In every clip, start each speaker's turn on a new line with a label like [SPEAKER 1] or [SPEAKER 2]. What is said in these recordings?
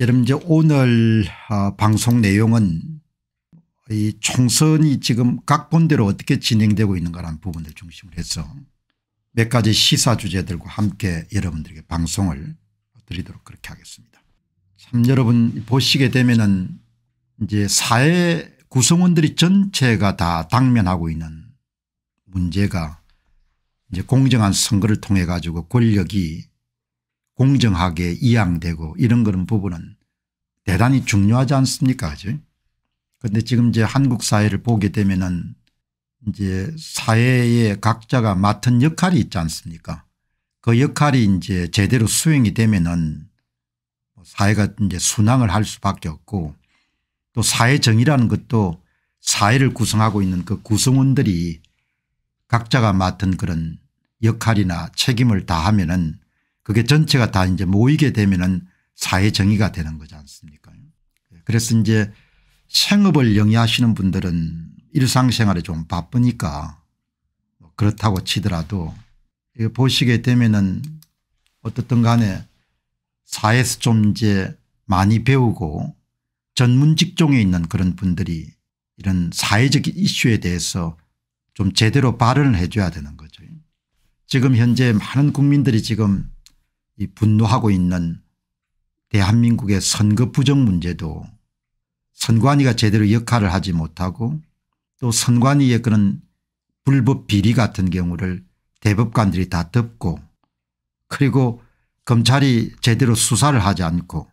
[SPEAKER 1] 여러분 이제 오늘 아, 방송 내용은 이 총선이 지금 각 본대로 어떻게 진행되고 있는가라는 부분을 중심으로 해서 몇 가지 시사 주제들과 함께 여러분들에게 방송을 드리도록 그렇게 하겠습니다. 참 여러분 보시게 되면은 이제 사회 구성원들이 전체가 다 당면하고 있는 문제가 이제 공정한 선거를 통해 가지고 권력이 공정하게 이양되고 이런 그런 부분은 대단히 중요하지 않습니까 그죠 그데 지금 이제 한국 사회를 보게 되면은 이제 사회에 각자가 맡은 역할이 있지 않습니까 그 역할이 이제 제대로 수행이 되면은 뭐 사회가 이제 순항을 할 수밖에 없고 또 사회정의라는 것도 사회를 구성하고 있는 그 구성원들이 각자가 맡은 그런 역할이나 책임을 다하면은 그게 전체가 다 이제 모이게 되면은 사회 정의가 되는 거지 않습니까 그래서 이제 생업을 영위하시는 분들은 일상생활에 좀 바쁘니까 그렇다고 치더라도 보시게 되면은 어떻든 간에 사회에서 좀 이제 많이 배우고 전문 직종에 있는 그런 분들이 이런 사회적 이슈에 대해서 좀 제대로 발언을 해 줘야 되는 거죠. 지금 현재 많은 국민들이 지금 이 분노하고 있는 대한민국의 선거 부정 문제도 선관위가 제대로 역할을 하지 못하고 또 선관위의 그런 불법 비리 같은 경우를 대법관들이 다 덮고 그리고 검찰이 제대로 수사를 하지 않고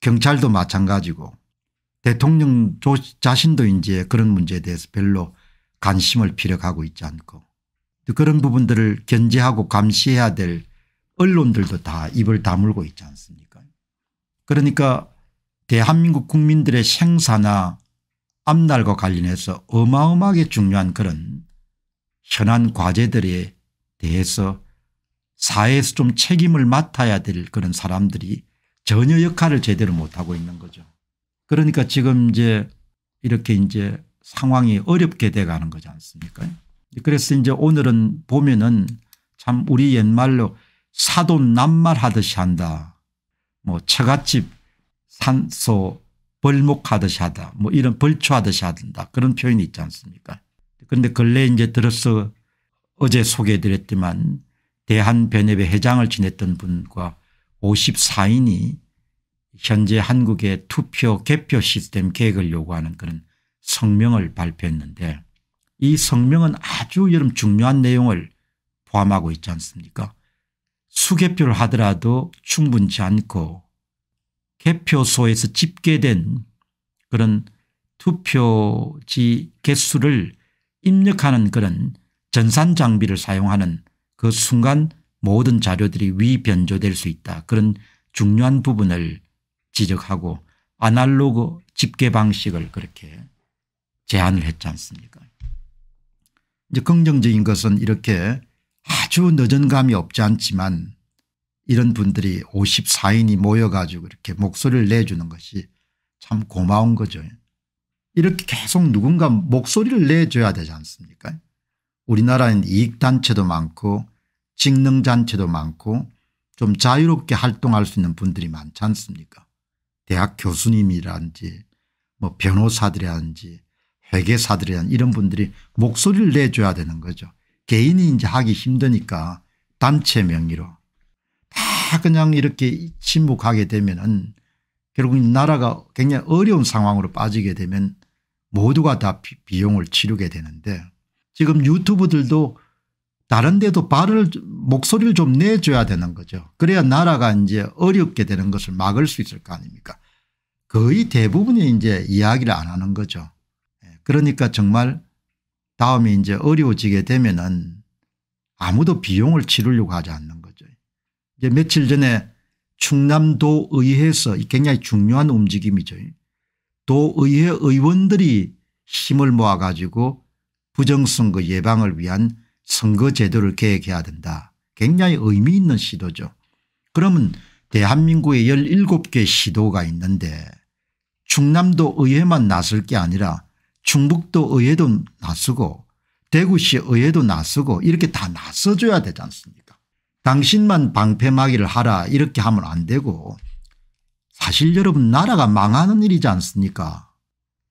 [SPEAKER 1] 경찰도 마찬가지고 대통령 자신도 이제 그런 문제에 대해서 별로 관심을 피력하고 있지 않고 그런 부분들을 견제하고 감시해야 될 언론들도 다 입을 다물고 있지 않습니까 그러니까 대한민국 국민들의 생사나 앞날과 관련해서 어마어마하게 중요한 그런 현안 과제들에 대해서 사회에서 좀 책임을 맡아야 될 그런 사람들이 전혀 역할을 제대로 못하고 있는 거죠. 그러니까 지금 이제 이렇게 이제 상황이 어렵게 돼 가는 거지 않습니까 그래서 이제 오늘은 보면은 참 우리 옛말로 사돈 낱말하듯이 한다. 뭐 처갓집 산소 벌목하듯이 하다. 뭐 이런 벌초하듯이 한다. 그런 표현이 있지 않습니까 그런데 근래 이제 들어서 어제 소개해 드렸지만 대한변협의 회장을 지냈던 분과 54인이 현재 한국의 투표 개표 시스템 계획을 요구하는 그런 성명을 발표했는데 이 성명은 아주 여름 중요한 내용을 포함하고 있지 않습니까 수개표를 하더라도 충분치 않고 개표소에서 집계된 그런 투표지 개수를 입력하는 그런 전산 장비를 사용하는 그 순간 모든 자료들이 위변조될 수 있다. 그런 중요한 부분을 지적하고 아날로그 집계 방식을 그렇게 제안을 했지 않습니까 이제 긍정적인 것은 이렇게 아주 늦은 감이 없지 않지만 이런 분들이 54인이 모여 가지고 이렇게 목소리를 내주는 것이 참 고마운 거죠. 이렇게 계속 누군가 목소리를 내줘야 되지 않습니까 우리나라엔 이익단체도 많고 직능단체도 많고 좀 자유롭게 활동할 수 있는 분들이 많지 않습니까 대학 교수님이라든지 뭐 변호사들이라든지 회계사들이라든지 이런 분들이 목소리를 내줘야 되는 거죠. 개인이 이제 하기 힘드니까 단체 명의로 다 그냥 이렇게 침묵하게 되면은 결국 나라가 굉장히 어려운 상황으로 빠지게 되면 모두가 다 비용을 치르게 되는데 지금 유튜브들도 다른 데도 발을 목소리를 좀 내줘야 되는 거죠. 그래야 나라가 이제 어렵게 되는 것을 막을 수 있을 거 아닙니까 거의 대부분이 이제 이야기를 안 하는 거죠. 예, 그러니까 정말 다음에 이제 어려워지게 되면은 아무도 비용을 치르려고 하지 않는 거죠. 이제 며칠 전에 충남도의회에서 굉장히 중요한 움직임이죠. 도의회 의원들이 힘을 모아 가지고 부정선거 예방을 위한 선거제도를 계획해야 된다. 굉장히 의미 있는 시도죠. 그러면 대한민국에 17개 시도가 있는데 충남도 의회만 나설 게 아니라 충북도 의회도 나서고 대구시 의회도 나서고 이렇게 다 나서줘야 되지 않습니까 당신만 방패막이를 하라 이렇게 하면 안 되고 사실 여러분 나라가 망하는 일이지 않습니까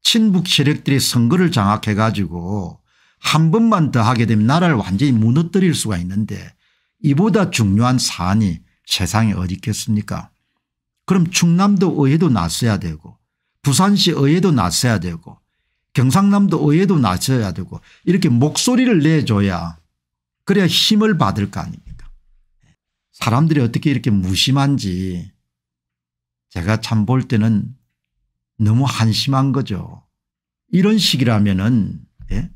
[SPEAKER 1] 친북 세력들이 선거를 장악해 가지고 한 번만 더 하게 되면 나라를 완전히 무너뜨릴 수가 있는데 이보다 중요한 사안이 세상에 어디 있겠습니까 그럼 충남도 의회도 나서야 되고 부산시 의회도 나서야 되고 경상남도 의회도 낮춰야 되고 이렇게 목소리를 내줘야 그래야 힘을 받을 거 아닙니까 사람들이 어떻게 이렇게 무심한지 제가 참 볼 때는 너무 한심한 거죠. 이런 식이라면 은 예?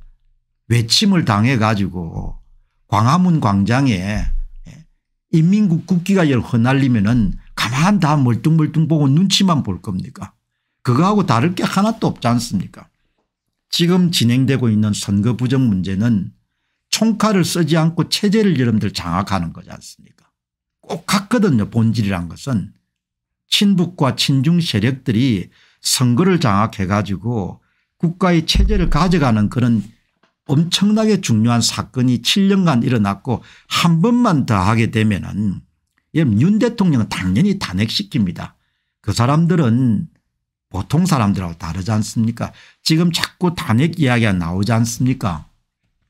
[SPEAKER 1] 외침을 당해 가지고 광화문 광장에 예? 인민국 국기가 흩날리면 은 가만 다 멀뚱멀뚱 보고 눈치만 볼 겁니까 그거하고 다를 게 하나도 없지 않습니까 지금 진행되고 있는 선거 부정 문제는 총칼을 쓰지 않고 체제를 여러분들 장악하는 거지 않습니까 꼭 같거든요 본질이란 것은 친북과 친중 세력들이 선거를 장악해 가지고 국가의 체제를 가져가는 그런 엄청나게 중요한 사건이 7년간 일어났고 한 번만 더 하게 되면 은윤 대통령은 당연히 단핵시킵니다. 그 사람들은 보통 사람들하고 다르지 않습니까 지금 자꾸 단핵 이야기가 나오지 않습니까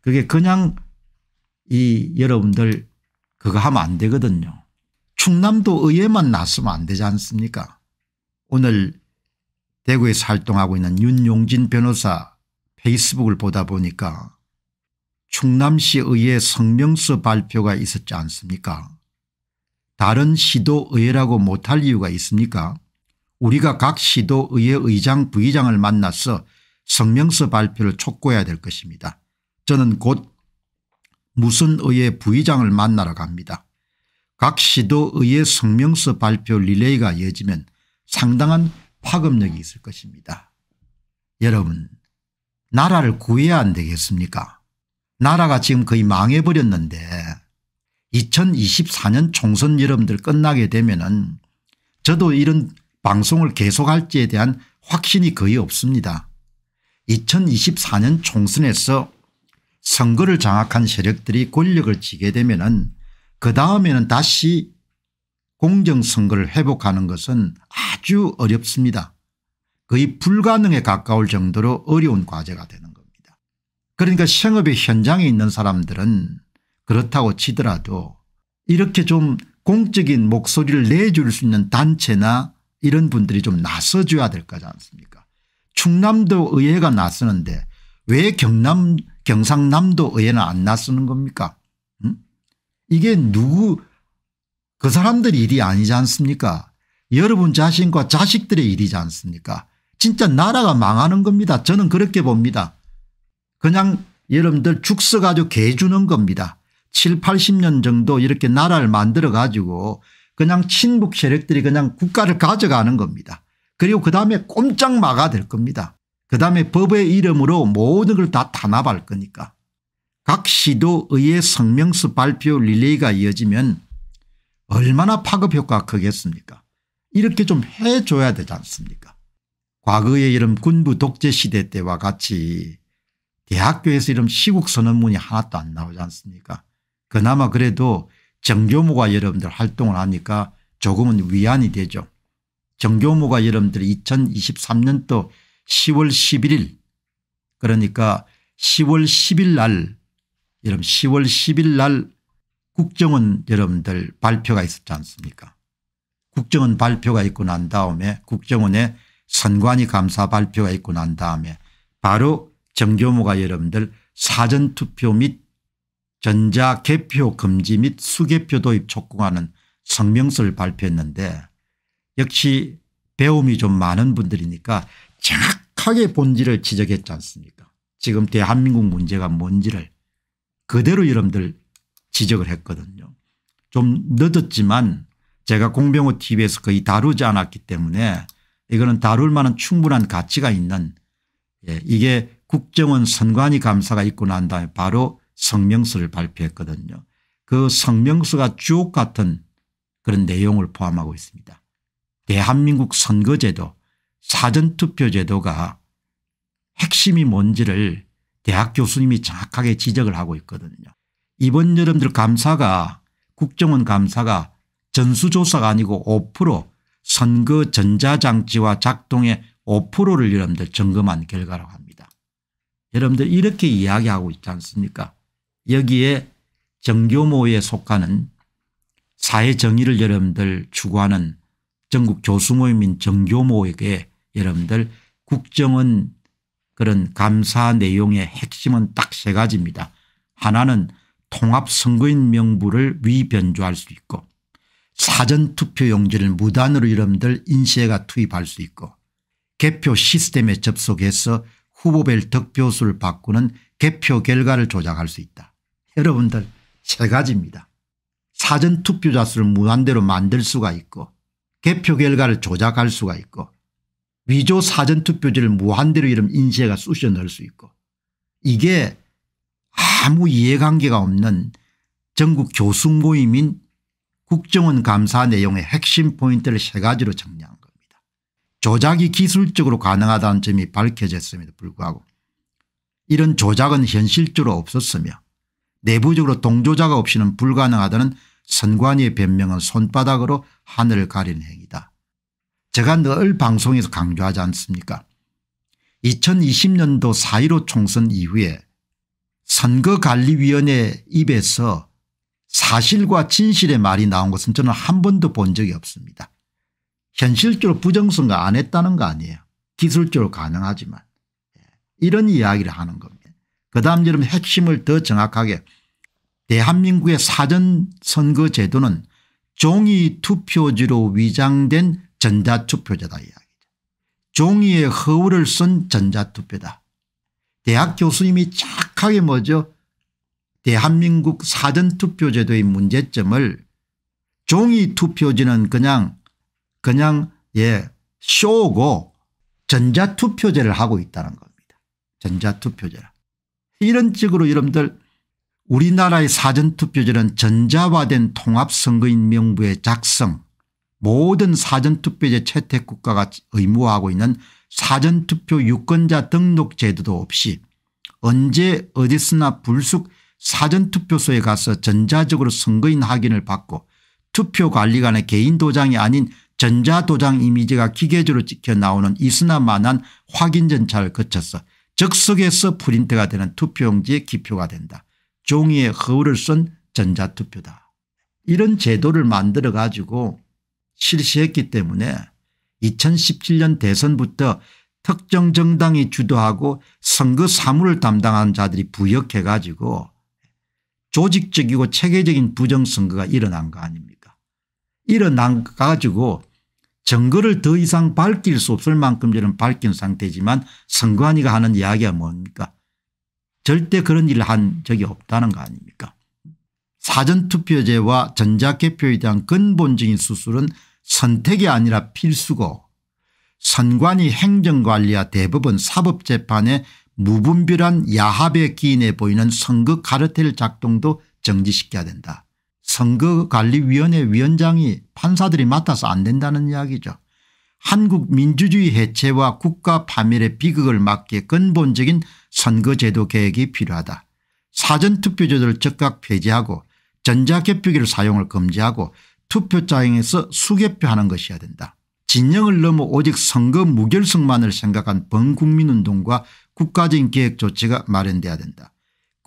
[SPEAKER 1] 그게 그냥 이 여러분들 그거 하면 안 되거든요. 충남도 의회만 났으면 안 되지 않습니까 오늘 대구에서 활동하고 있는 윤용진 변호사 페이스북을 보다 보니까 충남시 의회 성명서 발표가 있었지 않습니까 다른 시도 의회라고 못할 이유가 있습니까 우리가 각 시도의회 의장 부의장을 만나서 성명서 발표를 촉구해야 될 것입니다. 저는 곧 무슨 의회 부의장을 만나러 갑니다. 각 시도의회 성명서 발표 릴레이가 이어지면 상당한 파급력이 있을 것입니다. 여러분 나라를 구해야 안 되겠습니까 나라가 지금 거의 망해버렸는데 2024년 총선 여러분들 끝나게 되면 은 저도 이런 방송을 계속할지에 대한 확신이 거의 없습니다. 2024년 총선에서 선거를 장악한 세력들이 권력을 지게 되면 은그 다음에는 다시 공정선거를 회복하는 것은 아주 어렵습니다. 거의 불가능에 가까울 정도로 어려운 과제가 되는 겁니다. 그러니까 생업의 현장에 있는 사람들은 그렇다고 치더라도 이렇게 좀 공적인 목소리를 내줄 수 있는 단체나 이런 분들이 좀 나서줘야 될 거지 않습니까 충남도 의회가 나서는데 왜 경남 경상남도 의회는 안 나서는 겁니까 음? 이게 누구 그 사람들 일이 아니지 않습니까 여러분 자신과 자식들의 일이지 않습니까 진짜 나라가 망하는 겁니다 저는 그렇게 봅니다 그냥 여러분들 죽서가지고 개 주는 겁니다 7, 80년 정도 이렇게 나라를 만들어 가지고 그냥 친북 세력들이 그냥 국가를 가져가는 겁니다. 그리고 그다음에 꼼짝 마가 될 겁니다. 그다음에 법의 이름으로 모든 걸 다 탄압할 거니까. 각 시도의회 성명서 발표 릴레이가 이어지면 얼마나 파급효과가 크겠습니까 이렇게 좀 해줘야 되지 않습니까 과거의 이름 군부 독재 시대 때와 같이 대학교에서 이런 시국 선언문이 하나도 안 나오지 않습니까 그나마 그래도 정교무가 여러분들 활동을 하니까 조금은 위안이 되죠. 정교무가 여러분들 2023년도 10월 11일 그러니까 10월 10일 날 여러분 10월 10일 날 국정원 여러분들 발표가 있었지 않습니까 국정원 발표가 있고 난 다음에 국정원의 선관위 감사 발표가 있고 난 다음에 바로 정교무가 여러분들 사전투표 및 전자 개표 금지 및 수개표 도입 촉구하는 성명서를 발표했는데 역시 배움이 좀 많은 분들이니까 정확하게 본질을 지적했지 않습니까 지금 대한민국 문제가 뭔지를 그대로 여러분들 지적을 했거든요. 좀 늦었지만 제가 공병호 tv에서 거의 다루지 않았기 때문에 이거는 다룰 만한 충분한 가치가 있는 예, 이게 국정원 선관위 감사가 있고 난 다음에 바로 성명서를 발표했거든요. 그 성명서가 주옥 같은 그런 내용을 포함하고 있습니다. 대한민국 선거제도 사전투표제도가 핵심이 뭔지를 대학 교수님이 정확하게 지적을 하고 있거든요. 이번 여름들 감사가 국정원 감사가 전수조사가 아니고 5% 선거 전자장치와 작동의 5%를 여러분들 점검한 결과라고 합니다. 여러분들 이렇게 이야기하고 있지 않습니까 여기에 정교모에 속하는 사회 정의를 여러분들 추구하는 전국 교수모임인 정교모에게 여러분들 국정원 그런 감사 내용의 핵심은 딱 세 가지입니다. 하나는 통합선거인 명부를 위변조할 수 있고 사전투표용지를 무단으로 여러분들 인쇄가 투입할 수 있고 개표 시스템에 접속해서 후보별 득표수를 바꾸는 개표 결과를 조작할 수 있다. 여러분들 세 가지입니다. 사전투표자 수를 무한대로 만들 수가 있고 개표 결과를 조작할 수가 있고 위조 사전투표지를 무한대로 이름 인쇄가 쑤셔 넣을 수 있고 이게 아무 이해관계가 없는 전국 교수 모임인 국정원 감사 내용의 핵심 포인트를 세 가지로 정리한 겁니다. 조작이 기술적으로 가능하다는 점이 밝혀졌음에도 불구하고 이런 조작은 현실적으로 없었으며 내부적으로 동조자가 없이는 불가능하다는 선관위의 변명은 손바닥으로 하늘을 가리는 행위다. 제가 늘 방송에서 강조하지 않습니까 2020년도 4.15 총선 이후에 선거관리위원회 입에서 사실과 진실의 말이 나온 것은 저는 한 번도 본 적이 없습니다. 현실적으로 부정선거 안 했다는 거 아니에요. 기술적으로 가능하지만 예. 이런 이야기를 하는 겁니다. 그다음 여러분 핵심을 더 정확하게 대한민국의 사전선거 제도는 종이 투표지로 위장된 전자투표제다 이야기죠. 종이에 허울을 쓴 전자투표다. 대학 교수님이 착하게 뭐죠 대한민국 사전투표제도의 문제점을 종이 투표지는 그냥 그냥 예 쇼고 전자투표제를 하고 있다는 겁니다. 전자투표제라. 이런 식으로 여러분들 우리나라의 사전투표제는 전자화된 통합선거인 명부의 작성 모든 사전투표제 채택국가가 의무화하고 있는 사전투표 유권자 등록 제도도 없이 언제 어디서나 불쑥 사전투표소에 가서 전자적으로 선거인 확인을 받고 투표관리관의 개인 도장이 아닌 전자도장 이미지가 기계적으로 찍혀 나오는 이스나만한 확인 전차를 거쳐서 즉석에서 프린트가 되는 투표용지의 기표가 된다. 종이에 허울을 쓴 전자투표다. 이런 제도를 만들어 가지고 실시했기 때문에 2017년 대선부터 특정 정당이 주도하고 선거 사무를 담당하는 자들이 부역해 가지고 조직적이고 체계적인 부정선거가 일어난 거 아닙니까 일어난 가지고 증거를 더 이상 밝힐 수 없을 만큼 저는 밝힌 상태지만 선관위가 하는 이야기가 뭡니까 절대 그런 일을 한 적이 없다는 거 아닙니까 사전투표제와 전자개표에 대한 근본적인 수술은 선택이 아니라 필수고 선관위 행정관리와 대법원 사법재판의 무분별한 야합에 기인해 보이는 선거 카르텔 작동도 정지시켜야 된다. 선거관리위원회 위원장이 판사들이 맡아서 안 된다는 이야기죠. 한국 민주주의 해체와 국가 파멸의 비극을 막기에 근본적인 선거제도 계획이 필요하다. 사전투표제도를 적각 폐지하고 전자개표기를 사용을 금지하고 투표장에서 수개표하는 것이어야 된다. 진영을 넘어 오직 선거 무결성만을 생각한 범국민운동과 국가적인 계획 조치가 마련돼야 된다.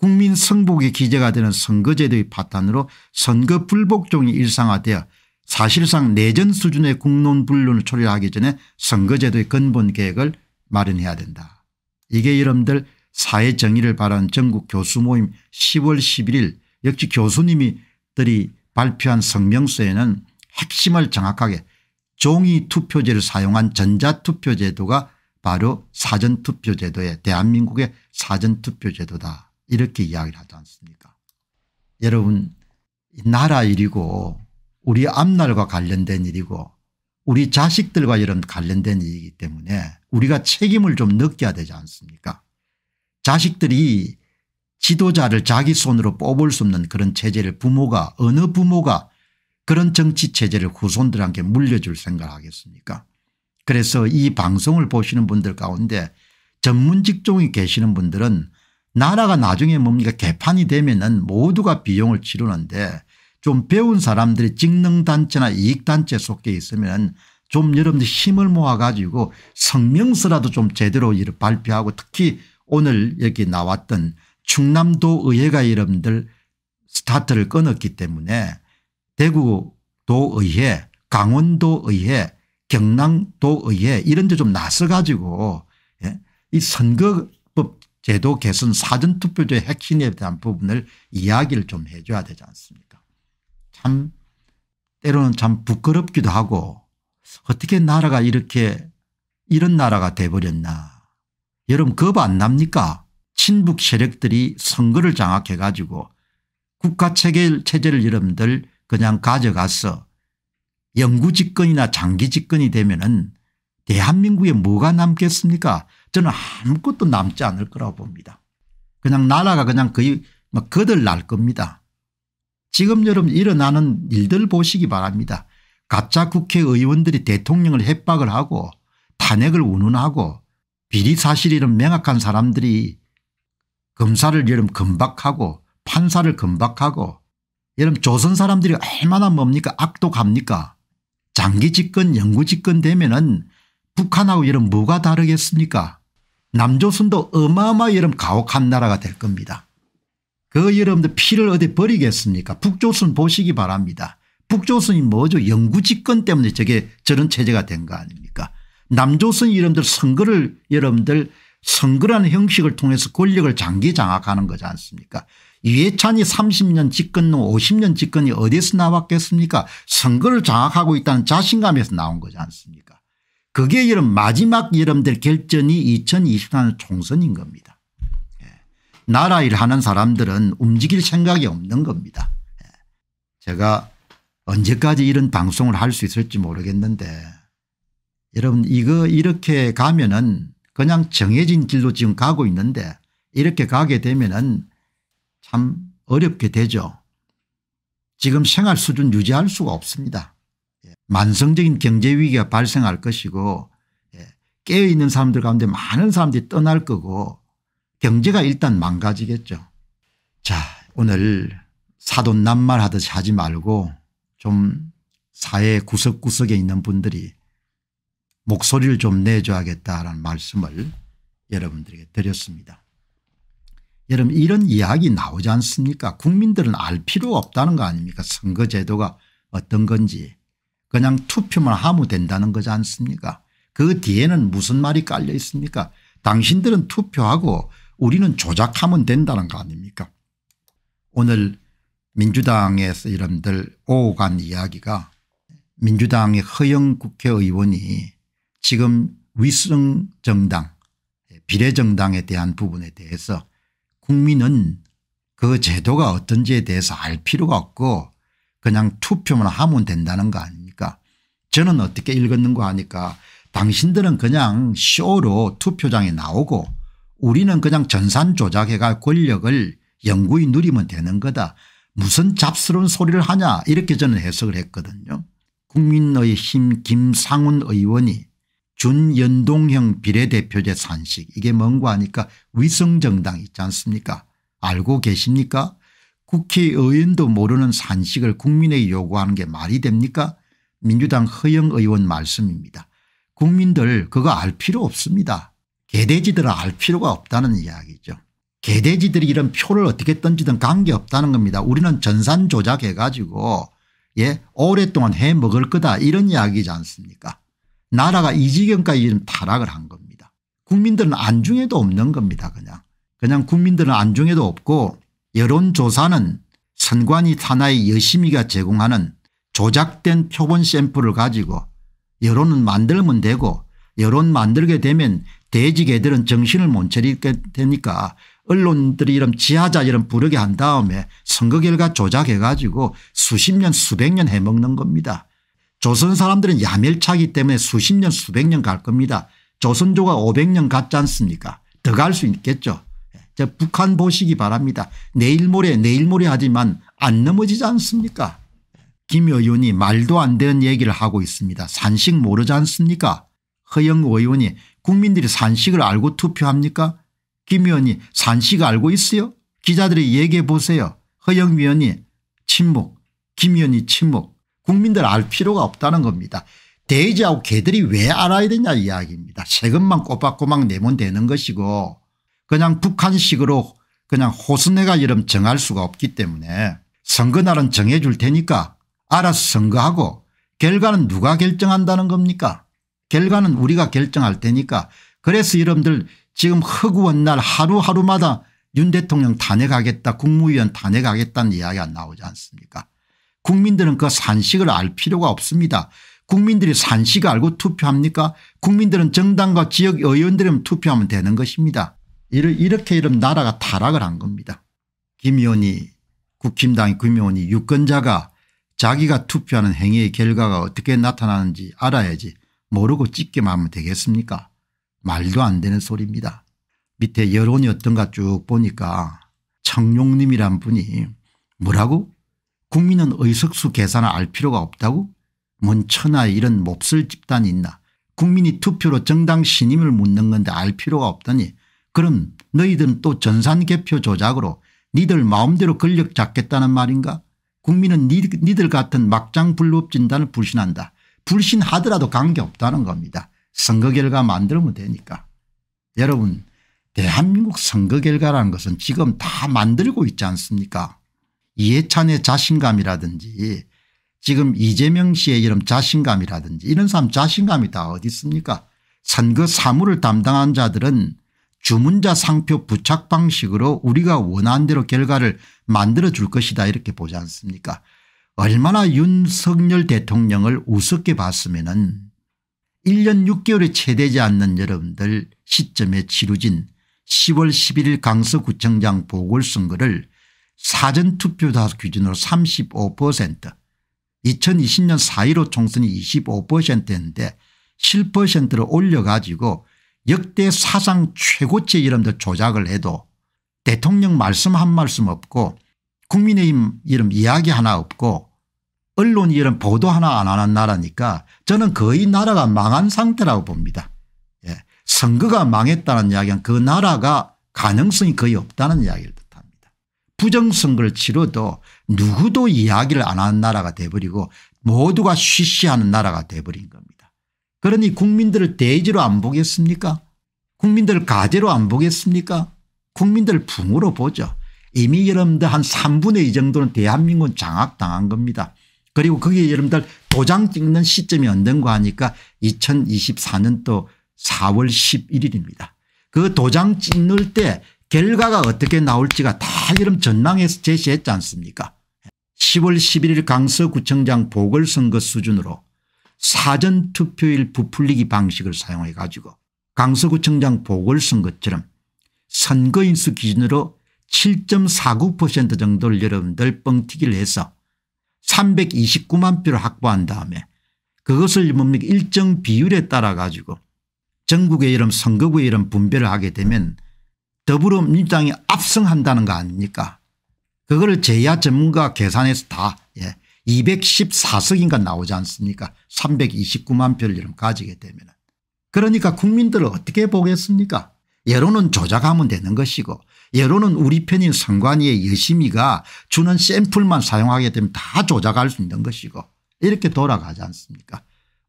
[SPEAKER 1] 국민 성복의 기재가 되는 선거제도의 파탄으로 선거 불복종이 일상화되어 사실상 내전 수준의 국론분론을 초래하기 전에 선거제도의 근본 계획을 마련해야 된다. 이게 여러분들 사회 정의를 바라는 전국 교수 모임 10월 11일 역시 교수님들이 발표한 성명서에는 핵심을 정확하게 종이 투표제를 사용한 전자투표제도가 바로 사전투표제도의 대한민국의 사전투표제도다. 이렇게 이야기를 하지 않습니까 여러분 나라 일이고 우리 앞날과 관련된 일이고 우리 자식들과 이런 관련된 일이기 때문에 우리가 책임을 좀 느껴야 되지 않습니까 자식들이 지도자를 자기 손으로 뽑을 수 없는 그런 체제를 부모가 어느 부모가 그런 정치 체제를 후손들한테 물려줄 생각을 하겠습니까 그래서 이 방송을 보시는 분들 가운데 전문 직종이 계시는 분들은 나라가 나중에 뭡니까 개판이 되면은 모두가 비용을 치르는데 좀 배운 사람들이 직능단체나 이익단체 속에 있으면 좀 여러분들 힘을 모아 가지고 성명서라도 좀 제대로 발표하고 특히 오늘 여기 나왔던 충남도 의회가 여러분들 스타트를 끊었기 때문에 대구도 의회 강원도 의회 경남도 의회 이런 데 좀 나서 가지고 예, 이 선거 제도 개선 사전투표제 핵심에 대한 부분을 이야기를 좀 해줘야 되지 않습니까 참 때로는 참 부끄럽기도 하고 어떻게 나라가 이렇게 이런 나라가 돼버렸나 여러분 겁 안 납니까 친북 세력들이 선거를 장악해 가지고 국가체제를 여러분들 그냥 가져가서 영구집권이나 장기집권이 되면 은 대한민국에 뭐가 남겠습니까 저는 아무것도 남지 않을 거라고 봅니다. 그냥 나라가 그냥 거의 막 거들 날 겁니다. 지금 여러분 일어나는 일들 보시기 바랍니다. 가짜 국회의원들이 대통령을 협박을 하고 탄핵을 운운하고 비리 사실이란 명확한 사람들이 검사를 여름 금박하고 판사를 금박하고 여름 조선 사람들이 얼마나 뭡니까 악독합니까 장기 집권 영구 집권 되면은 북한하고 여름 뭐가 다르겠습니까 남조선도 어마어마 여름 가혹한 나라가 될 겁니다. 그 여러분들 피를 어디 버리겠습니까 북조선 보시기 바랍니다. 북조선이 뭐죠 영구집권 때문에 저게 저런 체제가 된 거 아닙니까 남조선 여러들 선거를 여러분들 선거라는 형식을 통해서 권력을 장기 장악하는 거지 않습니까 이해찬이 30년 집권 후 50년 집권이 어디서 나왔겠습니까 선거를 장악하고 있다는 자신감에서 나온 거지 않습니까 그게 이런 마지막 여름 들 결전이 2024년 총선인 겁니다. 예. 나라일 하는 사람들은 움직일 생각이 없는 겁니다. 예. 제가 언제까지 이런 방송을 할 수 있을지 모르겠는데 여러분 이거 이렇게 가면은 그냥 정해진 길로 지금 가고 있는데 이렇게 가게 되면은 참 어렵게 되죠. 지금 생활 수준 유지할 수가 없습니다. 만성적인 경제 위기가 발생할 것이고 예, 깨어있는 사람들 가운데 많은 사람들이 떠날 거고 경제가 일단 망가지겠죠. 자 오늘 사돈 낱말 하듯이 하지 말고 좀 사회 구석구석에 있는 분들이 목소리를 좀 내줘야겠다라는 말씀을 여러분들에게 드렸습니다. 여러분 이런 이야기 나오지 않습니까 국민들은 알 필요가 없다는 거 아닙니까 선거제도가 어떤 건지 그냥 투표만 하면 된다는 거지 않습니까 그 뒤에는 무슨 말이 깔려 있습니까 당신들은 투표하고 우리는 조작하면 된다는 거 아닙니까 오늘 민주당에서 이름들 오간 이야기가 민주당의 허영 국회의원이 지금 위성 정당 비례정당에 대한 부분에 대해서 국민은 그 제도가 어떤지에 대해서 알 필요가 없고 그냥 투표만 하면 된다는 거 아닙니까 저는 어떻게 읽었는가 하니까 당신들은 그냥 쇼로 투표장에 나오고 우리는 그냥 전산 조작해가 권력을 영구히 누리면 되는 거다. 무슨 잡스러운 소리를 하냐 이렇게 저는 해석을 했거든요. 국민의힘 김상훈 의원이 준연동형 비례대표제 산식 이게 뭔가 하니까 위성정당 있지 않습니까 알고 계십니까 국회의원도 모르는 산식을 국민에게 요구하는 게 말이 됩니까 민주당 허영 의원 말씀입니다. 국민들 그거 알 필요 없습니다. 개돼지들 알 필요가 없다는 이야기죠. 개돼지들이 이런 표를 어떻게 던지든 관계없다는 겁니다. 우리는 전산 조작해 가지고 예 오랫동안 해 먹을 거다 이런 이야기지 않습니까 나라가 이 지경까지 타락을 한 겁니다. 국민들은 안중에도 없는 겁니다 그냥. 그냥 국민들은 안중에도 없고 여론조사는 선관위 산하의 여심이가 제공하는 조작된 표본 샘플을 가지고 여론은 만들면 되고 여론 만들게 되면 돼지 개들은 정신을 못 차리게 되니까 언론들이 이런 지하자 이런 부르게 한 다음에 선거 결과 조작해 가지고 수십 년 수백 년 해먹는 겁니다. 조선 사람들은 야멸차기 때문에 수십 년 수백 년 갈 겁니다. 조선조가 500년 갔지 않습니까 더 갈 수 있겠죠. 예, 저 북한 보시기 바랍니다. 내일 모레 내일 모레 하지만 안 넘어지지 않습니까 김 의원이 말도 안 되는 얘기를 하고 있습니다. 산식 모르지 않습니까 허영 의원이 국민들이 산식을 알고 투표합니까 김 의원이 산식 알고 있어요 기자들이 얘기해 보세요. 허영 의원이 침묵 김 의원이 침묵 국민들 알 필요가 없다는 겁니다. 돼지하고 개들이 왜 알아야 되냐 이야기입니다. 세금만 꼬박꼬박 내면 되는 것이고 그냥 북한식으로 그냥 호수내가 이름 정할 수가 없기 때문에 선거날은 정해줄 테니까 알아서 선거하고 결과는 누가 결정한다는 겁니까 결과는 우리가 결정할 테니까 그래서 여러분들 지금 허구한 날 하루하루마다 윤 대통령 탄핵하겠다 국무위원 탄핵하겠다는 이야기가 나오지 않습니까 국민들은 그 산식을 알 필요가 없습니다. 국민들이 산식 알고 투표합니까 국민들은 정당과 지역 의원들이면 투표하면 되는 것입니다. 이렇게 이런 나라가 타락을 한 겁니다. 김 의원이 국힘당 김 의원이 유권자가 자기가 투표하는 행위의 결과가 어떻게 나타나는지 알아야지 모르고 찍기만 하면 되겠습니까 말도 안 되는 소리입니다. 밑에 여론이 어떤가 쭉 보니까 청룡님이란 분이 뭐라고 국민은 의석수 계산을 알 필요가 없다고 뭔 천하에 이런 몹쓸 집단이 있나 국민이 투표로 정당 신임을 묻는 건데 알 필요가 없더니 그럼 너희들은 또 전산 개표 조작으로 니들 마음대로 권력 잡겠다는 말인가 국민은 니들 같은 막장 불법 진단을 불신한다. 불신하더라도 관계없다는 겁니다. 선거 결과 만들면 되니까. 여러분 대한민국 선거 결과라는 것은 지금 다 만들고 있지 않습니까 이해찬의 자신감이라든지 지금 이재명 씨의 이런 자신감이라든지 이런 사람 자신감이 다 어디 있습니까 선거 사무를 담당한 자들은 주문자 상표 부착 방식으로 우리가 원하는 대로 결과를 만들어줄 것이다 이렇게 보지 않습니까 얼마나 윤석열 대통령을 우습게 봤으면 은 1년 6개월에체대지 않는 여러분들 시점에 치루진 10월 11일 강서구청장 보궐선거를 사전투표자 기준으로 35% 2020년 4.15 총선이 25%였는데 7%를 올려가지고 역대 사상 최고치 의 이름들 조작을 해도 대통령 말씀 한 말씀 없고 국민의힘 이름 이야기 하나 없고 언론 이름 보도 하나 안 하는 나라니까 저는 거의 나라가 망한 상태라고 봅니다. 예. 선거가 망했다는 이야기는 그 나라가 가능성이 거의 없다는 이야기를 뜻합니다. 부정선거를 치러도 누구도 이야기를 안 하는 나라가 돼버리고 모두가 쉬쉬하는 나라가 돼버린 겁니다. 그러니 국민들을 대지로 안 보겠습니까 국민들을 가재로 안 보겠습니까 국민들 붕으로 보죠. 이미 여러분들 한 3분의 2 정도는 대한민국 장악당한 겁니다. 그리고 그게 여러분들 도장 찍는 시점이 언젠가 하니까 2024년도 4월 11일입니다. 그 도장 찍을 때 결과가 어떻게 나올지가 다 여러분 전망해서 제시했지 않습니까 10월 11일 강서구청장 보궐선거 수준으로 사전투표일 부풀리기 방식을 사용해 가지고 강서구청장 보궐선거처럼 선거인수 기준으로 7.49% 정도를 여러분들 뻥튀기를 해서 329만 표를 확보한 다음에 그것을 뭡니까 일정 비율에 따라 가지고 전국의 이런 선거구의 이런 분배를 하게 되면 더불어민주당이 압승한다는 거 아닙니까 그거를 제야 전문가 계산해서 다 예. 214석인가 나오지 않습니까 329만 표를 가지게 되면 그러니까 국민들을 어떻게 보겠습니까 여론은 조작하면 되는 것이고 여론은 우리 편인 선관위의 여심이가 주는 샘플만 사용하게 되면 다 조작할 수 있는 것이고 이렇게 돌아가지 않습니까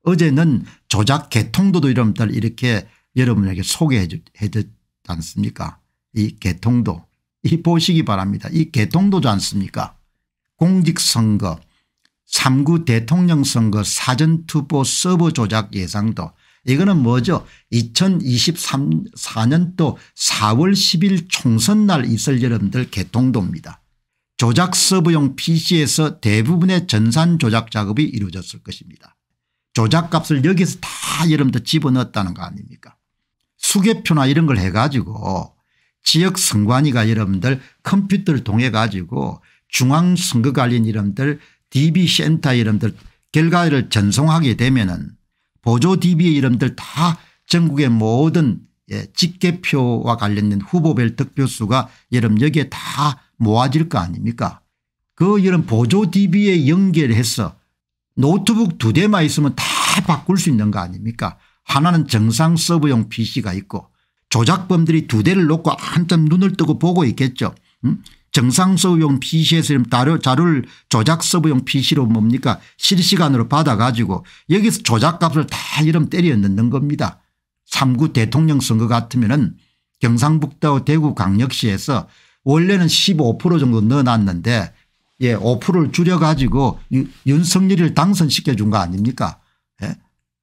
[SPEAKER 1] 어제는 조작 개통도도 이름들 이렇게 여러분에게 소개해 줬지 않습니까 이 개통도 이 보시기 바랍니다 이 개통도지 않습니까 공직선거 3구 대통령 선거 사전투표 서버 조작 예상도 이거는 뭐죠 2024년도 4월 10일 총선날 있을 여러분들 개통도입니다. 조작 서브용 pc에서 대부분의 전산 조작 작업이 이루어졌을 것입니다. 조작값을 여기서 다 여러분들 집어넣었다는 거 아닙니까 수개표나 이런 걸 해가지고 지역 선관위가 여러분들 컴퓨터를 통해 가지고 중앙선거관리인 여러분들 db센터 여러분들 결과를 전송하게 되면은 보조 DB의 이름들 다 전국의 모든 예, 직계표와 관련된 후보별 득표수가 여러분 여기에 다 모아질 거 아닙니까 그 이런 보조 DB에 연결해서 노트북 두 대만 있으면 다 바꿀 수 있는 거 아닙니까 하나는 정상 서버용 PC가 있고 조작범들이 두 대를 놓고 한참 눈을 뜨고 보고 있겠죠 음? 정상 서브용 PC에서 자료, 자료를 조작 서브용 PC로 뭡니까 실시간으로 받아가지고 여기서 조작값을 다 이름 때려 넣는 겁니다. 3구 대통령 선거 같으면 은 경상북도 대구 광역시에서 원래는 15% 정도 넣어놨는데 예, 5%를 줄여가지고 윤석열을 당선시켜 준 거 아닙니까 예?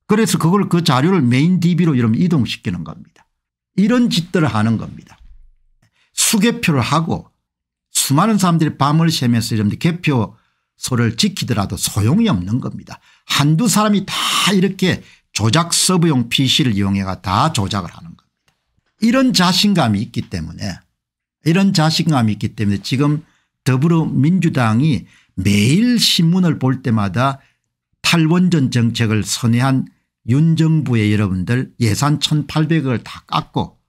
[SPEAKER 1] 그래서 그걸 그 자료를 메인 DB로 이러 이동시키는 겁니다. 이런 짓들을 하는 겁니다. 수개표를 하고 수많은 사람들이 밤을 새면서 이런 개표소를 지키더라도 소용이 없는 겁니다. 한두 사람이 다 이렇게 조작 서브용 PC를 이용해가 다 조작을 하는 겁니다. 이런 자신감이 있기 때문에 이런 자신감이 있기 때문에 지금 더불어민주당이 매일 신문을 볼 때마다 탈원전 정책을 선회한 윤 정부의 여러분들 예산 1800억을 다 깎고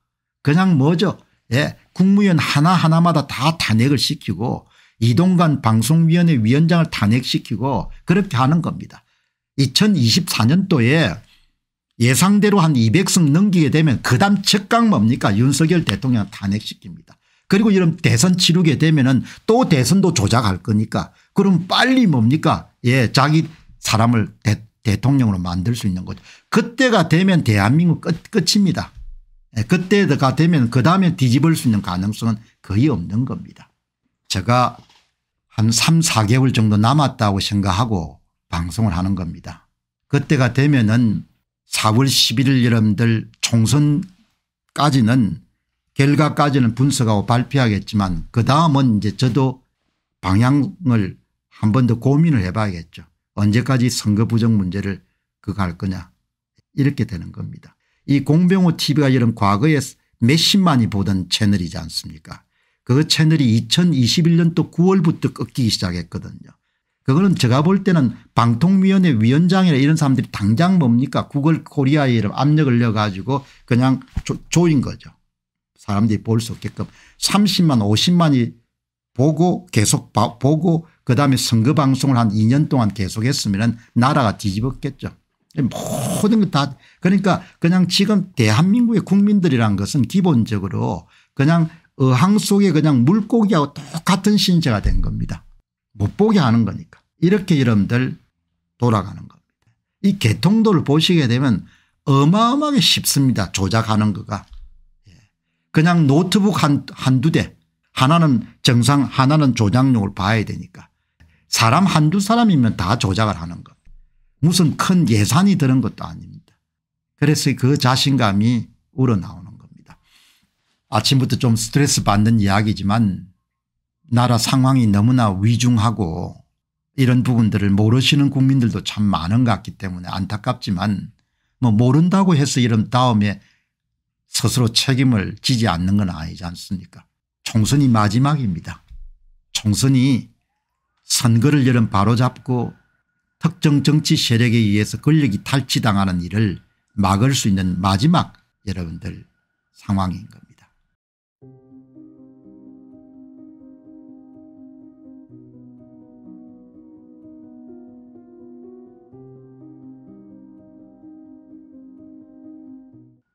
[SPEAKER 1] 그냥 뭐죠 예 국무위원 하나하나마다 다 탄핵을 시키고 이동관 방송위원회 위원장을 탄핵시키고 그렇게 하는 겁니다. 2024년도에 예상대로 한 200승 넘기게 되면 그 다음 적강 뭡니까 윤석열 대통령 탄핵시킵니다. 그리고 이런 대선 치르게 되면 또 대선도 조작할 거니까 그럼 빨리 뭡니까 예 자기 사람을 대, 통령으로 만들 수 있는 거죠. 그때가 되면 대한민국 끝, 끝입니다. 예, 그때가 되면 그 다음에 뒤집을 수 있는 가능성은 거의 없는 겁니다. 제가 한 3, 4개월 정도 남았다고 생각하고 방송을 하는 겁니다. 그때가 되면은 4월 11일 여러분들 총선까지는 결과까지는 분석하고 발표하겠지만 그 다음은 이제 저도 방향을 한 번 더 고민을 해봐야겠죠. 언제까지 선거 부정 문제를 그거 할 거냐 이렇게 되는 겁니다. 이 공병호 tv가 이런 과거에 몇십만이 보던 채널이지 않습니까 그 채널이 2021년도 9월부터 꺾이기 시작했거든요. 그거는 제가 볼 때는 방통위원회 위원장이나 이런 사람들이 당장 뭡니까 구글 코리아에 이런 압력을 넣어가지고 그냥 조, 조인 거죠. 사람들이 볼 수 없게끔 30만 50만이 보고 계속 보고 그다음에 선거 방송을 한 2년 동안 계속했으면 나라가 뒤집었겠죠. 모든 게다 그러니까 그냥 지금 대한민국의 국민들이란 것은 기본적으로 그냥 어항 속에 그냥 물고기하고 똑같은 신체가 된 겁니다. 못 보게 하는 거니까. 이렇게 여러분들 돌아가는 겁니다. 이 개통도를 보시게 되면 어마어마하게 쉽습니다. 조작하는 거가. 예. 그냥 노트북 한, 한 두 대 하나는 정상 하나는 조작용을 봐야 되니까 사람 한두 사람이면 다 조작을 하는 겁니다. 무슨 큰 예산이 드는 것도 아닙니다. 그래서 그 자신감이 우러나오는 겁니다. 아침부터 좀 스트레스 받는 이야기지만 나라 상황이 너무나 위중하고 이런 부분들을 모르시는 국민들도 참 많은 것 같기 때문에 안타깝지만 뭐 모른다고 해서 이런 다음에 스스로 책임을 지지 않는 건 아니지 않습니까 총선이 마지막입니다. 총선이 선거를 여름 바로잡고 특정 정치 세력에 의해서 권력이 탈취당하는 일을 막을 수 있는 마지막 여러분들 상황인 겁니다.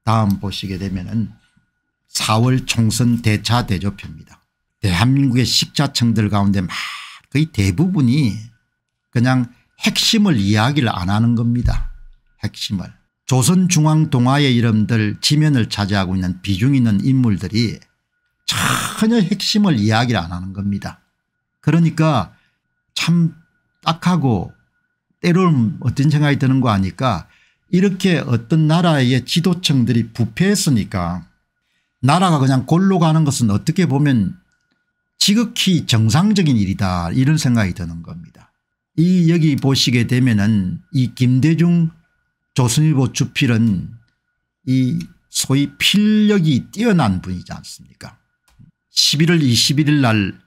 [SPEAKER 1] 다음 보시게 되면 은 4월 총선 대차 대조표입니다. 대한민국의 식자층들 가운데 거의 대부분이 그냥 핵심을 이야기를 안 하는 겁니다. 핵심을. 조선중앙동화의 이름들 지면을 차지하고 있는 비중 있는 인물들이 전혀 핵심을 이야기를 안 하는 겁니다. 그러니까 참 딱하고 때로는 어떤 생각이 드는 거 아니까 이렇게 어떤 나라의 지도층들이 부패했으니까 나라가 그냥 골로 가는 것은 어떻게 보면 지극히 정상적인 일이다 이런 생각이 드는 겁니다. 이 여기 보시게 되면은 이 김대중 조선일보 주필은 이 소위 필력이 뛰어난 분이지 않습니까 11월 21일 날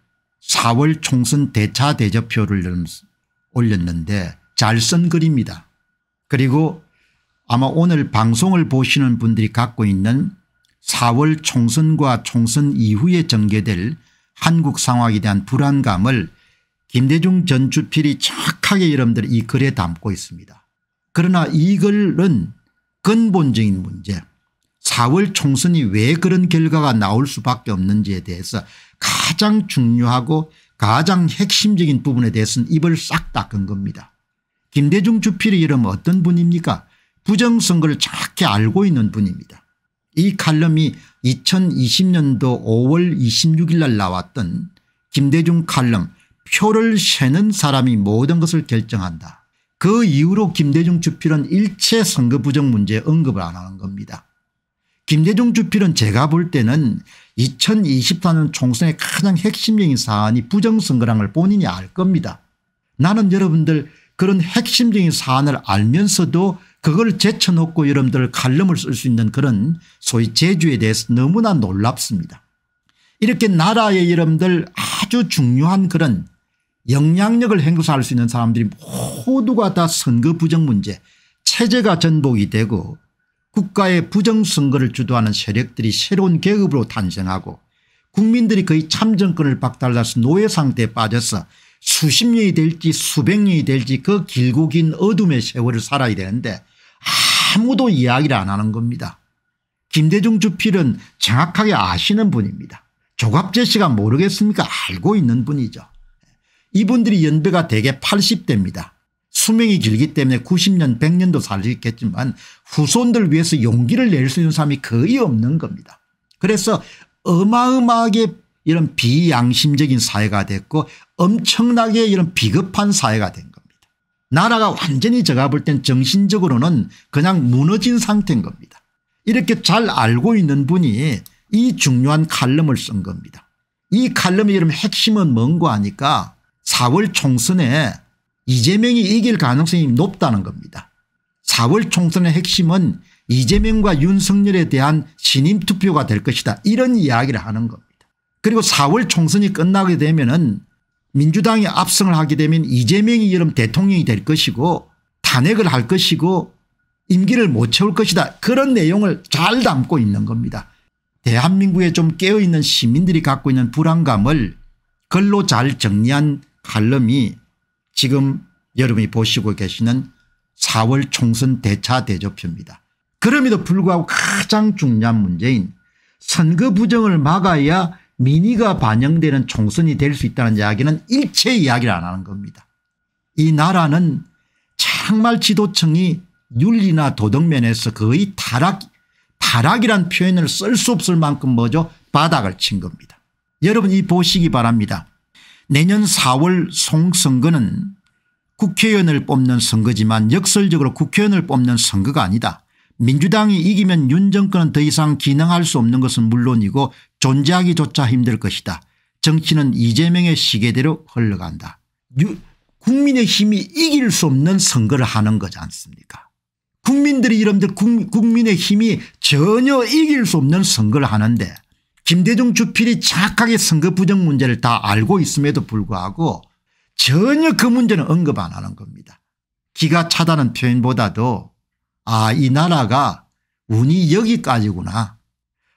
[SPEAKER 1] 4월 총선 대차 대저표를 올렸는데 잘 쓴 글입니다. 그리고 아마 오늘 방송을 보시는 분들이 갖고 있는 4월 총선과 총선 이후에 전개될 한국 상황에 대한 불안감을 김대중 전주필이 착하게 여러분들 이 글에 담고 있습니다. 그러나 이 글은 근본적인 문제 4월 총선이 왜 그런 결과가 나올 수밖에 없는지에 대해서 가장 중요하고 가장 핵심적인 부분에 대해서는 입을 싹 닦은 겁니다. 김대중 주필이 이름 어떤 분입니까 부정선거를 정확히 알고 있는 분입니다. 이 칼럼이 2020년도 5월 26일 날 나왔던 김대중 칼럼 표를 세는 사람이 모든 것을 결정한다. 그 이후로 김대중 주필은 일체 선거 부정 문제에 언급을 안 하는 겁니다. 김대중 주필은 제가 볼 때는 2024년 총선의 가장 핵심적인 사안이 부정선거란 걸 본인이 알 겁니다. 나는 여러분들 그런 핵심적인 사안을 알면서도 그걸 제쳐놓고 여러분들 칼럼을 쓸 수 있는 그런 소위 제주에 대해서 너무나 놀랍습니다. 이렇게 나라의 여러분들 아주 중요한 그런 영향력을 행사할 수 있는 사람들이 모두가 다 선거 부정 문제 체제가 전복이 되고 국가의 부정선거를 주도하는 세력들이 새로운 계급으로 탄생하고 국민들이 거의 참정권을 박탈해서 노예 상태에 빠져서 수십 년이 될지 수백 년이 될지 그 길고 긴 어둠의 세월을 살아야 되는데 아무도 이야기를 안 하는 겁니다. 김대중 주필은 정확하게 아시는 분입니다. 조갑재 씨가 모르겠습니까 알고 있는 분이죠. 이분들이 연배가 대개 80대입니다. 수명이 길기 때문에 90년 100년도 살 수 있겠지만 후손들 위해서 용기를 낼 수 있는 사람이 거의 없는 겁니다. 그래서 어마어마하게 이런 비양심적인 사회가 됐고 엄청나게 이런 비겁한 사회가 된 겁니다. 나라가 완전히 제가 볼 땐 정신적으로는 그냥 무너진 상태인 겁니다. 이렇게 잘 알고 있는 분이 이 중요한 칼럼을 쓴 겁니다. 이 칼럼의 이름 핵심은 뭔고 하니까 4월 총선에 이재명이 이길 가능성이 높다는 겁니다. 4월 총선의 핵심은 이재명과 윤석열에 대한 신임 투표가 될 것이다 이런 이야기를 하는 겁니다. 그리고 4월 총선이 끝나게 되면 은 민주당이 압승을 하게 되면 이재명이 여름 대통령이 될 것이고 탄핵을 할 것이고 임기를 못 채울 것이다 그런 내용을 잘 담고 있는 겁니다. 대한민국에 좀 깨어있는 시민들이 갖고 있는 불안감을 글로 잘 정리한 칼럼이 지금 여러분이 보시고 계시는 4월 총선 대차 대조표입니다. 그럼에도 불구하고 가장 중요한 문제인 선거 부정을 막아야 민의가 반영되는 총선이 될 수 있다는 이야기는 일체 이야기를 안 하는 겁니다. 이 나라는 정말 지도층이 윤리나 도덕면에서 거의 타락 타락이란 표현을 쓸 수 없을 만큼 뭐죠 바닥을 친 겁니다. 여러분 이 보시기 바랍니다. 내년 4월 송선거는 국회의원을 뽑는 선거지만 역설적으로 국회의원을 뽑는 선거가 아니다. 민주당이 이기면 윤 정권은 더 이상 기능할 수 없는 것은 물론이고 존재하기조차 힘들 것이다. 정치는 이재명의 시계대로 흘러간다. 국민의힘이 이길 수 없는 선거를 하는 거지 않습니까 국민들이 이름들 국민의힘이 전혀 이길 수 없는 선거를 하는데 김대중 주필이 착하게 선거 부정 문제를 다 알고 있음에도 불구하고 전혀 그 문제는 언급 안 하는 겁니다. 기가 차다는 표현보다도 아이 나라가 운이 여기까지구나.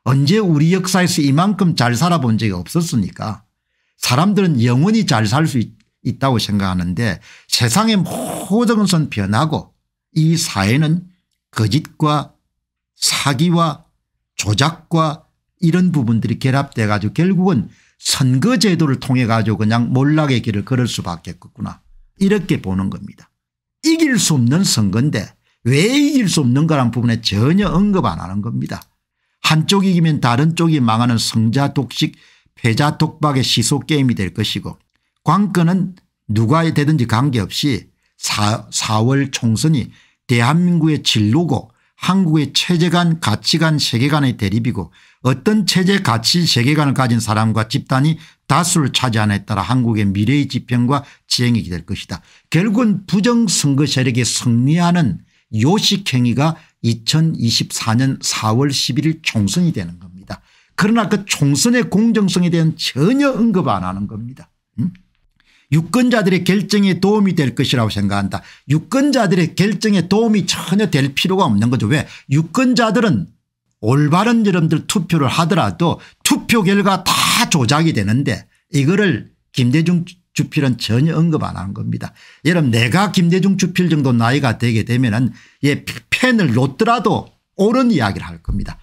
[SPEAKER 1] 언제 우리 역사에서 이만큼 잘 살아본 적이 없었으니까 사람들은 영원히 잘 살 수 있다고 생각하는데 세상의 모든 것은 변하고 이 사회는 거짓과 사기와 조작과 이런 부분들이 결합돼 가지고 결국은 선거제도를 통해 가지고 그냥 몰락의 길을 걸을 수밖에 없구나 이렇게 보는 겁니다. 이길 수 없는 선거인데 왜 이길 수없는가란 부분에 전혀 언급 안 하는 겁니다. 한쪽 이기면 이 다른 쪽이 망하는 성자 독식 패자 독박의 시소게임이 될 것이고 관건은 누가 되든지 관계없이 4, 월 총선이 대한민국의 진로고 한국의 체제관 가치관 세계관의 대립이고 어떤 체제 가치 세계관을 가진 사람과 집단이 다수를 차지하에 따라 한국의 미래의 지평과 지행이 될 것이다. 결국은 부정선거 세력이 승리하는 요식행위가 2024년 4월 11일 총선이 되는 겁니다. 그러나 그 총선의 공정성에 대한 전혀 언급 안 하는 겁니다. 음? 유권자들의 결정에 도움이 될 것이라고 생각한다. 유권자들의 결정에 도움이 전혀 될 필요가 없는 거죠. 왜 유권자들은 올바른 여러분들 투표를 하더라도 투표 결과 다 조작이 되는데 이거를 김대중 주필은 전혀 언급 안 한 겁니다. 여러분 내가 김대중 주필 정도 나이가 되게 되면 은예 펜을 놓더라도 옳은 이야기를 할 겁니다.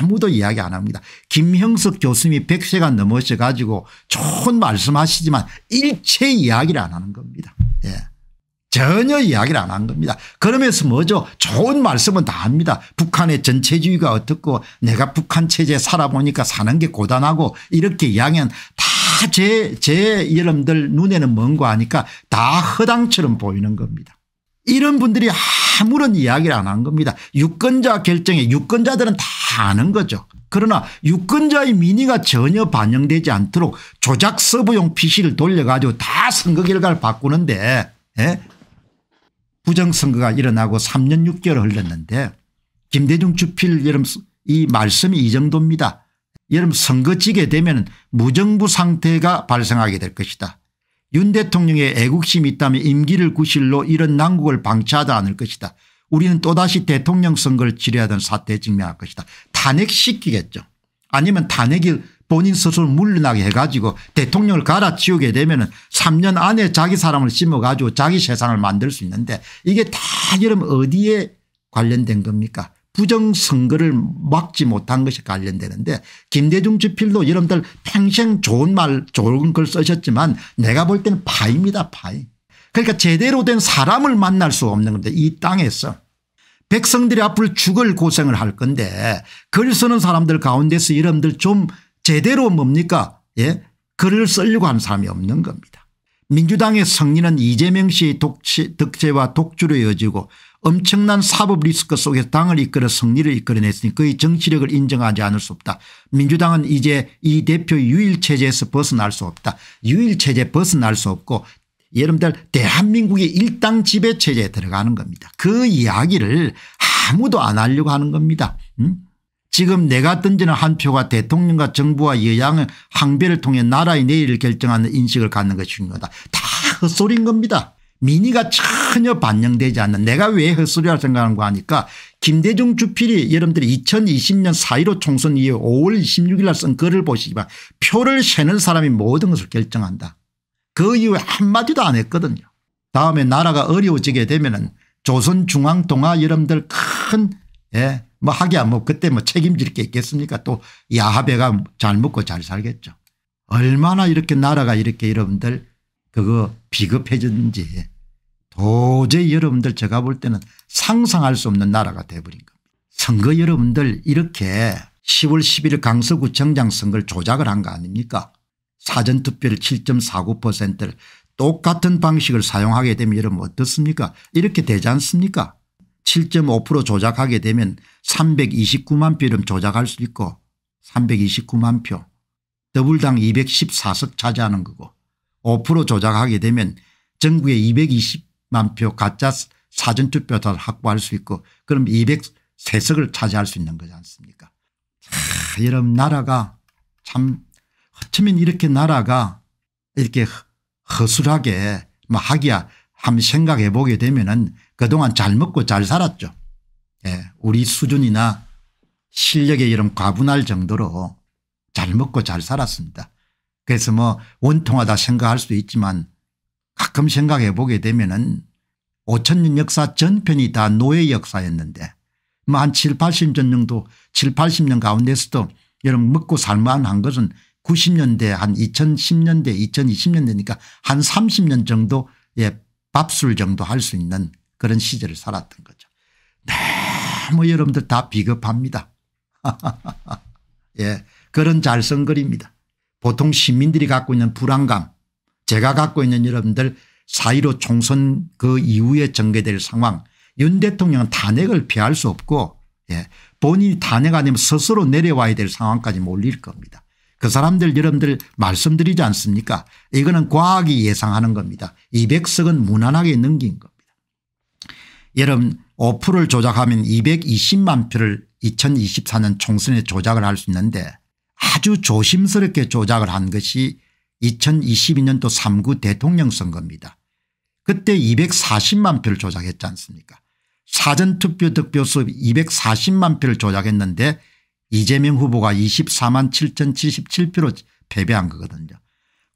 [SPEAKER 1] 아무도 이야기 안 합니다. 김형석 교수님이 100세가 넘으셔 가지고 좋은 말씀하시지만 일체 이야기를 안 하는 겁니다. 예. 전혀 이야기를 안 한 겁니다. 그러면서 뭐죠 좋은 말씀은 다 합니다. 북한의 전체주의가 어떻고 내가 북한 체제에 살아보니까 사는 게 고단하고 이렇게 이야기는 다제제 제 여러분들 눈에는 먼거 하니까 다 허당처럼 보이는 겁니다. 이런 분들이 아무런 이야기를 안 한 겁니다. 유권자 결정에 유권자들은 다 아는 거죠. 그러나 유권자의 민의가 전혀 반영되지 않도록 조작 서브용 PC를 돌려가지고 다 선거 결과를 바꾸는데 예? 부정선거가 일어나고 3년 6개월 흘렀는데 김대중 주필 여름 이 말씀이 이 정도입니다. 여름 선거 지게 되면 무정부 상태가 발생하게 될 것이다. 윤 대통령의 애국심이 있다면 임기를 구실로 이런 난국을 방치하지 않을 것이다. 우리는 또다시 대통령 선거를 치러야 하는 사태에 직면할 것이다. 탄핵시키겠죠. 아니면 탄핵이 본인 스스로 물러나게 해가지고 대통령을 갈아치우게 되면 3년 안에 자기 사람을 심어가지고 자기 세상을 만들 수 있는데 이게 다 여러분 어디에 관련된 겁니까 부정선거를 막지 못한 것이 관련되는데 김대중 주필도 여러분들 평생 좋은 말 좋은 걸 쓰셨지만 내가 볼 때는 파입니다 파이. 그러니까 제대로 된 사람을 만날 수 없는 건데 이 땅에서. 백성들이 앞으로 죽을 고생을 할 건데 글 쓰는 사람들 가운데서 여러분들 좀 제대로 뭡니까 예 글을 쓰려고 하는 사람이 없는 겁니다. 민주당의 승리는 이재명 씨의 독재, 와 독주로 이어지고 엄청난 사법 리스크 속에서 당을 이끌어 승리를 이끌어냈으니 그의 정치력을 인정하지 않을 수 없다. 민주당은 이제 이대표 유일체제에서 벗어날 수 없다. 유일체제 벗어날 수 없고 여러분들 대한민국의 일당 지배 체제에 들어가는 겁니다. 그 이야기를 아무도 안 하려고 하는 겁니다. 음? 지금 내가 던지는 한 표가 대통령과 정부와 여양의 항배를 통해 나라의 내일을 결정하는 인식을 갖는 것이 중요하다. 다 헛소리인 겁니다. 민의가 전혀 반영되지 않는 내가 왜 헛소리할 생각하는거아니까 김대중 주필이 여러분들이 2020년 4.15 총선 이후 5월 26일 날 쓴 글을 보시기만 표를 세는 사람이 모든 것을 결정한다. 그 이후에 한마디도 안 했거든요. 다음에 나라가 어려워지게 되면은 조선중앙동화 여러분들 큰 예, 뭐 하기야 뭐 그때 뭐 책임질 게 있겠습니까 또 야합회가 잘 먹고 잘 살겠죠. 얼마나 이렇게 나라가 이렇게 여러분들 그거 비겁해졌는지 도저히 여러분들 제가 볼 때는 상상할 수 없는 나라가 돼버린 겁니다. 선거 여러분들 이렇게 10월 11일 강서구청장 선거를 조작을 한 거 아닙니까 사전투표를 7.49%를 똑같은 방식을 사용하게 되면 여러분 어떻습니까 이렇게 되지 않습니까 7.5% 조작하게 되면 329만 표이 조작할 수 있고 329만 표 더불당 214석 차지하는 거고 5% 조작하게 되면 전국에 220 만표 가짜 사전투표를 확보할 수 있고 그럼 203석을 차지할 수 있는 거지 않습니까 아, 여러분 나라가 참 어쩌면 이렇게 나라가 이렇게 허술하게 뭐 하기야 한번 생각해 보게 되면은 그동안 잘 먹고 잘 살았죠. 예. 우리 수준이나 실력에 이런 과분할 정도로 잘 먹고 잘 살았습니다. 그래서 뭐 원통하다 생각할 수도 있지만 가끔 생각해 보게 되면 은 5천년 역사 전편이 다 노예 역사였는데 뭐 한 7, 80년 정도 7, 80년 가운데서도 여러분 먹고 살만한 것은 90년대 한 2010년대 2020년대니까 한 30년 정도의 예, 밥술 정도 할 수 있는 그런 시절을 살았던 거죠. 너무 네, 뭐 여러분들 다 비겁합니다. 예, 그런 잘성거리입니다. 보통 시민들이 갖고 있는 불안감 제가 갖고 있는 여러분들 4.15 총선 그 이후에 전개될 상황 윤 대통령은 탄핵을 피할 수 없고 예. 본인이 탄핵 아니면 스스로 내려와야 될 상황까지 몰릴 겁니다. 그 사람들 여러분들 말씀드리지 않습니까 이거는 과학이 예상하는 겁니다. 200석은 무난하게 넘긴 겁니다. 여러분 5%를 조작하면 220만 표를 2024년 총선에 조작을 할 수 있는데 아주 조심스럽게 조작을 한 것이 2022년도 3구 대통령 선거입니다. 그때 240만 표를 조작했지 않습니까 사전투표 득표수 240만 표를 조작했는데 이재명 후보가 24만 7,077표로 패배한 거거든요.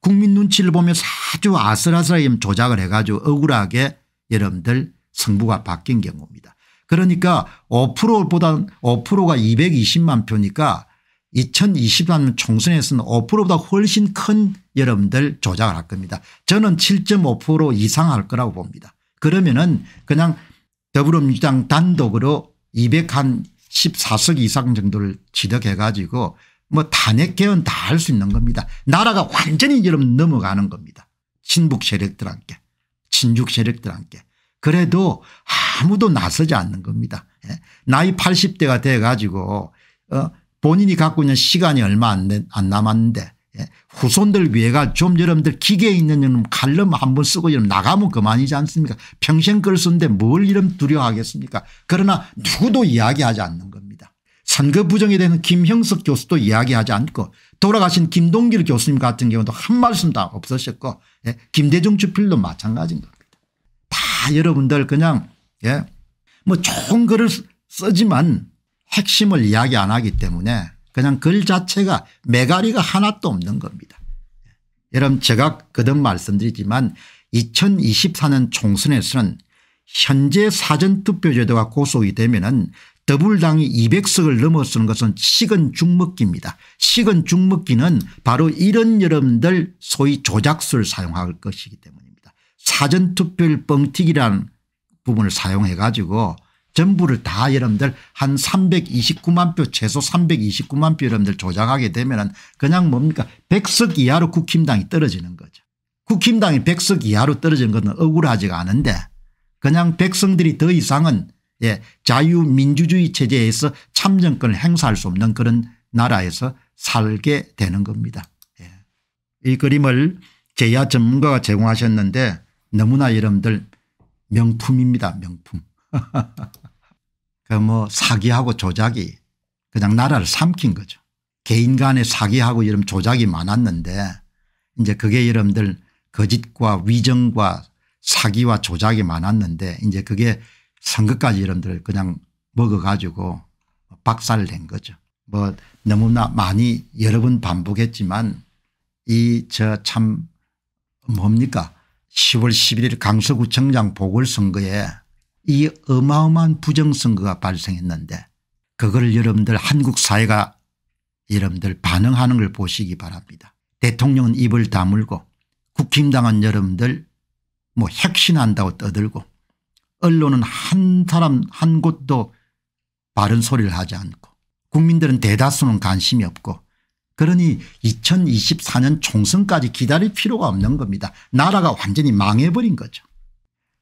[SPEAKER 1] 국민 눈치를 보면서 아주 아슬아슬하게 조작을 해가지고 억울하게 여러분들 성부가 바뀐 경우입니다. 그러니까 5%보다 5%가 220만 표니까 2020년 총선에서는 5%보다 훨씬 큰 여러분들 조작을 할 겁니다. 저는 7.5% 이상 할 거라고 봅니다. 그러면은 그냥 더불어민주당 단독으로 200 한 14석 이상 정도를 취득해 가지고 뭐 탄핵 개헌 다 할 수 있는 겁니다. 나라가 완전히 여러분 넘어가는 겁니다. 친북 세력들한테 친 j 세력들한테 그래도 아무도 나서지 않는 겁니다. 예? 나이 80대가 돼 가지고 어 본인이 갖고 있는 시간이 얼마 안, 안 남았는데 예. 후손들 위해가 좀 여러분들 기계 에 있는 이러분 칼럼 한 번 쓰고 이러 나가면 그만이지 않습니까 평생 글 쓰는데 뭘 이름 두려워하겠습니까 그러나 누구도 이야기하지 않는 겁니다. 선거 부정에 대해서 김형석 교수도 이야기하지 않고 돌아가신 김동길 교수님 같은 경우도 한 말씀도 없으셨고 예. 김대중 주필도 마찬가지인 겁니다. 다 여러분들 그냥 예. 뭐 좋은 글을 쓰지만 핵심을 이야기 안 하기 때문에 그냥 글 자체가 메가리가 하나도 없는 겁니다. 여러분 제가 거듭 말씀드리지만 2024년 총선에서는 현재 사전투표제도가 고속이 되면 은 더불당이 200석을 넘어서는 것은 식은 죽먹기입니다. 식은 죽먹기는 바로 이런 여러분들 소위 조작수를 사용할 것이기 때문입니다. 사전투표율 뻥튀기라는 부분을 사용해 가지고 전부를 다 여러분들 한 329만 표 최소 329만 표 여러분들 조작하게 되면 은 그냥 뭡니까 100석 이하로 국힘당이 떨어지는 거죠. 국힘당이 100석 이하로 떨어진 것은 억울하지가 않은데 그냥 백성들이 더 이상은 예, 자유민주주의 체제에서 참정권을 행사할 수 없는 그런 나라에서 살게 되는 겁니다. 예. 이 그림을 제야 전문가가 제공하셨는데 너무나 여러분들 명품입니다. 명품. 그러니까 뭐 사기하고 조작이 그냥 나라를 삼킨 거죠. 개인 간의 사기하고 이런 조작이 많았는데 이제 그게 여러분들 거짓과 위정과 사기와 조작이 많았는데 이제 그게 선거까지 여러분들 그냥 먹어가지고 박살 낸 거죠. 뭐 너무나 많이 여러 번 반복했지만 이 저 참 뭡니까 10월 11일 강서구청장 보궐선거에 이 어마어마한 부정선거가 발생했는데 그걸 여러분들 한국 사회가 여러분들 반응하는 걸 보시기 바랍니다. 대통령은 입을 다물고 국힘당한 여러분들 뭐혁신한다고 떠들고 언론은 한 사람 한 곳도 바른 소리를 하지 않고 국민들은 대다수는 관심이 없고 그러니 2024년 총선까지 기다릴 필요가 없는 겁니다. 나라가 완전히 망해버린 거죠.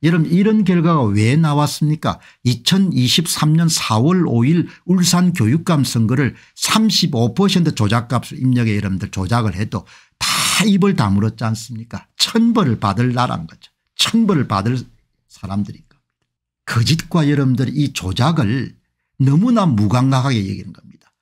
[SPEAKER 1] 여러분 이런 결과가 왜 나왔습니까 2023년 4월 5일 울산 교육감 선거를 35% 조작값을 입력에 여러분들 조작을 해도 다 입을 다물었지 않습니까 천벌을 받을 나란 거죠. 천벌을 받을 사람들인 겁니다. 거짓과 그 여러분들이 조작을 너무나 무감각하게 얘기하는 겁니다.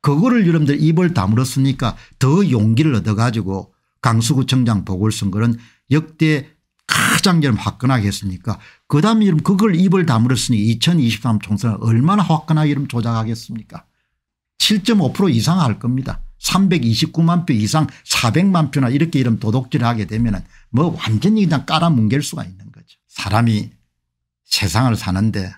[SPEAKER 1] 그거를 여러분들 입을 다물었으니까 더 용기를 얻어가지고 강서구청장 보궐선거는 역대 가장전 화끈하게했습니까그 다음 이름 그걸 입을 다물었으니 2023 총선을 얼마나 화끈하게 이름 조작하겠습니까 7.5% 이상 할 겁니다. 329만 표 이상 400만 표나 이렇게 이름 도둑질 하게 되면 은뭐 완전히 그냥 깔아뭉갤 수가 있는 거죠. 사람이 세상을 사는데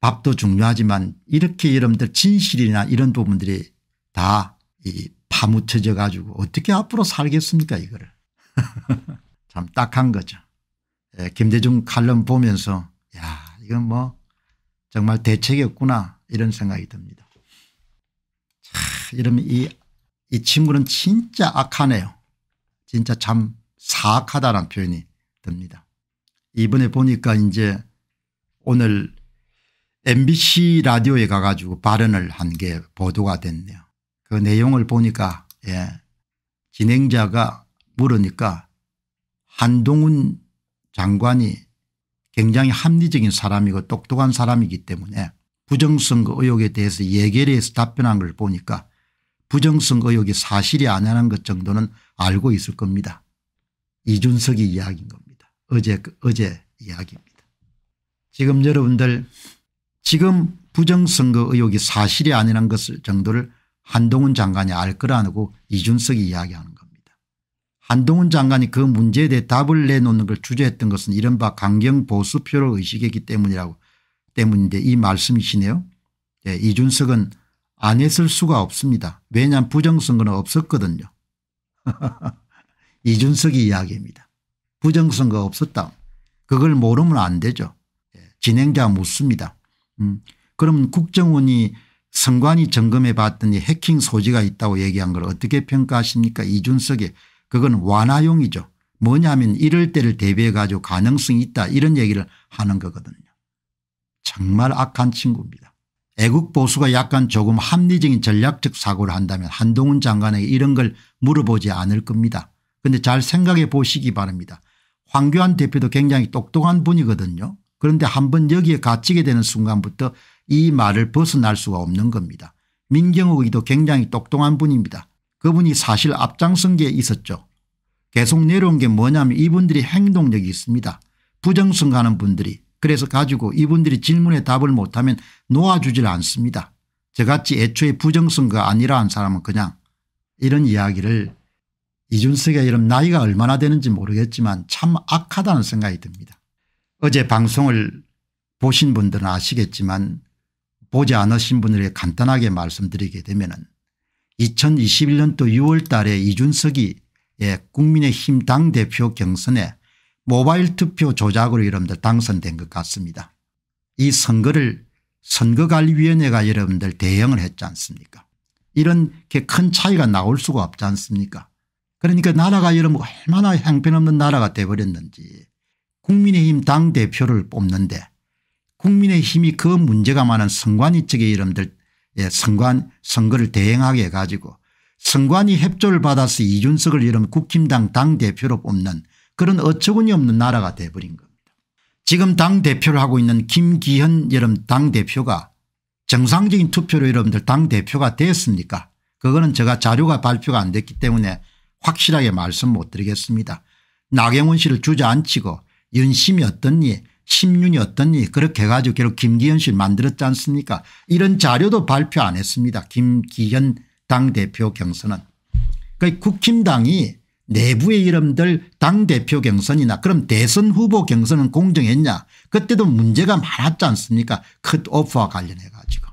[SPEAKER 1] 밥도 중요하지만 이렇게 이름들 진실이나 이런 부분들이 다 이 파묻혀져 가지고 어떻게 앞으로 살겠습니까 이거를. 참 딱한 거죠. 예, 김대중 칼럼 보면서 야 이건 뭐 정말 대책이 었구나 이런 생각이 듭니다. 자, 이러면 이, 이 친구는 진짜 악하네요. 진짜 참 사악하다는 표현이 듭니다. 이번에 보니까 이제 오늘 MBC 라디오에 가가지고 발언을 한 게 보도가 됐네요. 그 내용을 보니까 예, 진행자가 물으니까 한동훈 장관이 굉장히 합리적인 사람이고 똑똑한 사람이기 때문에 부정선거 의혹에 대해서 예결위에서 답변한 걸 보니까 부정선거 의혹이 사실이 아니라는 것 정도는 알고 있을 겁니다. 이준석이 이야기인 겁니다. 어제 어제 이야기입니다. 지금 여러분들 지금 부정선거 의혹이 사실이 아니라는 것을 정도를 한동훈 장관이 알 거라고 이준석이 이야기하는 겁니다. 한동훈 장관이 그 문제에 대해 답을 내놓는 걸 주저했던 것은 이른바 강경 보수표로 의식했기 때문이라고 때문인데 이 말씀이시네요. 예, 이준석은 안 했을 수가 없습니다. 왜냐하면 부정선거는 없었거든요. 이준석이 이야기입니다. 부정선거 없었다. 그걸 모르면 안 되죠. 예, 진행자 묻습니다. 음, 그럼 국정원이 선관위 점검해 봤더니 해킹 소지가 있다고 얘기한 걸 어떻게 평가하십니까 이준석의 그건 완화용이죠. 뭐냐면 이럴 때를 대비해 가지고 가능성이 있다 이런 얘기를 하는 거거든요. 정말 악한 친구입니다. 애국 보수가 약간 조금 합리적인 전략적 사고를 한다면 한동훈 장관에게 이런 걸 물어보지 않을 겁니다. 그런데 잘 생각해 보시기 바랍니다. 황교안 대표도 굉장히 똑똑한 분이거든요. 그런데 한 번 여기에 갇히게 되는 순간부터 이 말을 벗어날 수가 없는 겁니다. 민경욱 이도 굉장히 똑똑한 분입니다. 그분이 사실 앞장선 게 있었죠. 계속 내려온 게 뭐냐면 이분들이 행동력이 있습니다. 부정선거하는 분들이 그래서 가지고 이분들이 질문에 답을 못하면 놓아주질 않습니다. 저같이 애초에 부정선가 아니라 한 사람은 그냥 이런 이야기를 이준석의 이름 나이가 얼마나 되는지 모르겠지만 참 악하다는 생각이 듭니다. 어제 방송을 보신 분들은 아시겠지만 보지 않으신 분들에게 간단하게 말씀드리게 되면 은 2021년도 6월 달에 이준석이 국민의힘 당대표 경선에 모바일 투표 조작으로 여러분들 당선된 것 같습니다. 이 선거를 선거관리위원회가 여러분들 대응을 했지 않습니까 이렇게 큰 차이가 나올 수가 없지 않습니까 그러니까 나라가 여러분 얼마나 형편없는 나라가 돼버렸는지 국민의힘 당대표를 뽑는데 국민의힘이 그 문제가 많은 선관위 측의 여러분들 예, 선관 선거를 대행하게 해 가지고 선관위 협조를 받아서 이준석을 이름 국힘당 당대표로 뽑는 그런 어처구니 없는 나라가 돼버린 겁니다. 지금 당대표를 하고 있는 김기현 여름 당대표가 정상적인 투표로 여러분들 당대표가 됐습니까 그거는 제가 자료가 발표가 안 됐기 때문에 확실하게 말씀 못 드리겠습니다. 나경원 씨를 주저앉히고 연심이 어떻니 심윤이 어떻니 그렇게 해가지고 결국 김기현실 만들었지 않습니까 이런 자료도 발표 안 했습니다. 김기현 당대표 경선은. 그러니까 국힘당이 내부의 이름들 당대표 경선이나 그럼 대선 후보 경선은 공정했냐 그때도 문제가 많았지 않습니까 컷오프와 관련해 가지고.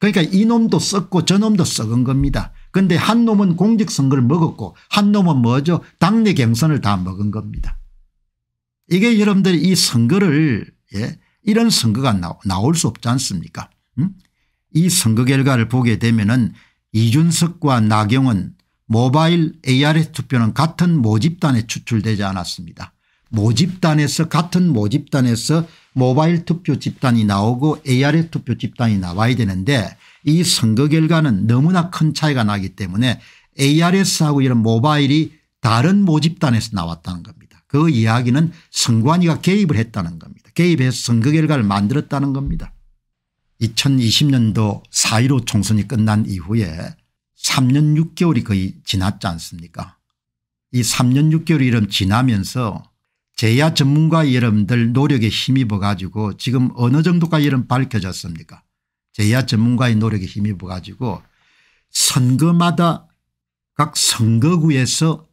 [SPEAKER 1] 그러니까 이놈도 썩고 저놈도 썩은 겁니다. 그런데 한 놈은 공직선거를 먹었고 한 놈은 뭐죠 당내 경선을 다 먹은 겁니다. 이게 여러분들이 이 선거를 예, 이런 선거가 나올 수 없지 않습니까 음? 이 선거 결과를 보게 되면 은 이준석과 나경원 모바일 ARS 투표는 같은 모집단에 추출되지 않았습니다. 모집단에서 같은 모집단에서 모바일 투표 집단이 나오고 ARS 투표 집단이 나와야 되는데 이 선거 결과는 너무나 큰 차이가 나기 때문에 ARS하고 이런 모바일이 다른 모집단에서 나왔다는 겁니다. 그 이야기는 선관위가 개입을 했다는 겁니다. 개입해서 선거 결과를 만들었다는 겁니다. 2020년도 4.15 총선이 끝난 이후에 3년 6개월이 거의 지났지 않습니까 이 3년 6개월이 이름 지나면서 제야 전문가 여러분들 노력에 힘입어 가지고 지금 어느 정도까지 이름 밝혀졌습니까 제야 전문가의 노력에 힘입어 가지고 선거마다 각 선거구에서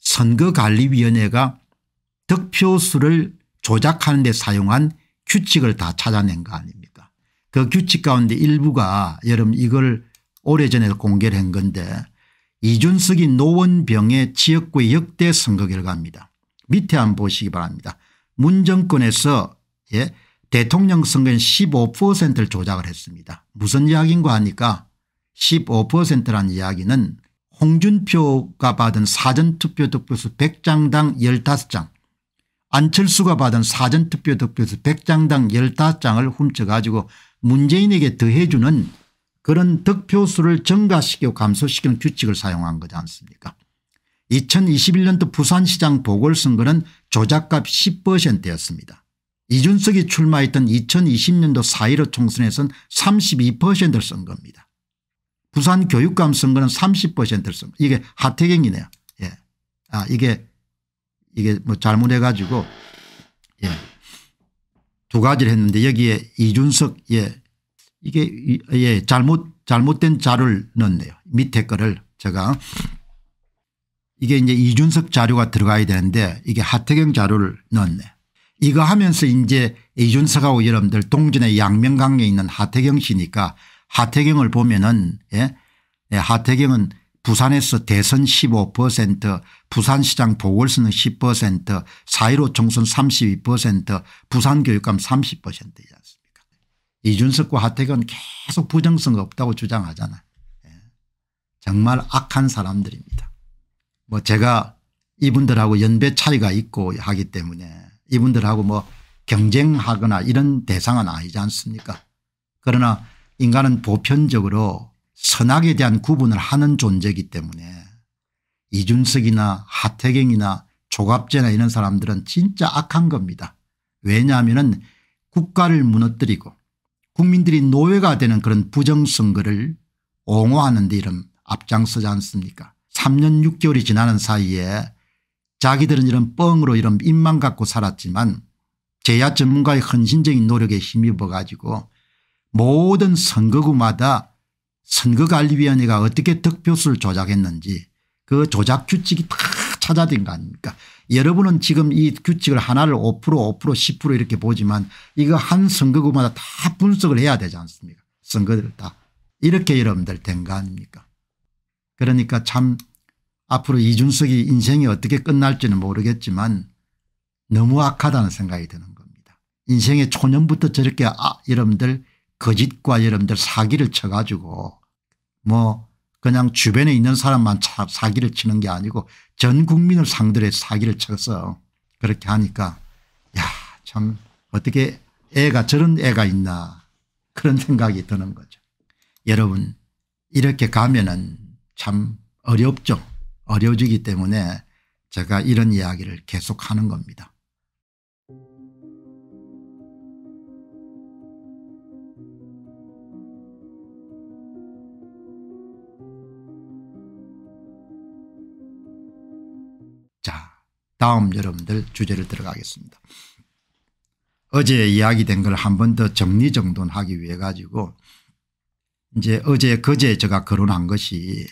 [SPEAKER 1] 선거관리위원회가 득표수를 조작하는 데 사용한 규칙을 다 찾아낸 거 아닙니까 그 규칙 가운데 일부가 여러분 이걸 오래전에 공개를 한 건데 이준석이 노원병의 지역구의 역대 선거 결과입니다. 밑에 한번 보시기 바랍니다. 문정권에서 예, 대통령 선거인 15%를 조작을 했습니다. 무슨 이야기인가 하니까 1 5라는 이야기는 홍준표가 받은 사전투표 득표수 100장당 15장 안철수가 받은 사전투표 득표수 100장당 15장을 훔쳐가지고 문재인에게 더해주는 그런 득표수를 증가시키고 감소시키는 규칙을 사용한 거지 않습니까 2021년도 부산시장 보궐선거는 조작값 10%였습니다. 이준석이 출마했던 2020년도 4.15 총선에서는 32%를 쓴 겁니다. 부산 교육감 선거는 30%를 쓴 이게 하태경이네요. 예. 아 이게 이게 뭐 잘못해 가지고 예. 두 가지를 했는데 여기에 이준석 예. 이게 예. 잘못 잘못된 자료를 넣었네요. 밑에 거를 제가 이게 이제 이준석 자료가 들어가야 되는데 이게 하태경 자료를 넣었네. 이거 하면서 이제 이준석하고 여러분들 동전의 양면강에 있는 하태경 씨니까 하태경을 보면은 예? 예, 하태경은 부산에서 대선 15% 부산시장 보궐선거 10% 4.15 총선 32% 부산교육감 30%이지 않습니까 이준석과 하태경은 계속 부정성거 없다고 주장하잖아요. 예. 정말 악한 사람들입니다. 뭐 제가 이분들하고 연배 차이가 있고 하기 때문에 이분들하고 뭐 경쟁하거나 이런 대상은 아니지 않습니까 그러나 인간은 보편적으로 선악에 대한 구분을 하는 존재이기 때문에 이준석이나 하태경이나 조갑제나 이런 사람들은 진짜 악한 겁니다. 왜냐하면 국가를 무너뜨리고 국민들이 노예가 되는 그런 부정선거를 옹호하는 데 이름 앞장서지 않습니까 3년 6개월이 지나는 사이에 자기들은 이런 뻥으로 이런 입만 갖고 살았지만 제야 전문가의 헌신적인 노력에 힘입어 가지고 모든 선거구마다 선거관리위원회가 어떻게 득표수를 조작했는지 그 조작 규칙이 다찾아든거 아닙니까 여러분은 지금 이 규칙을 하나를 5% 5% 10% 이렇게 보지만 이거 한 선거구마다 다 분석을 해야 되지 않습니까 선거들 다 이렇게 여러분들 된 거 아닙니까 그러니까 참 앞으로 이준석이 인생이 어떻게 끝날지는 모르겠지만 너무 악하다는 생각이 드는 겁니다. 인생의 초년부터 저렇게 아, 여러분들 거짓과 여러분들 사기를 쳐가지고 뭐 그냥 주변에 있는 사람만 사기를 치는 게 아니고 전 국민을 상대로 사기를 쳐서 그렇게 하니까 야 참 어떻게 애가 저런 애가 있나 그런 생각이 드는 거죠. 여러분 이렇게 가면은 참 어렵죠. 어려워지기 때문에 제가 이런 이야기를 계속하는 겁니다. 다음 여러분들 주제를 들어가겠습니다. 어제 이야기된 걸 한 번 더 정리정돈하기 위해 가지고 이제 어제 그제 제가 거론한 것이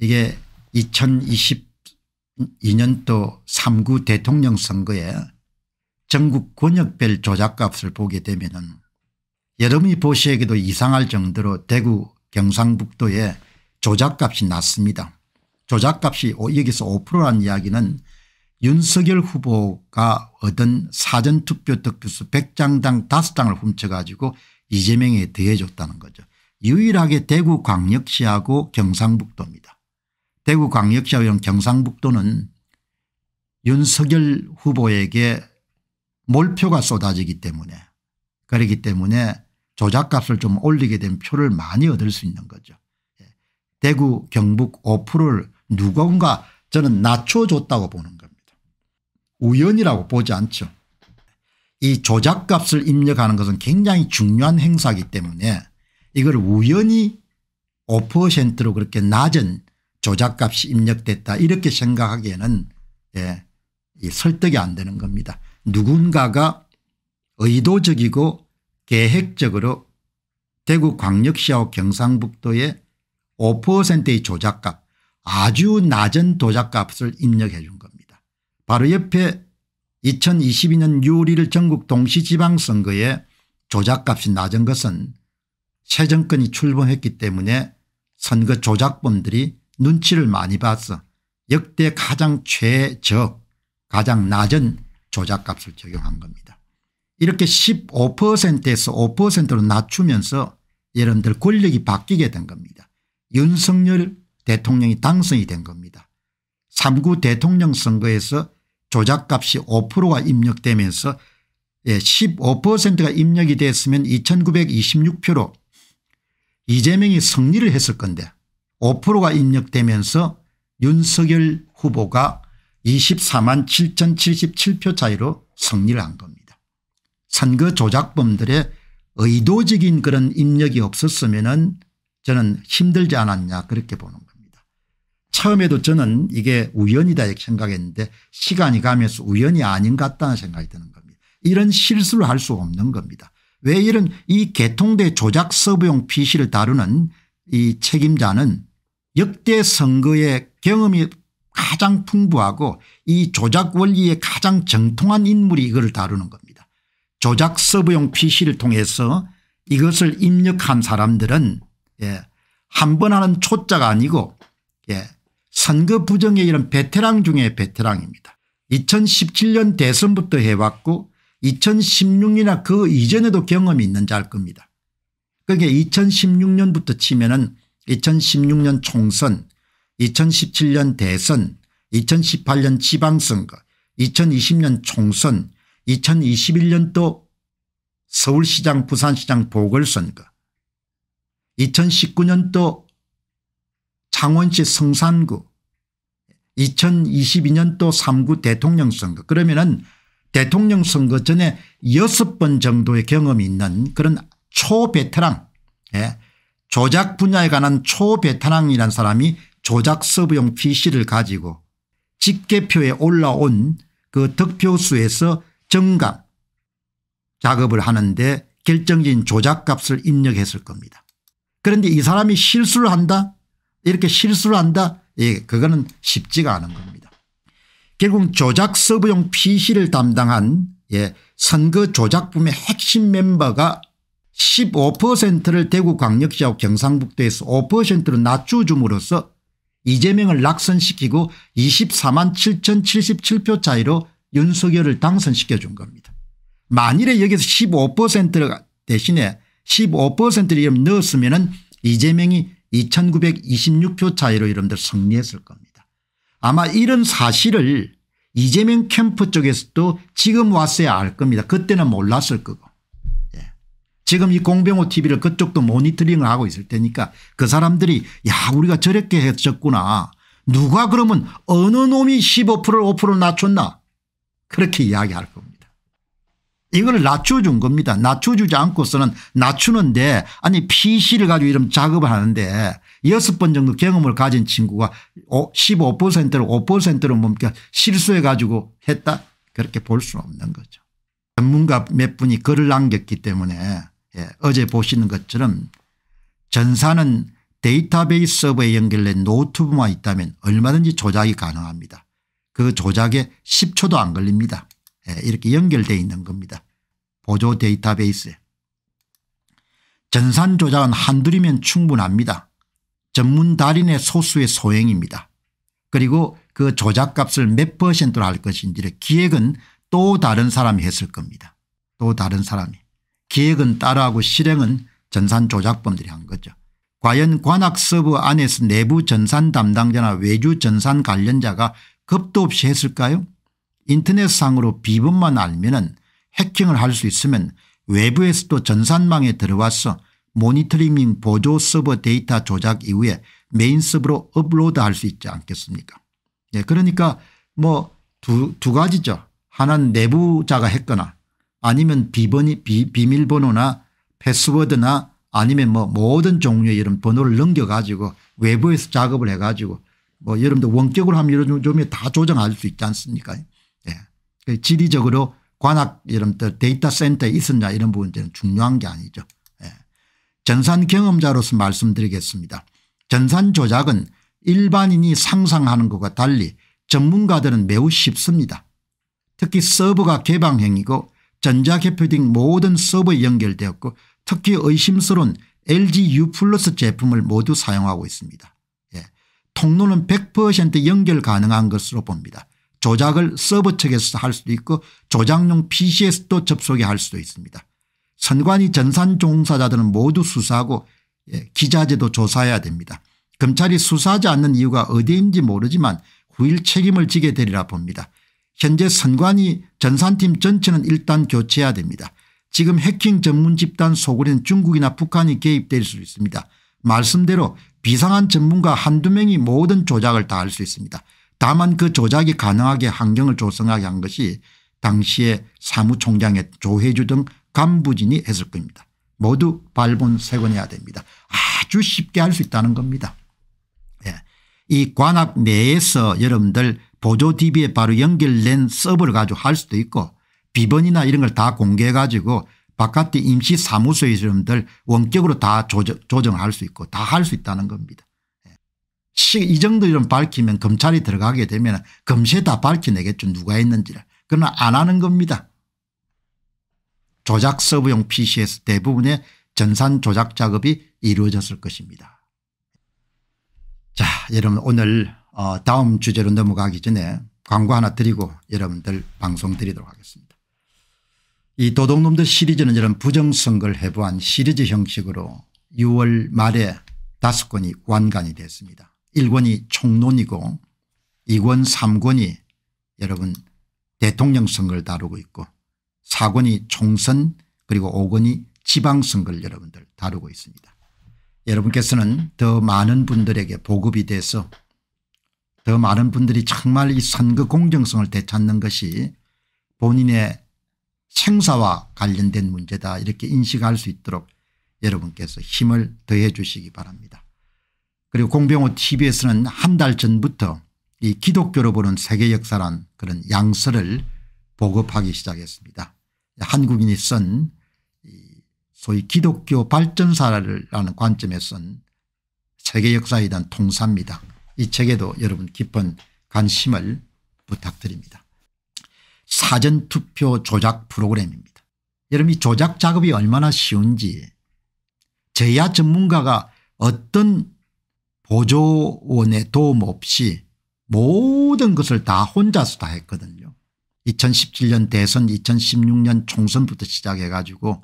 [SPEAKER 1] 이게 2022년도 3구 대통령 선거에 전국 권역별 조작값을 보게 되면 은 여러분이 보시기에도 이상할 정도로 대구 경상북도에 조작값이 낮습니다. 조작값이 여기서 5%라는 이야기는 윤석열 후보가 얻은 사전투표 득표수 100장당 5장을 훔쳐가지고 이재명에 대해줬다는 거죠. 유일하게 대구광역시하고 경상북도입니다. 대구광역시하고 경상북도는 윤석열 후보에게 몰표가 쏟아지기 때문에 그러기 때문에 조작값을 좀 올리게 된 표를 많이 얻을 수 있는 거죠. 대구 경북 5%를 누군가 저는 낮춰줬다고 보는 우연이라고 보지 않죠. 이 조작값을 입력하는 것은 굉장히 중요한 행사이기 때문에 이걸 우연히 5%로 그렇게 낮은 조작값이 입력됐다 이렇게 생각하기에는 예, 설득이 안 되는 겁니다. 누군가가 의도적이고 계획적으로 대구 광역시하고 경상북도의 5%의 조작값 아주 낮은 조작값을 입력해 준 바로 옆에 2022년 6월 1일 전국 동시지방선거에 조작값이 낮은 것은 새 정권이 출범했기 때문에 선거 조작범들이 눈치를 많이 봤어 역대 가장 최저 가장 낮은 조작값을 적용한 겁니다. 이렇게 15%에서 5%로 낮추면서 여러분들 권력이 바뀌게 된 겁니다. 윤석열 대통령이 당선이 된 겁니다. 3구 대통령 선거에서 조작값이 5%가 입력되면서 15%가 예, 입력이 됐으면 2926표로 이재명이 승리를 했을 건데 5%가 입력되면서 윤석열 후보가 24만 7077표 차이로 승리를 한 겁니다. 선거 조작범들의 의도적인 그런 입력이 없었으면 저는 힘들지 않았냐 그렇게 보는 겁니다. 처음에도 저는 이게 우연이다 이렇게 생각했는데 시간이 가면서 우연이 아닌 것 같다는 생각이 드는 겁니다. 이런 실수를 할 수 없는 겁니다. 왜 이런 이 개통대 조작 서브용 PC를 다루는 이 책임자는 역대 선거의 경험이 가장 풍부하고 이 조작 원리에 가장 정통한 인물이 이걸 다루는 겁니다. 조작 서브용 PC를 통해서 이것을 입력한 사람들은 예, 한 번 하는 초짜가 아니고 예, 선거 부정의이름 베테랑 중에 베테랑입니다. 2017년 대선부터 해왔고 2016이나 그 이전에도 경험이 있는 지알 겁니다. 그게 그러니까 2016년부터 치면 은 2016년 총선 2017년 대선 2018년 지방선거 2020년 총선 2 0 2 1년또 서울시장 부산시장 보궐선거 2 0 1 9년또 창원시 성산구 2022년도 3구 대통령 선거 그러면은 대통령 선거 전에 6번 정도의 경험이 있는 그런 초베테랑 예. 조작 분야에 관한 초베테랑이라는 사람이 조작 서브용 PC를 가지고 집계표에 올라온 그 득표수에서 정감 작업을 하는데 결정적인 조작값을 입력했을 겁니다. 그런데 이 사람이 실수를 한다 이렇게 실수를 한다 예, 그거는 쉽지가 않은 겁니다. 결국 조작 서브용 PC를 담당한 예, 선거 조작품의 핵심 멤버가 15%를 대구광역시하고 경상북도에서 5%로 낮춰줌으로써 이재명을 낙선시키고 24만 7,077표 차이로 윤석열을 당선시켜준 겁니다. 만일에 여기서 15% 대신에 15%를 넣었으면 이재명이 2926표 차이로 여러분들 승리했을 겁니다. 아마 이런 사실을 이재명 캠프 쪽에서도 지금 왔어야 알 겁니다. 그때는 몰랐을 거고. 예. 지금 이 공병호 tv를 그쪽도 모니터링을 하고 있을 테니까 그 사람들이 야 우리가 저렇게 했었구나. 누가 그러면 어느 놈이 1 5 5 낮췄나 그렇게 이야기할 겁니다. 이걸 낮춰준 겁니다. 낮춰주지 않고서는 낮추는데 아니 PC를 가지고 이런 작업을 하는데 여섯 번 정도 경험을 가진 친구가 15%를 5%로 뭡니까 실수해 가지고 했다 그렇게 볼 수는 없는 거죠. 전문가 몇 분이 글을 남겼기 때문에 예, 어제 보시는 것처럼 전사는 데이터베이스 서버에 연결된 노트북만 있다면 얼마든지 조작이 가능합니다. 그 조작에 10초도 안 걸립니다. 예, 이렇게 연결되어 있는 겁니다. 보조 데이터베이스에. 전산 조작은 한둘이면 충분합니다. 전문 달인의 소수의 소행입니다. 그리고 그 조작값을 몇 퍼센트로 할 것인지를 기획은 또 다른 사람이 했을 겁니다. 또 다른 사람이. 기획은 따라하고 실행은 전산 조작범들이 한 거죠. 과연 관악 서브 안에서 내부 전산 담당자나 외주 전산 관련자가 겁도 없이 했을까요 인터넷상으로 비번만 알면 은 해킹을 할 수 있으면 외부에서도 전산망에 들어와서 모니터링 보조 서버 데이터 조작 이후에 메인 서버로 업로드할 수 있지 않겠습니까 예, 그러니까 뭐 두 두 가지죠. 하나는 내부자가 했거나 아니면 비번이 비, 비밀번호나 패스워드나 아니면 뭐 모든 종류의 이런 번호를 넘겨가지고 외부에서 작업을 해가지고 뭐 여러분들 원격으로 하면 요즘에 다 조정할 수 있지 않습니까 예, 지리적으로 관악 이런 데이터 센터에 있었냐 이런 부분들은 중요한 게 아니죠. 예. 전산 경험자로서 말씀드리겠습니다. 전산 조작은 일반인이 상상하는 것과 달리 전문가들은 매우 쉽습니다. 특히 서버가 개방형이고 전자개표 등 모든 서버에 연결되었고 특히 의심스러운 LG U 플러스 제품을 모두 사용하고 있습니다. 예. 통로는 100% 연결 가능한 것으로 봅니다. 조작을 서버 측에서 할 수도 있고 조작용 PCS도 접속이 할 수도 있습니다. 선관위 전산 종사자들은 모두 수사하고 예, 기자재도 조사해야 됩니다. 검찰이 수사하지 않는 이유가 어디인지 모르지만 후일 책임을 지게 되리라 봅니다. 현재 선관위 전산팀 전체는 일단 교체해야 됩니다. 지금 해킹 전문 집단 소굴인 중국이나 북한이 개입될 수 있습니다. 말씀대로 비상한 전문가 한두 명이 모든 조작을 다 할 수 있습니다. 다만 그 조작이 가능하게 환경을 조성하게 한 것이 당시에 사무총장의 조혜주 등 간부진이 했을 겁니다. 모두 발본 세권해야 됩니다. 아주 쉽게 할 수 있다는 겁니다. 예. 이 관악 내에서 여러분들 보조 TV에 바로 연결된 서버를 가지고 할 수도 있고 비번이나 이런 걸 다 공개해 가지고 바깥에 임시 사무소의 여러분들 원격으로 다 조정, 조정할 수 있고 다 할 수 있다는 겁니다. 이 정도 좀 밝히면 검찰이 들어가게 되면 검시에 다 밝혀내겠죠. 누가 했는지를. 그러나 안 하는 겁니다. 조작 서브용 PC에서 대부분의 전산 조작 작업이 이루어졌을 것입니다. 자 여러분 오늘 어, 다음 주제로 넘어가기 전에 광고 하나 드리고 여러분들 방송 드리도록 하겠습니다. 이 도둑놈들 시리즈는 이런 부정선거를 해부한 시리즈 형식으로 6월 말에 다섯 건이 완간이 됐습니다. 1권이 총론이고 2권 3권이 여러분 대통령 선거를 다루고 있고 4권이 총선 그리고 5권이 지방선거를 여러분들 다루고 있습니다. 여러분께서는 더 많은 분들에게 보급이 돼서 더 많은 분들이 정말 이 선거 공정성을 되찾는 것이 본인의 생사와 관련된 문제다 이렇게 인식할 수 있도록 여러분께서 힘을 더해 주시기 바랍니다. 그리고 공병호 tbs는 한 달 전부터 이 기독교로 보는 세계 역사란 그런 양서를 보급하기 시작했습니다. 한국인이 쓴 소위 기독교 발전사라는 관점에 쓴 세계 역사에 대한 통사입니다. 이 책에도 여러분 깊은 관심을 부탁드립니다. 사전투표 조작 프로그램입니다. 여러분 이 조작 작업이 얼마나 쉬운지 제야 전문가가 어떤 보조원의 도움 없이 모든 것을 다 혼자서 다 했거든요. 2017년 대선 2016년 총선부터 시작해 가지고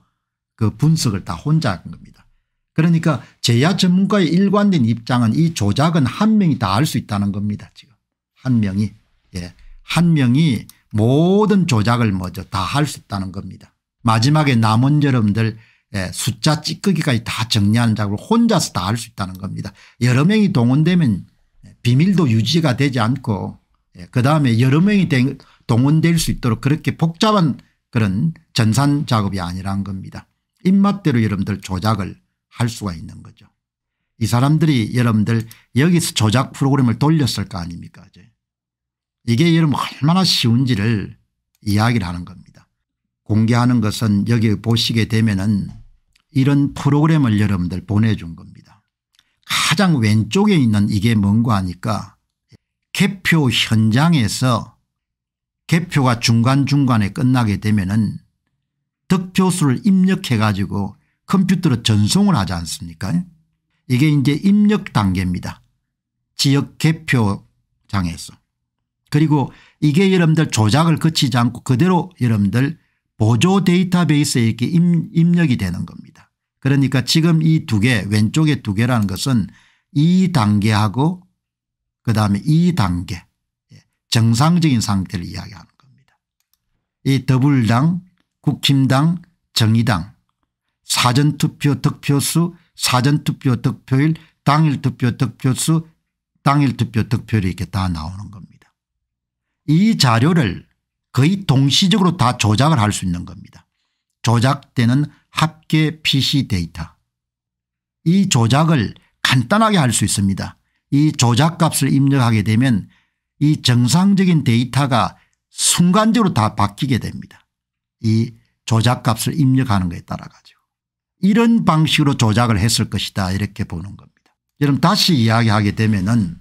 [SPEAKER 1] 그 분석을 다 혼자 한 겁니다. 그러니까 제야 전문가의 일관된 입장은 이 조작은 한 명이 다 할 수 있다는 겁니다. 지금 한 명이 예. 한 명이 모든 조작을 먼저 다 할 수 있다는 겁니다. 마지막에 남은 여러분들 예, 숫자 찌꺼기까지 다 정리하는 작업을 혼자서 다 할 수 있다는 겁니다. 여러 명이 동원되면 예, 비밀도 유지가 되지 않고 예, 그다음에 여러 명이 된, 동원될 수 있도록 그렇게 복잡한 그런 전산 작업이 아니란 겁니다. 입맛대로 여러분들 조작을 할 수가 있는 거죠. 이 사람들이 여러분들 여기서 조작 프로그램을 돌렸을 거 아닙니까 이제. 이게 여러분 얼마나 쉬운지를 이야기를 하는 겁니다. 공개하는 것은 여기 보시게 되면은 이런 프로그램을 여러분들 보내준 겁니다. 가장 왼쪽에 있는 이게 뭔가 하니까 개표 현장에서 개표가 중간중간에 끝나게 되면은 득표수를 입력해 가지고 컴퓨터로 전송을 하지 않습니까 이게 이제 입력 단계입니다. 지역 개표장에서. 그리고 이게 여러분들 조작을 거치지 않고 그대로 여러분들 보조 데이터베이스에 이렇게 입력이 되는 겁니다. 그러니까 지금 이 두 개 왼쪽에 두 개라는 것은 이단계하고 그다음에 이단계 예, 정상적인 상태를 이야기하는 겁니다. 이 더불당 국힘당 정의당 사전투표 득표수 사전투표 득표일 당일투표 득표수 당일투표 득표율 이렇게 다 나오는 겁니다. 이 자료를 거의 동시적으로 다 조작을 할 수 있는 겁니다. 조작되는 합계 PC 데이터 이 조작을 간단하게 할 수 있습니다. 이 조작값을 입력하게 되면 이 정상적인 데이터가 순간적으로 다 바뀌게 됩니다. 이 조작값을 입력하는 것에 따라 가지고 이런 방식으로 조작을 했을 것이다 이렇게 보는 겁니다. 여러분 다시 이야기하게 되면 은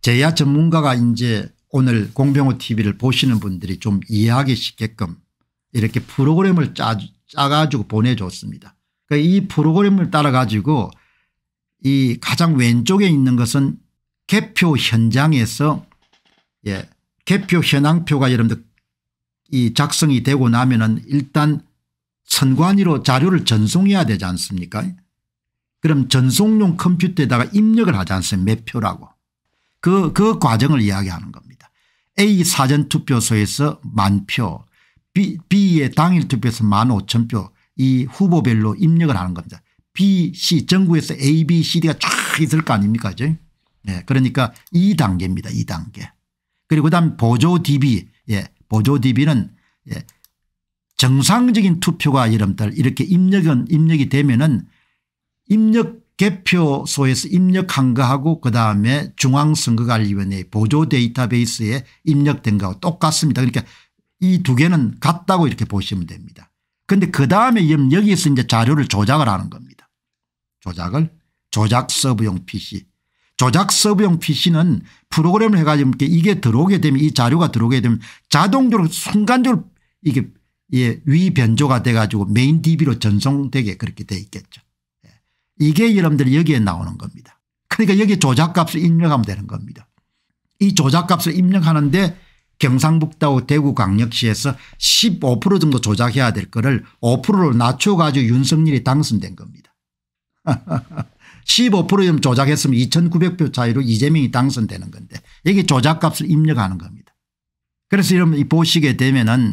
[SPEAKER 1] 제야 전문가가 이제 오늘 공병호 tv를 보시는 분들이 좀 이해하기 쉽게끔 이렇게 프로그램을 짜, 주 짜가지고 보내줬습니다. 그러니까 이 프로그램을 따라가지고 이 가장 왼쪽에 있는 것은 개표 현장에서 예, 개표 현황표가 여러분들 이 작성이 되고 나면은 일단 선관위로 자료를 전송해야 되지 않습니까? 그럼 전송용 컴퓨터에다가 입력을 하지 않습니까? 몇 표라고. 그, 그 과정을 이야기하는 겁니다. A 사전투표소에서 만 표, B, B의 당일 투표에서 만오천표 이 후보별로 입력을 하는 겁니다. B, C 정부에서 A, B, C, D가 쫙 있을 거 아닙니까 그죠 네, 그러니까 2단계입니다. 2단계. 그리고 다음 보조 DB 예, 보조 DB는 예, 정상적인 투표가 여러분들 이렇게 입력은 입력이 되면은 입력 개표소에서 입력한 거하고 그다음에 중앙선거관리위원회 보조 데이터베이스에 입력된 거하고 똑같습니다. 그러니까 이두 개는 같다고 이렇게 보시면 됩니다. 근데 그 다음에 여기서 이제 자료를 조작을 하는 겁니다. 조작을 조작 서브용 PC. 조작 서브용 PC는 프로그램을 해가지고 이게 들어오게 되면 이 자료가 들어오게 되면 자동적으로 순간적으로 이게 예, 위 변조가 돼가지고 메인 DB로 전송되게 그렇게 돼 있겠죠. 예. 이게 여러분들 여기에 나오는 겁니다. 그러니까 여기 조작값을 입력하면 되는 겁니다. 이 조작값을 입력하는데 경상북도 대구광역시에서 15% 정도 조작해야 될 거를 5%로 낮춰가지고 윤석열이 당선된 겁니다. 1 5 조작했으면 2900표 차이로 이재명이 당선되는 건데 여기 조작값을 입력하는 겁니다. 그래서 여러분 보시게 되면은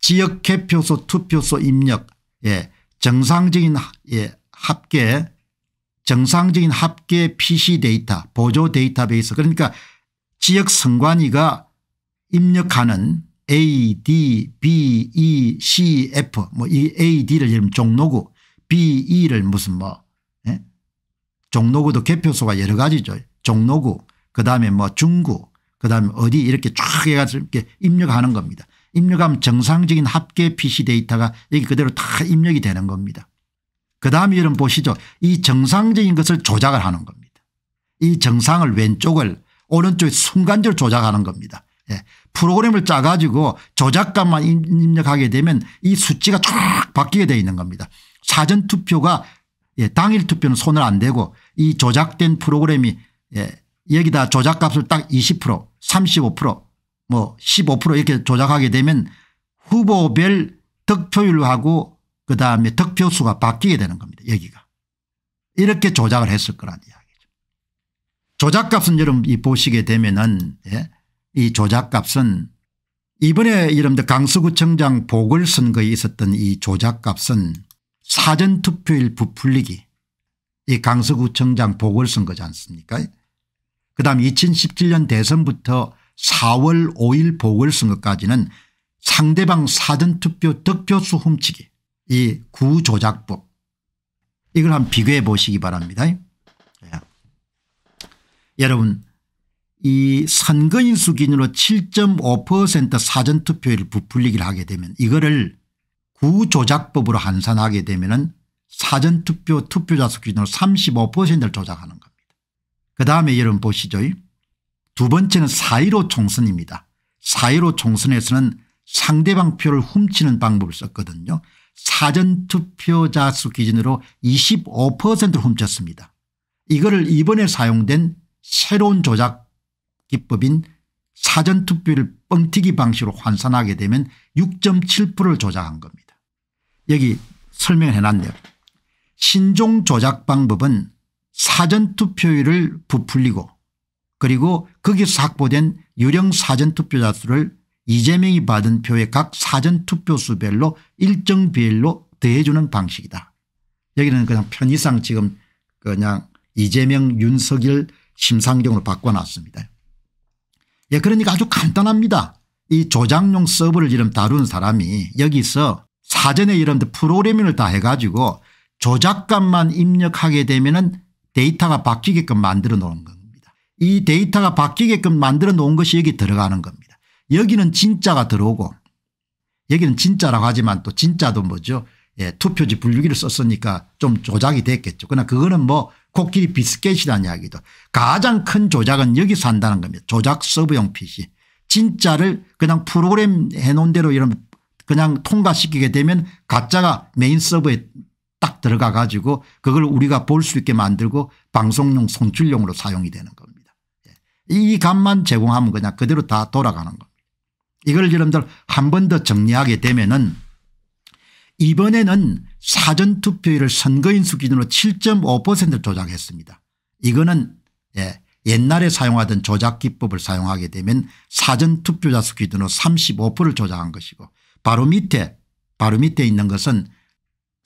[SPEAKER 1] 지역 개표소 투표소 입력 예 정상적인 예 합계 정상적인 합계 PC 데이터 보조 데이터베이스 그러니까 지역 선관위가 입력하는 A, D, B, E, C, F 뭐 이 A, D를 예를 종로구, B, E를 무슨 뭐 예? 종로구도 개표소가 여러 가지죠. 종로구 그다음에 뭐 중구 그다음에 어디 이렇게 쫙 이렇게 입력하는 겁니다. 입력하면 정상적인 합계 PC 데이터가 여기 그대로 다 입력이 되는 겁니다. 그다음에 여러분 보시죠. 이 정상적인 것을 조작을 하는 겁니다. 이 정상을 왼쪽을 오른쪽 순간적으로 조작하는 겁니다. 예, 프로그램을 짜가지고 조작값만 입력하게 되면 이 수치가 쫙 바뀌게 되어 있는 겁니다. 사전투표가 예, 당일 투표는 손을 안 대고 이 조작된 프로그램이 예, 여기다 조작값을 딱 20% 35%뭐 15% 이렇게 조작하게 되면 후보별 득표율하고 그다음에 득표수가 바뀌게 되는 겁니다. 여기가. 이렇게 조작을 했을 거란 이야기죠. 조작값은 여러분 이 보시게 되면은 예이 조작값은 이번에 이른바 강서구청장 보궐선거에 있었던 이 조작값은 사전투표일 부풀리기 이 강서구청장 보궐선거지 않습니까 그 다음 2017년 대선부터 4월 5일 보궐선거까지는 상대방 사전투표 득표수 훔치기 이 구조작법 이걸 한번 비교해 보시기 바랍니다. 예. 여러분 이 선거인수 기준으로 7.5% 사전투표율 부풀리기를 하게 되면 이거를 구조작법으로 환산하게 되면 은 사전투표 투표자 수 기준으로 35%를 조작하는 겁니다. 그 다음에 여러분 보시죠. 두 번째는 4.15 총선입니다. 4.15 총선에서는 상대방 표를 훔치는 방법을 썼거든요. 사전투표자 수 기준으로 25%를 훔쳤습니다. 이거를 이번에 사용된 새로운 조작 기법인 사전투표를 뻥튀기 방식으로 환산하게 되면 6.7%를 조작한 겁니다. 여기 설명해 놨네요. 신종 조작 방법은 사전투표율을 부풀리고 그리고 거기서 확보된 유령 사전투표자 수를 이재명이 받은 표의 각 사전투표수별로 일정 비율로 더해주는 방식이다. 여기는 그냥 편의상 지금 그냥 이재명 윤석열 심상정으로 바꿔놨습니다. 예, 그러니까 아주 간단합니다. 이 조장용 서버를 이름 다룬 사람이 여기서 사전에 이런 프로그래밍을 다 해가지고 조작값만 입력하게 되면은 데이터가 바뀌게끔 만들어 놓은 겁니다. 이 데이터가 바뀌게끔 만들어 놓은 것이 여기 들어가는 겁니다. 여기는 진짜가 들어오고 여기는 진짜라고 하지만 또 진짜도 뭐죠. 예, 투표지 분류기를 썼으니까 좀 조작이 됐겠죠. 그러나 그거는 뭐 코끼리 비스켓이라는 이야기도 가장 큰 조작은 여기서 한다는 겁니다. 조작 서브용 PC. 진짜를 그냥 프로그램 해놓은 대로 이런 그냥 통과시키게 되면 가짜가 메인 서버에 딱 들어가 가지고 그걸 우리가 볼 수 있게 만들고 방송용 송출용으로 사용이 되는 겁니다. 예. 이 값만 제공하면 그냥 그대로 다 돌아가는 겁니다. 이걸 여러분들 한 번 더 정리하게 되면은 이번에는 사전투표율을 선거인 수 기준으로 7.5%를 조작했습니다. 이거는 예, 옛날에 사용하던 조작기법을 사용하게 되면 사전투표자 수 기준으로 35%를 조작한 것이고 바로 밑에 바로 밑에 있는 것은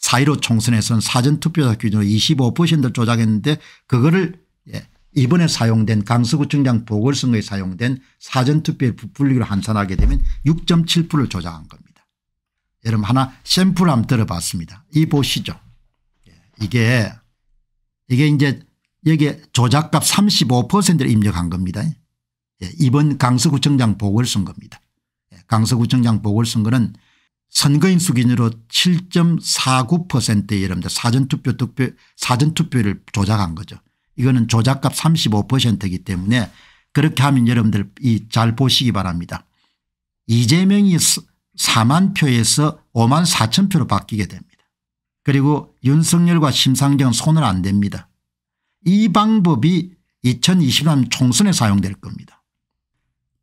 [SPEAKER 1] 4.15 총선에서는 사전투표자 기준으로 25%를 조작했는데 그거를 예, 이번에 사용된 강서구청장 보궐선거에 사용된 사전투표의 부풀리기로 환산하게 되면 6.7%를 조작한 겁니다. 여러분 하나 샘플 한번 들어봤습니다. 이 보시죠. 예, 이게 이게 이제 여기에 조작값 35%를 입력한 겁니다. 예, 이번 강서구청장 보궐선거입니다. 예, 강서구청장 보궐선거는 선거인 수 기준으로 7.49%의 여러분들 사전투표 투표 사전투표를 조작한 거죠. 이거는 조작값 35%이기 때문에 그렇게 하면 여러분들 이잘 보시기 바랍니다. 이재명이 4만 표에서 5만 4천 표로 바뀌게 됩니다. 그리고 윤석열과 심상정 손을 안 댑니다. 이 방법이 2023 총선에 사용될 겁니다.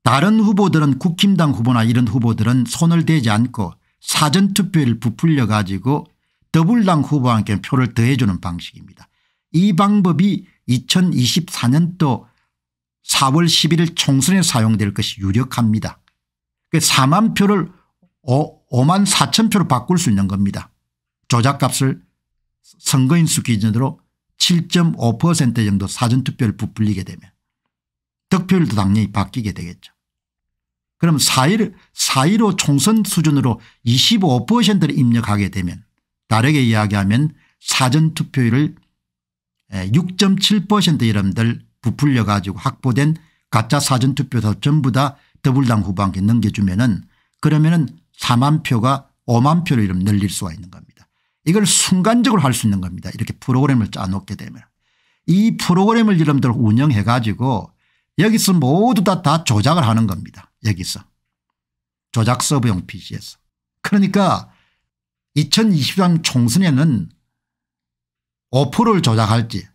[SPEAKER 1] 다른 후보들은 국힘당 후보나 이런 후보들은 손을 대지 않고 사전투표를 부풀려 가지고 더블당 후보와 함께 표를 더해주는 방식입니다. 이 방법이 2024년도 4월 11일 총선에 사용될 것이 유력합니다. 그 4만 표를 5만 어, 4천 표로 바꿀 수 있는 겁니다. 조작값을 선거인수 기준으로 7.5% 정도 사전투표를 부풀리게 되면 득표율도 당연히 바뀌게 되겠죠. 그럼 4일, 4.15 총선 수준으로 25%를 입력하게 되면 다르게 이야기하면 사전투표율을 6.7% 여러분들 부풀려 가지고 확보된 가짜 사전투표도 전부 다더블당 후보한테 넘겨주면은 그러면은 4만 표가 5만 표를 늘릴 수가 있는 겁니다. 이걸 순간적으로 할 수 있는 겁니다. 이렇게 프로그램을 짜놓게 되면. 이 프로그램을 여러분들 운영해 가지고 여기서 모두 다, 다 조작을 하는 겁니다. 여기서. 조작 서버용 PC에서. 그러니까 2023 총선에는 5%를 조작할지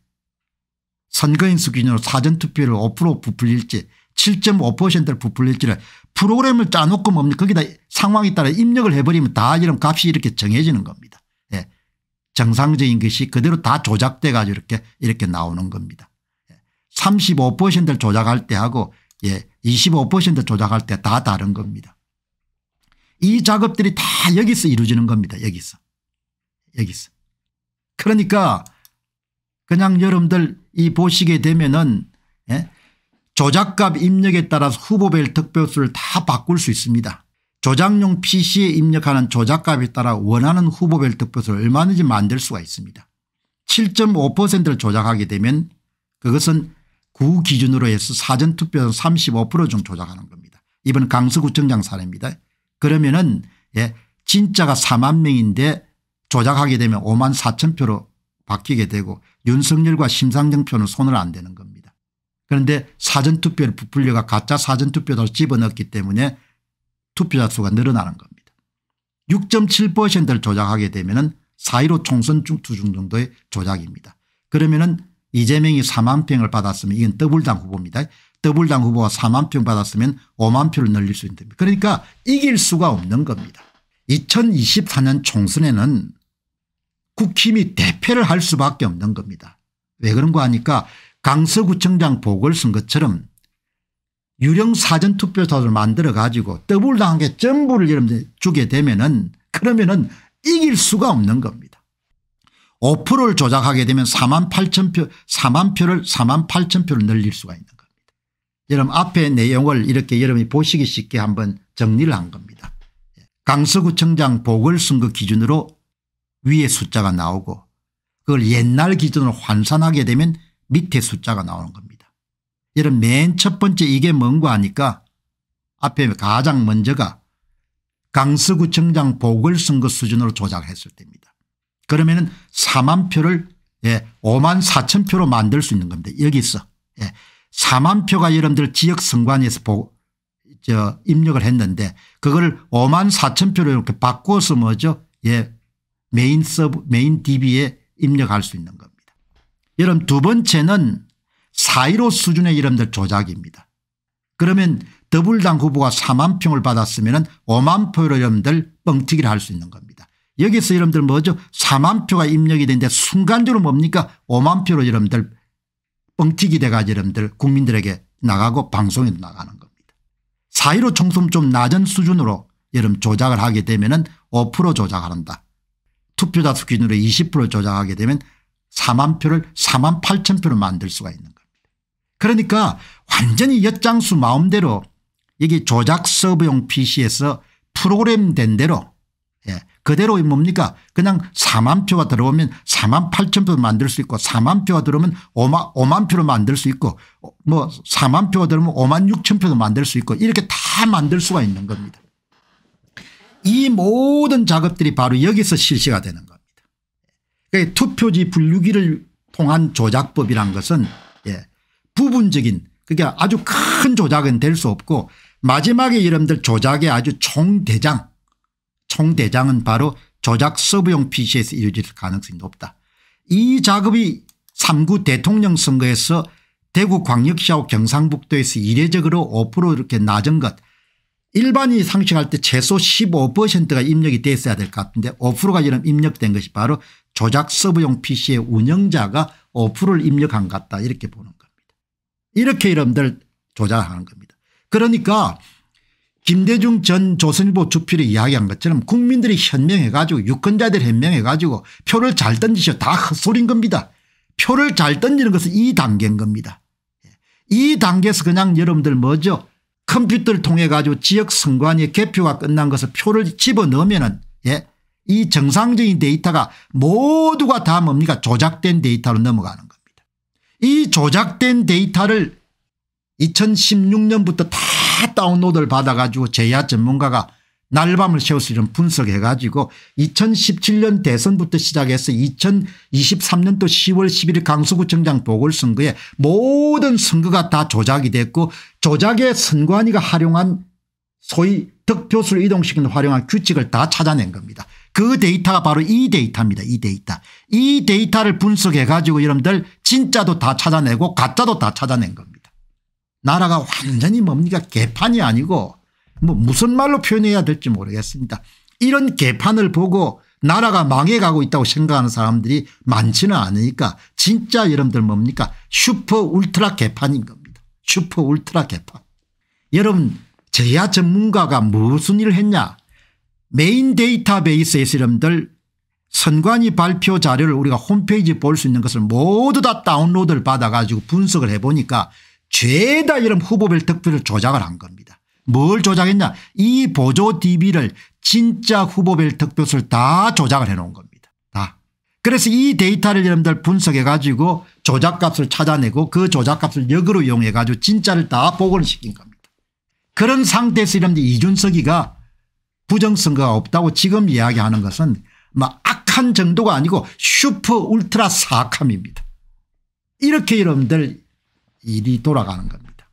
[SPEAKER 1] 선거인수 기준으로 사전투표를 5% 부풀릴지 7.5%를 부풀릴지를 프로그램을 짜놓고 뭡니까 거기다 상황에 따라 입력을 해버리면 다 이런 값이 이렇게 정해지는 겁니다. 예. 정상적인 것이 그대로 다 조작돼 가지고 이렇게 이렇게 나오는 겁니다. 35%를 예. 조작할 때하고 예. 25% 조작할 때 다 다른 겁니다. 이 작업들이 다 여기서 이루어지는 겁니다. 여기서. 여기서. 그러니까 그냥 여러분들 이 보시게 되면은 예? 조작값 입력에 따라서 후보별 득표수를 다 바꿀 수 있습니다. 조작용 PC에 입력하는 조작값에 따라 원하는 후보별 득표수를 얼마든지 만들 수가 있습니다. 7.5%를 조작하게 되면 그것은 구 기준으로 해서 사전투표 35%중 조작하는 겁니다. 이번 강서구청장 사례입니다. 그러면 은 예, 진짜가 4만 명인데 조작하게 되면 5만 4천 표로 바뀌게 되고 윤석열과 심상정 표는 손을 안 대는 겁니다. 그런데 사전투표를 부풀려가 가짜 사전투표를 집어넣기 때문에 투표자 수가 늘어나는 겁니다. 6.7%를 조작하게 되면 은4.15 총선 중 투중 정도의 조작입니다. 그러면 은 이재명이 4만 평을 받았으면 이건 더블당 후보입니다. 더블당 후보가 4만 평 받았으면 5만 표를 늘릴 수 있는 겁니다. 그러니까 이길 수가 없는 겁니다. 2024년 총선에는 국힘이 대패를 할 수밖에 없는 겁니다. 왜 그런 거 하니까 강서구청장 보궐선 것처럼 유령 사전투표소를 만들어 가지고 더불당한게 전부를 여러분들 주게 되면은 그러면은 이길 수가 없는 겁니다. 5%를 조작하게 되면 4만 8천 표, 4만 표를, 4만 8천 표를 늘릴 수가 있는 겁니다. 여러분 앞에 내용을 이렇게 여러분이 보시기 쉽게 한번 정리를 한 겁니다. 강서구청장 보궐선거 그 기준으로 위에 숫자가 나오고 그걸 옛날 기준으로 환산하게 되면 밑에 숫자가 나오는 겁니다. 여러분 맨첫 번째 이게 뭔가 하니까 앞에 가장 먼저가 강서구청장 보궐선거 수준으로 조작했을 때입니다. 그러면 은 4만 표를 예, 5만 4천 표로 만들 수 있는 겁니다. 여기 있 예, 4만 표가 여러분들 지역 선관위에서 보, 저 입력을 했는데 그걸 5만 4천 표로 이렇게 바꿔서 뭐죠 예, 메인 서브 메인 DB에 입력할 수 있는 겁니다. 여러분 두 번째는 4 1로 수준의 이름들 조작입니다. 그러면 더불당 후보가 4만 평을 받았으면 5만 표로 여러분들 뻥튀기를 할 수 있는 겁니다. 여기서 여러분들 뭐죠 4만 표가 입력이 되는데 순간적으로 뭡니까 5만 표로 여러분들 뻥튀기 돼가지고 여러분들 국민들에게 나가고 방송에도 나가는 겁니다. 4 1로 총선 좀 낮은 수준으로 여러분 조작을 하게 되면 5 조작한다. 투표자 수준으로20% 조작하게 되면 4만 표를 4만 8천 표를 만들 수가 있는 겁니다. 그러니까 완전히 엿장수 마음대로 여기 조작 서브용 PC에서 프로그램된 대로 예, 그대로 뭡니까 그냥 4만 표가 들어오면 4만 8천 표 만들 수 있고 4만 표가 들어오면 5만, 5만 표를 만들 수 있고 뭐 4만 표가 들어오면 5만 6천 뭐 표도 만들 수 있고 이렇게 다 만들 수가 있는 겁니다. 이 모든 작업들이 바로 여기서 실시가 되는 거예요. 그러니까 투표지 분류기를 통한 조작법이란 것은 예 부분적인 그러니까 아주 큰 조작은 될 수 없고 마지막에 여러분들 조작의 아주 총대장 총대장은 바로 조작 서브용 PC에서 이루어질 가능성이 높다. 이 작업이 3구 대통령 선거에서 대구 광역시하고 경상북도에서 이례적으로 5% 이렇게 낮은 것 일반이 상식할 때 최소 15%가 입력이 됐어야 될 것 같은데 5%가 지금 입력된 것이 바로 조작 서버용 PC의 운영자가 어플을 입력한 것 같다 이렇게 보는 겁니다. 이렇게 여러분들 조작하는 겁니다. 그러니까 김대중 전 조선일보 주필이 이야기한 것처럼 국민들이 현명해 가지고 유권자들 현명해 가지고 표를 잘 던지셔 다헛소인 겁니다. 표를 잘 던지는 것은 이 단계인 겁니다. 이 단계에서 그냥 여러분들 뭐죠 컴퓨터를 통해 가지고 지역 선관위 개표가 끝난 것을 표를 집어넣으면 은 예, 이 정상적인 데이터가 모두가 다 뭡니까 조작된 데이터로 넘어가는 겁니다. 이 조작된 데이터를 2016년부터 다 다운로드를 받아가지고 제야 전문가가 날밤을 새워서 이런 분석해가지고 2017년 대선부터 시작해서 2023년도 10월 11일 강서구청장 보궐선거에 모든 선거가 다 조작이 됐고 조작에 선관위가 활용한 소위 득표수를 이동시키는 활용한 규칙을 다 찾아낸 겁니다. 그 데이터가 바로 이 데이터입니다. 이 데이터. 이 데이터를 분석해 가지고 여러분들 진짜도 다 찾아내고 가짜도 다 찾아낸 겁니다. 나라가 완전히 뭡니까 개판이 아니고 뭐 무슨 말로 표현해야 될지 모르겠습니다. 이런 개판을 보고 나라가 망해가고 있다고 생각하는 사람들이 많지는 않으니까 진짜 여러분들 뭡니까 슈퍼 울트라 개판인 겁니다. 슈퍼 울트라 개판. 여러분 제야 전문가가 무슨 일을 했냐 메인 데이터베이스의 이름들 선관위 발표 자료를 우리가 홈페이지 볼 수 있는 것을 모두 다 다운로드를 받아가지고 분석을 해보니까 죄다 이런 후보별 득표를 조작을 한 겁니다. 뭘 조작했냐 이 보조 DB를 진짜 후보별 득표수를 다 조작을 해놓은 겁니다. 다. 그래서 이 데이터를 여러분들 분석해가지고 조작값을 찾아내고 그 조작값을 역으로 이용해가지고 진짜를 다 복원시킨 겁니다. 그런 상태에서 이러 이준석이가 부정선거가 없다고 지금 이야기하는 것은 뭐 악한 정도가 아니고 슈퍼 울트라 사악함입니다. 이렇게 여러분들 일이 돌아가는 겁니다.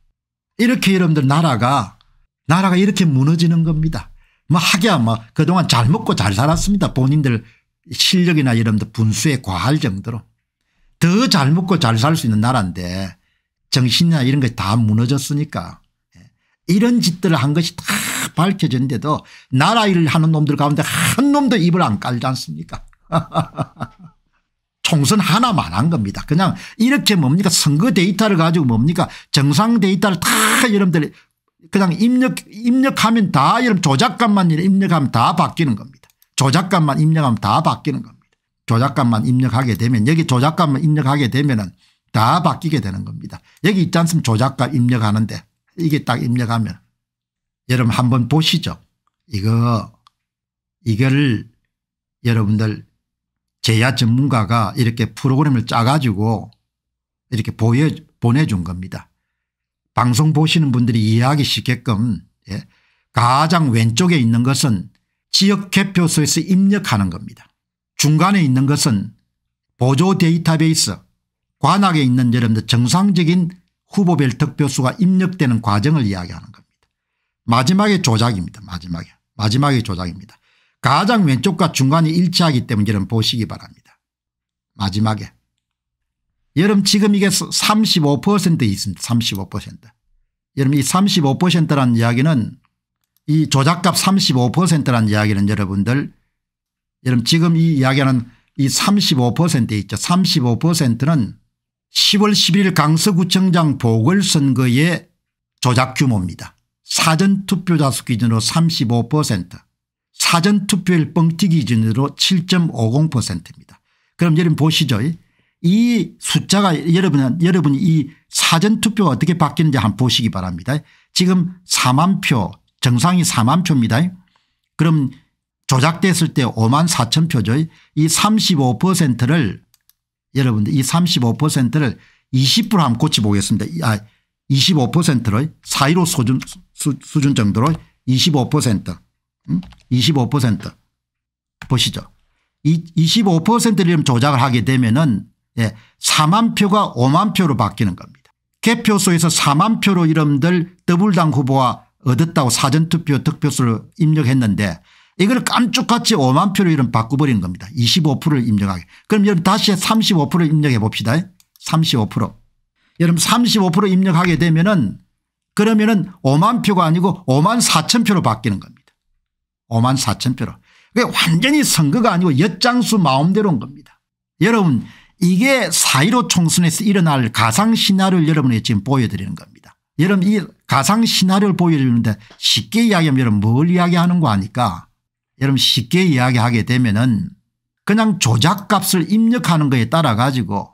[SPEAKER 1] 이렇게 여러분들 나라가 나라가 이렇게 무너지는 겁니다. 뭐 하기야 뭐 그동안 잘 먹고 잘 살았습니다. 본인들 실력이나 여러분들 분수에 과할 정도로 더 잘 먹고 잘 살 수 있는 나라인데 정신이나 이런 게다 무너졌으니까 이런 짓들을 한 것이 다 밝혀졌는데도 나라 일을 하는 놈들 가운데 한 놈도 입을 안 깔지 않습니까 총선 하나만 한 겁니다. 그냥 이렇게 뭡니까 선거 데이터를 가지고 뭡니까 정상 데이터를 다 여러분들 그냥 입력 입력하면 다 여러분 조작감만 입력하면 다 바뀌는 겁니다. 조작감만 입력하면 다 바뀌는 겁니다. 조작감만 입력하게 되면 여기 조작감만 입력하게 되면다 바뀌게 되는 겁니다. 여기 있지 않습니까 조작감 입력하는데 이게 딱 입력하면 여러분 한번 보시죠. 이거 이거를 여러분들 제야 전문가가 이렇게 프로그램을 짜가지고 이렇게 보여 보내준 겁니다. 방송 보시는 분들이 이해하기 쉽게끔 예. 가장 왼쪽에 있는 것은 지역개표소에서 입력하는 겁니다. 중간에 있는 것은 보조 데이터베이스 관악에 있는 여러분들 정상적인 후보별 득표수가 입력되는 과정을 이야기하는 겁니다. 마지막에 조작입니다. 마지막에. 마지막에 조작입니다. 가장 왼쪽과 중간이 일치하기 때문에 여러분 보시기 바랍니다. 마지막에. 여러분 지금 이게 35% 있습니다. 35%. 여러분 이 35%라는 이야기는 이 조작값 35%라는 이야기는 여러분들 여러분 지금 이이야기는이 35% 있죠. 35%는 10월 11일 강서구청장 보궐선거의 조작 규모입니다. 사전투표자 수 기준으로 35% 사전투표일 뻥튀 기준으로 기 7.50%입니다. 그럼 여러분 보시죠. 이 숫자가 여러분, 여러분이 이 사전투표가 어떻게 바뀌는지 한번 보시기 바랍니다. 지금 4만 표 정상이 4만 표입니다. 그럼 조작됐을 때 5만 4천 표죠. 이 35%를 여러분들 이 35%를 20% 한번 고쳐보겠습니다. 아, 25%를 사이로 수준, 수준 정도로 25% 25% 음? 보시죠. 25%를 조작을 하게 되면은 예, 4만 표가 5만 표로 바뀌는 겁니다. 개표소에서 4만 표로 이름들 더블당 후보와 얻었다고 사전투표 득표수를 입력했는데 이걸 깜쪽같이 5만 표로 이런 바꿔버린 겁니다. 25%를 입력하게. 그럼 여러분 다시 35%를 입력해 봅시다. 35%. 여러분 35% 입력하게 되면은 그러면은 5만 표가 아니고 5만 4천 표로 바뀌는 겁니다. 5만 4천 표로. 그게 완전히 선거가 아니고 엿장수 마음대로인 겁니다. 여러분 이게 4.15 총선에서 일어날 가상 시나리오를 여러분에게 지금 보여드리는 겁니다. 여러분 이 가상 시나리오를 보여드리는데 쉽게 이야기하면 여러분 뭘 이야기하는 거 아니까 여러분 쉽게 이야기하게 되면은 그냥 조작값을 입력하는 것에 따라 가지고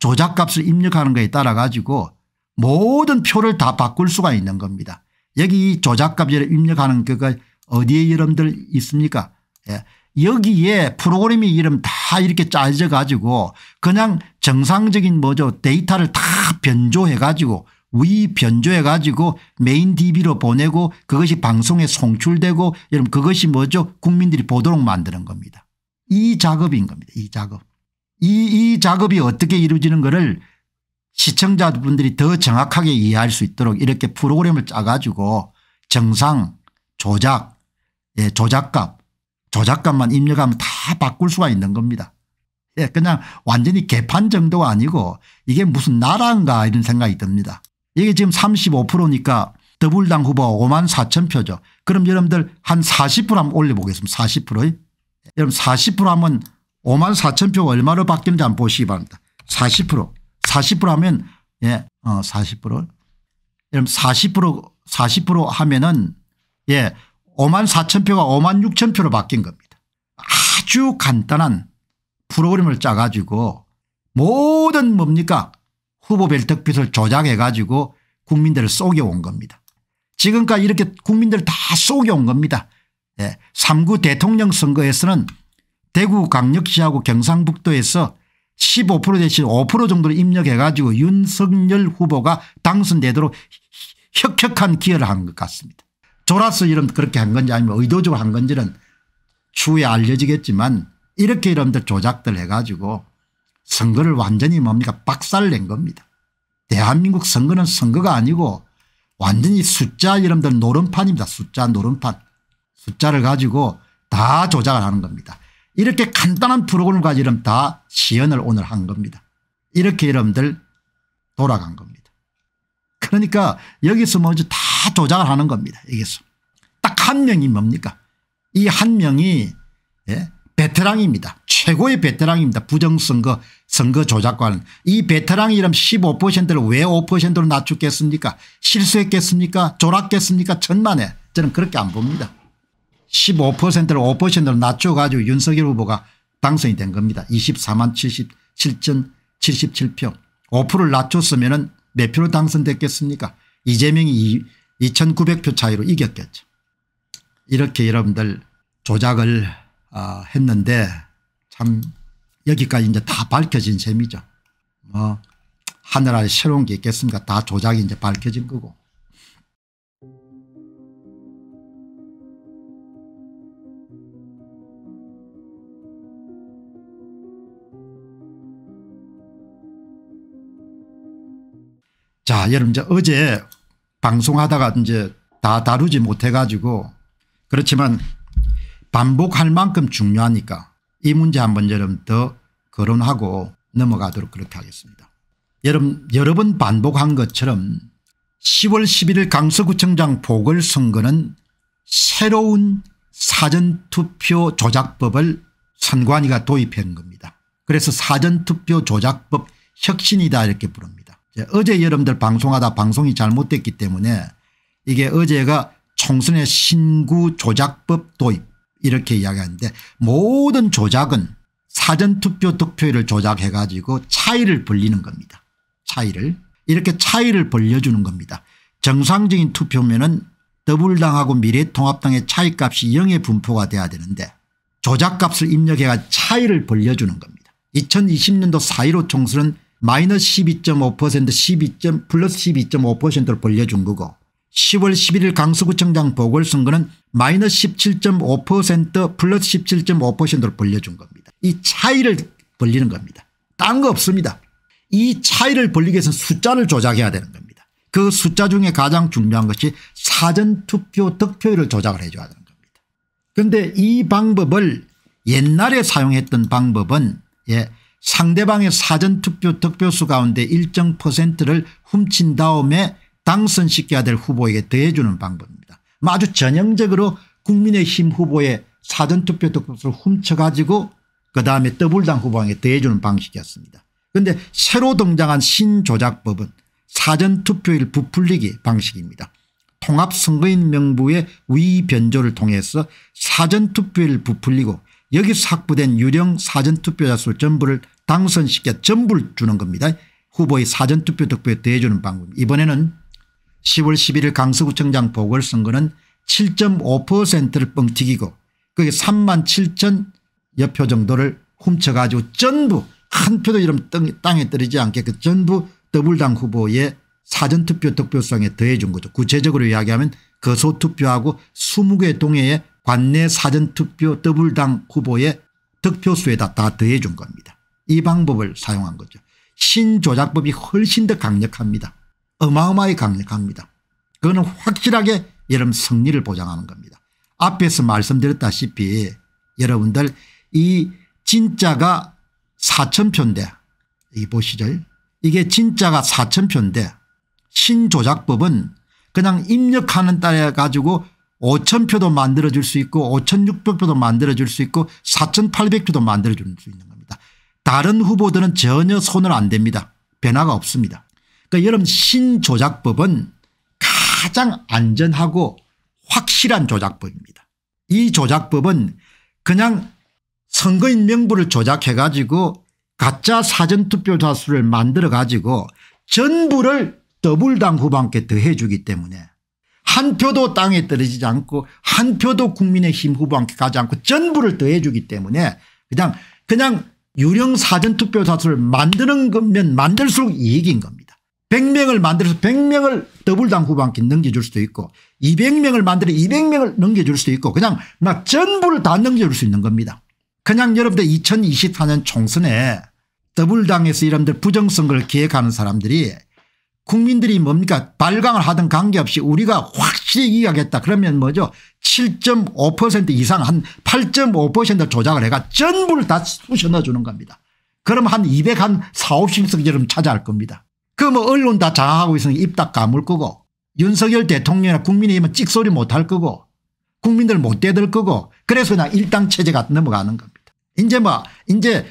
[SPEAKER 1] 조작값을 입력하는 것에 따라 가지고 모든 표를 다 바꿀 수가 있는 겁니다. 여기 조작값을 입력하는 그가 어디에 여러분들 있습니까 예. 여기에 프로그램이 이름 다 이렇게 짜져 가지고 그냥 정상적인 뭐죠 데이터를 다 변조해 가지고 위 변조해 가지고 메인 DB로 보내고 그것이 방송에 송출되고 여러분 그것이 뭐죠 국민들이 보도록 만드는 겁니다. 이 작업인 겁니다. 이 작업. 이, 이 작업이 어떻게 이루어지는 것을 시청자분들이 더 정확하게 이해할 수 있도록 이렇게 프로그램을 짜가지고 정상 조작 예, 조작값 조작값만 입력하면 다 바꿀 수가 있는 겁니다. 예, 그냥 완전히 개판 정도가 아니고 이게 무슨 나라인가 이런 생각이 듭니다. 이게 지금 35%니까 더불당 후보 5만 4천 표죠. 그럼 여러분들 한 40% 한번 올려보겠습니다. 40%의. 여러분 40% 하면 5만 4천 표가 얼마로 바뀌는지 한번 보시기 바랍니다. 40% 40% 하면 예, 어, 40% 여러분 40% 40% 하면은 예, 5만 4천 표가 5만 6천 표로 바뀐 겁니다. 아주 간단한 프로그램을 짜가지고 모든 뭡니까 후보별 득표를 조작해가지고 국민들을 속여온 겁니다. 지금까지 이렇게 국민들을 다 속여온 겁니다. 예. 3구 대통령 선거에서는 대구 강력시하고 경상북도에서 15% 대신 5% 정도를 입력해가지고 윤석열 후보가 당선되도록 혁혁한 기여를 한 것 같습니다. 졸아서 이름 그렇게 한 건지 아니면 의도적으로 한 건지는 추후에 알려지겠지만 이렇게 이름들 조작들 해가지고 선거를 완전히 뭡니까 박살낸 겁니다. 대한민국 선거는 선거가 아니고 완전히 숫자 이름들 노름판입니다. 숫자 노름판. 숫자를 가지고 다 조작을 하는 겁니다. 이렇게 간단한 프로그램 과지 이름 다 시연을 오늘 한 겁니다. 이렇게 여러분들 돌아간 겁니다. 그러니까 여기서 뭐지 다 조작을 하는 겁니다. 여기서 딱 한 명이 뭡니까 이 한 명이 예? 베테랑입니다. 최고의 베테랑입니다. 부정선거 선거 조작관 이 베테랑 이름 15%를 왜 5%로 낮췄겠습니까 실수했겠습니까 졸았겠습니까 천만에 저는 그렇게 안 봅니다. 15%를 5%로 낮춰 가지고 윤석열 후보가 당선이 된 겁니다. 24만 77,77표 5%를 낮췄으면 몇 표로 당선됐겠습니까 이재명이 2,900표 차이로 이겼겠죠. 이렇게 여러분들 조작을 어, 했는데 참 여기까지 이제 다 밝혀진 셈이죠. 뭐 하늘 아래 새로운 게 있겠습니까? 다 조작이 이제 밝혀진 거고. 자, 여러분 이제 어제 방송하다가 이제 다 다루지 못해 가지고 그렇지만 반복할 만큼 중요하니까 이 문제 한 번 여러분 더 거론하고 넘어가도록 그렇게 하겠습니다. 여러분 여러 번 반복한 것처럼 10월 11일 강서구청장 보궐선거는 새로운 사전투표 조작법을 선관위가 도입한 겁니다. 그래서 사전투표 조작법 혁신이다 이렇게 부릅니다. 예, 어제 여러분들 방송하다 방송이 잘못됐기 때문에 이게 어제가 총선의 신구 조작법 도입 이렇게 이야기하는데 모든 조작은 사전투표 득표율을 조작해 가지고 차이를 벌리는 겁니다. 차이를 이렇게 차이를 벌려주는 겁니다. 정상적인 투표면은 더불당하고 미래통합당의 차이값이 0에 분포가 돼야 되는데 조작값을 입력해가 차이를 벌려주는 겁니다. 2020년도 4.15 총선은 마이너스 12.5% 12. 플러스 12.5%를 벌려준 거고 10월 11일 강서구청장 보궐선거는 마이너스 17.5% 플러스 17.5%로 벌려준 겁니다. 이 차이를 벌리는 겁니다. 딴 거 없습니다. 이 차이를 벌리기 위해서는 숫자를 조작해야 되는 겁니다. 그 숫자 중에 가장 중요한 것이 사전투표 득표율을 조작을 해줘야 되는 겁니다. 그런데 이 방법을 옛날에 사용했던 방법은 예, 상대방의 사전투표 득표수 가운데 일정 퍼센트를 훔친 다음에 당선시켜야 될 후보에게 대해주는 방법입니다. 뭐 아주 전형적으로 국민의힘 후보의 사전투표 득표수를 훔쳐가지고 그다음에 더블당 후보에게 대해주는 방식이었습니다. 그런데 새로 등장한 신조작법은 사전투표일 부풀리기 방식입니다. 통합선거인 명부의 위변조를 통해서 사전투표일 부풀리고 여기 삭부된 유령 사전투표자 수 전부를 당선시켜 전부를 주는 겁니다. 후보의 사전투표 득표에 대해주는 방법 이번에는 10월 11일 강서구청장 보궐선거는 7.5%를 뻥튀기고 그게 3만 7천 여표 정도를 훔쳐가지고 전부 한 표도 이름 땅에 떨어지지 않게 그 전부 더블당 후보의 사전투표 득표성에 더해 준 거죠. 구체적으로 이야기하면 거소투표하고 20개 동해의 관내 사전투표 더블당 후보의 득표수에다 다 더해 준 겁니다. 이 방법을 사용한 거죠. 신조작법이 훨씬 더 강력합니다. 어마어마히 강력합니다. 그거는 확실하게 여러분 승리를 보장하는 겁니다. 앞에서 말씀드렸다시피 여러분들 이 진짜가 4천표인데 여 보시죠. 이게 진짜가 4천표인데 신조작법은 그냥 입력하는 따라 가지고 5천표도 만들어줄 수 있고 5,600표도 만들어줄 수 있고 4,800표도 만들어줄 수 있는 겁니다. 다른 후보들은 전혀 손을 안 댑니다. 변화가 없습니다. 그러니까 여러분 신조작법은 가장 안전하고 확실한 조작법입니다. 이 조작법은 그냥 선거인 명부를 조작해 가지고 가짜 사전투표자 수를 만들어 가지고 전부를 더블당 후반께 더해 주기 때문에 한 표도 땅에 떨어지지 않고 한 표도 국민의힘 후보한테 가지 않고 전부를 더해 주기 때문에 그냥 그냥 유령 사전투표자 수를 만드는 것면 만들수록 이익인 겁니다. 100명을 만들어서 100명을 더블당 후반기 넘겨줄 수도 있고 200명을 만들어 200명을 넘겨줄 수도 있고 그냥 막 전부를 다 넘겨줄 수 있는 겁니다. 그냥 여러분들 2024년 총선에 더블당에서 여러들 부정선거를 기획하는 사람들이 국민들이 뭡니까 발광을 하든 관계없이 우리가 확실히 이기하겠다 그러면 뭐죠 7.5% 이상 한 8.5% 조작을 해가 전부를 다 쑤셔넣어주는 겁니다. 그럼 한200한 4, 50석 여름 찾아할 겁니다. 그뭐 언론 다 장악하고 있으니 입다 까물 거고 윤석열 대통령이나 국민의힘은 찍소리 못 할 거고 국민들 못 대들 거고 그래서 그냥 일당 체제가 넘어가는 겁니다. 이제 뭐 이제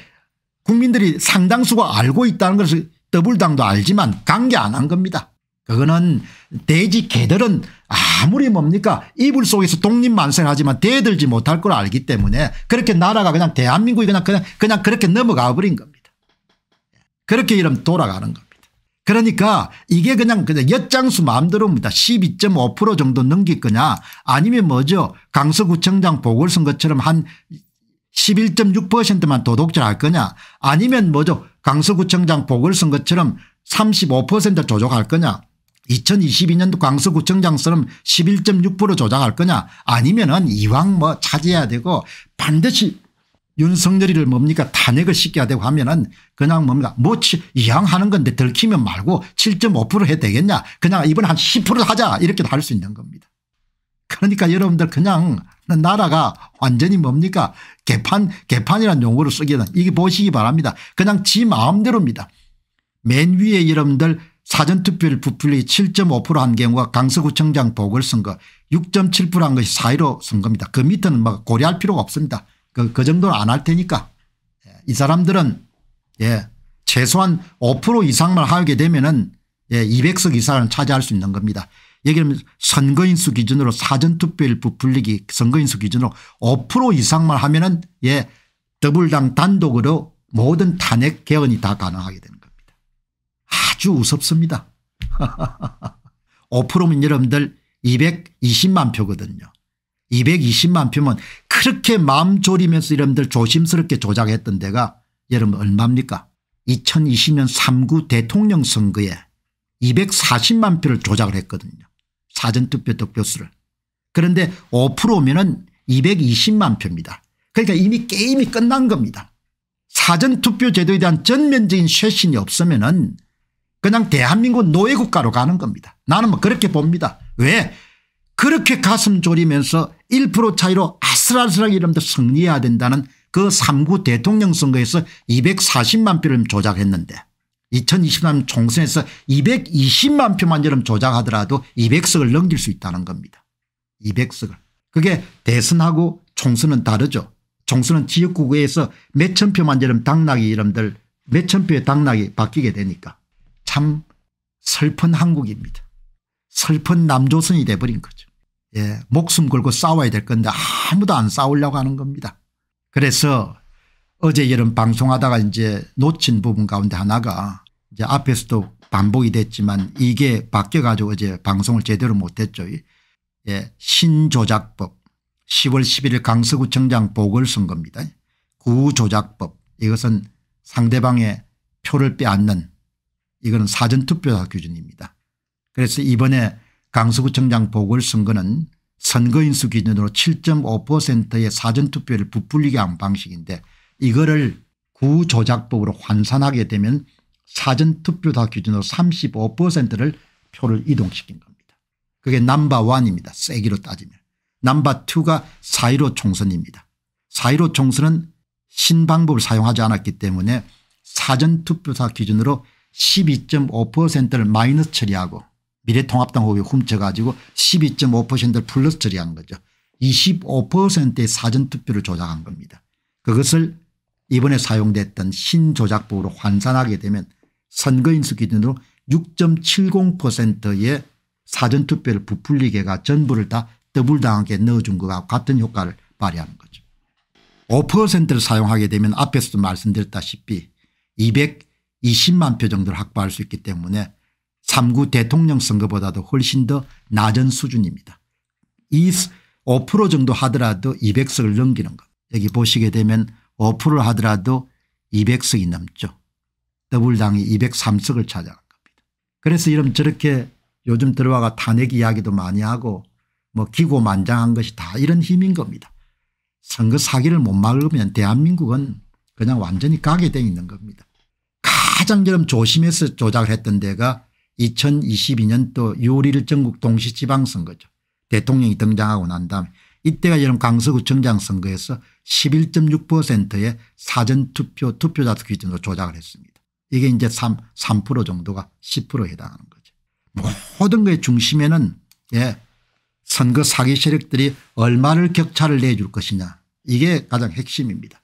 [SPEAKER 1] 국민들이 상당수가 알고 있다는 것을 더블당도 알지만 관계 안 한 겁니다. 그거는 돼지 개들은 아무리 뭡니까 이불 속에서 독립만세를 하지만 대들지 못할 걸 알기 때문에 그렇게 나라가 그냥 대한민국이 그냥 그냥, 그냥 그렇게 넘어가 버린 겁니다. 그렇게 이러면 돌아가는 겁니다. 그러니까 이게 그냥 그냥 엿장수 마음대로입니다. 12.5% 정도 넘길 거냐 아니면 뭐죠 강서구청장 보궐선거처럼 한 11.6%만 도둑질할 거냐 아니면 뭐죠 강서구청장 보궐선거처럼 35% 조작할 거냐 2022년도 강서구청장처럼 11.6% 조작할 거냐 아니면 은 이왕 뭐 차지해야 되고 반드시 윤석열이를 뭡니까 탄핵을 시켜야 되고 하면은 그냥 뭡니까 뭐 이양하는 건데 들키면 말고 7.5%해 되겠냐 그냥 이번 한10% 하자 이렇게 도할 수 있는 겁니다. 그러니까 여러분들 그냥 나라가 완전히 뭡니까 개판 개판이란 용어를 쓰기는 이게 보시기 바랍니다. 그냥 지 마음대로입니다. 맨 위에 여러분들 사전투표를 부풀리 7.5%한 경우가 강서구청장 보궐선거 6.7%한 것이 사의로 선거입니다. 그 밑에는 뭐 고려할 필요가 없습니다. 그, 그 정도는 안 할 테니까 예, 이 사람들은 예 최소한 5% 이상만 하게 되면은 예 200석 이상을 차지할 수 있는 겁니다. 얘기하면 선거인수 기준으로 사전투표일부 불리기 선거인수 기준으로 5% 이상만 하면은 예 더블당 단독으로 모든 탄핵 개헌이 다 가능하게 되는 겁니다. 아주 우습습니다. 5%면 여러분들 220만 표거든요. 220만 표면 그렇게 마음 졸이면서 여러분들 조심스럽게 조작했던 데가 여러분 얼마입니까 2020년 3구 대통령 선거에 240만 표를 조작을 했거든요. 사전투표 득표수를. 그런데 5%면 은 220만 표입니다. 그러니까 이미 게임이 끝난 겁니다. 사전투표 제도에 대한 전면적인 쇄신이 없으면 은 그냥 대한민국 노예국가로 가는 겁니다. 나는 뭐 그렇게 봅니다. 왜 그렇게 가슴 졸이면서 1% 차이로 아슬아슬하게 이름도 승리해야 된다는 그 3구 대통령 선거에서 240만 표를 조작했는데 2023년 총선에서 220만 표만 여름 조작하더라도 200석을 넘길 수 있다는 겁니다. 200석을. 그게 대선하고 총선은 다르죠. 총선은 지역구에서 몇천 표만 여름 당락이 이름들 몇천 표의 당락이 바뀌게 되니까 참 슬픈 한국입니다. 슬픈 남조선이 돼버린 거죠. 예, 목숨 걸고 싸워야 될 건데 아무도 안 싸우려고 하는 겁니다. 그래서 어제 여름 방송하다가 이제 놓친 부분 가운데 하나가 이제 앞에서도 반복이 됐지만 이게 바뀌어 가지고 어제 방송을 제대로 못했죠. 예, 신조작법 10월 11일 강서구청장 보궐선겁니다 구조작법 이것은 상대방의 표를 빼앗는 이거는 사전투표 기준입니다. 그래서 이번에 강서구청장 보궐선거는 선거인수 기준으로 7.5%의 사전투표를 부풀리게 한 방식인데 이거를 구조작법으로 환산하게 되면 사전투표다 기준으로 35%를 표를 이동시킨 겁니다. 그게 남바1입니다. 세기로 따지면. 남바2가 4.15 총선입니다. 4.15 총선은 신방법을 사용하지 않았기 때문에 사전투표사 기준으로 12.5%를 마이너스 처리하고 미래통합당 후보 훔쳐가지고 12.5%를 플러스 처리한 거죠. 25%의 사전투표를 조작한 겁니다. 그것을 이번에 사용됐던 신조작법으로 환산하게 되면 선거인수 기준으로 6.70%의 사전투표를 부풀리게가 전부를 다 더블당하게 넣어준 것과 같은 효과를 발휘하는 거죠. 5%를 사용하게 되면 앞에서도 말씀드렸다시피 220만 표 정도를 확보할 수 있기 때문에 3구 대통령 선거보다도 훨씬 더 낮은 수준입니다. 이5% 정도 하더라도 200석을 넘기는 것. 여기 보시게 되면 5%를 하더라도 200석이 넘죠. 더블당이 203석을 찾아간 겁니다. 그래서 여 이런 저렇게 요즘 들어와가 탄핵 이야기도 많이 하고 뭐 기고만장한 것이 다 이런 힘인 겁니다. 선거 사기를 못 막으면 대한민국은 그냥 완전히 가게 돼 있는 겁니다. 가장 여러분 조심해서 조작을 했던 데가 2022년도 요리를 전국 동시지방선거죠. 대통령이 등장하고 난 다음에 이때가 여름 강서구청장 선거에서 11.6%의 사전투표 투표자수 기준으로 조작을 했습니다. 이게 이제 3, 3 정도가 10%에 해당하는 거죠. 모든 것의 중심에는 예, 선거 사기 세력들이 얼마를 격차를 내줄 것이냐 이게 가장 핵심입니다.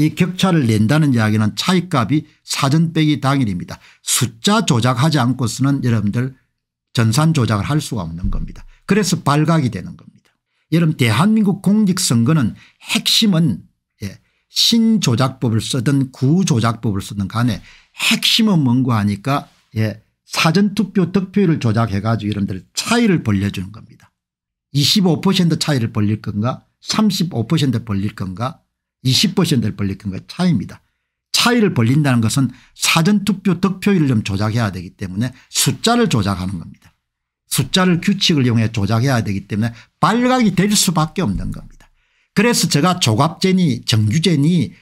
[SPEAKER 1] 이 격차를 낸다는 이야기는 차이값이 사전 빼기 당일입니다. 숫자 조작하지 않고서는 여러분들 전산 조작을 할 수가 없는 겁니다. 그래서 발각이 되는 겁니다. 여러분 대한민국 공직선거는 핵심은 예, 신조작법을 쓰든 구조작법을 쓰든 간에 핵심은 뭔고 하니까 예, 사전투표 득표율을 조작해 가지고 여러분들 차이를 벌려주는 겁니다. 25% 차이를 벌릴 건가 35% 벌릴 건가 20%를 벌리는 것 차이입니다. 차이를 벌린다는 것은 사전투표 득표율을 좀 조작해야 되기 때문에 숫자를 조작하는 겁니다. 숫자를 규칙을 이용해 조작해야 되기 때문에 발각이 될 수밖에 없는 겁니다. 그래서 제가 조갑제니 정규제니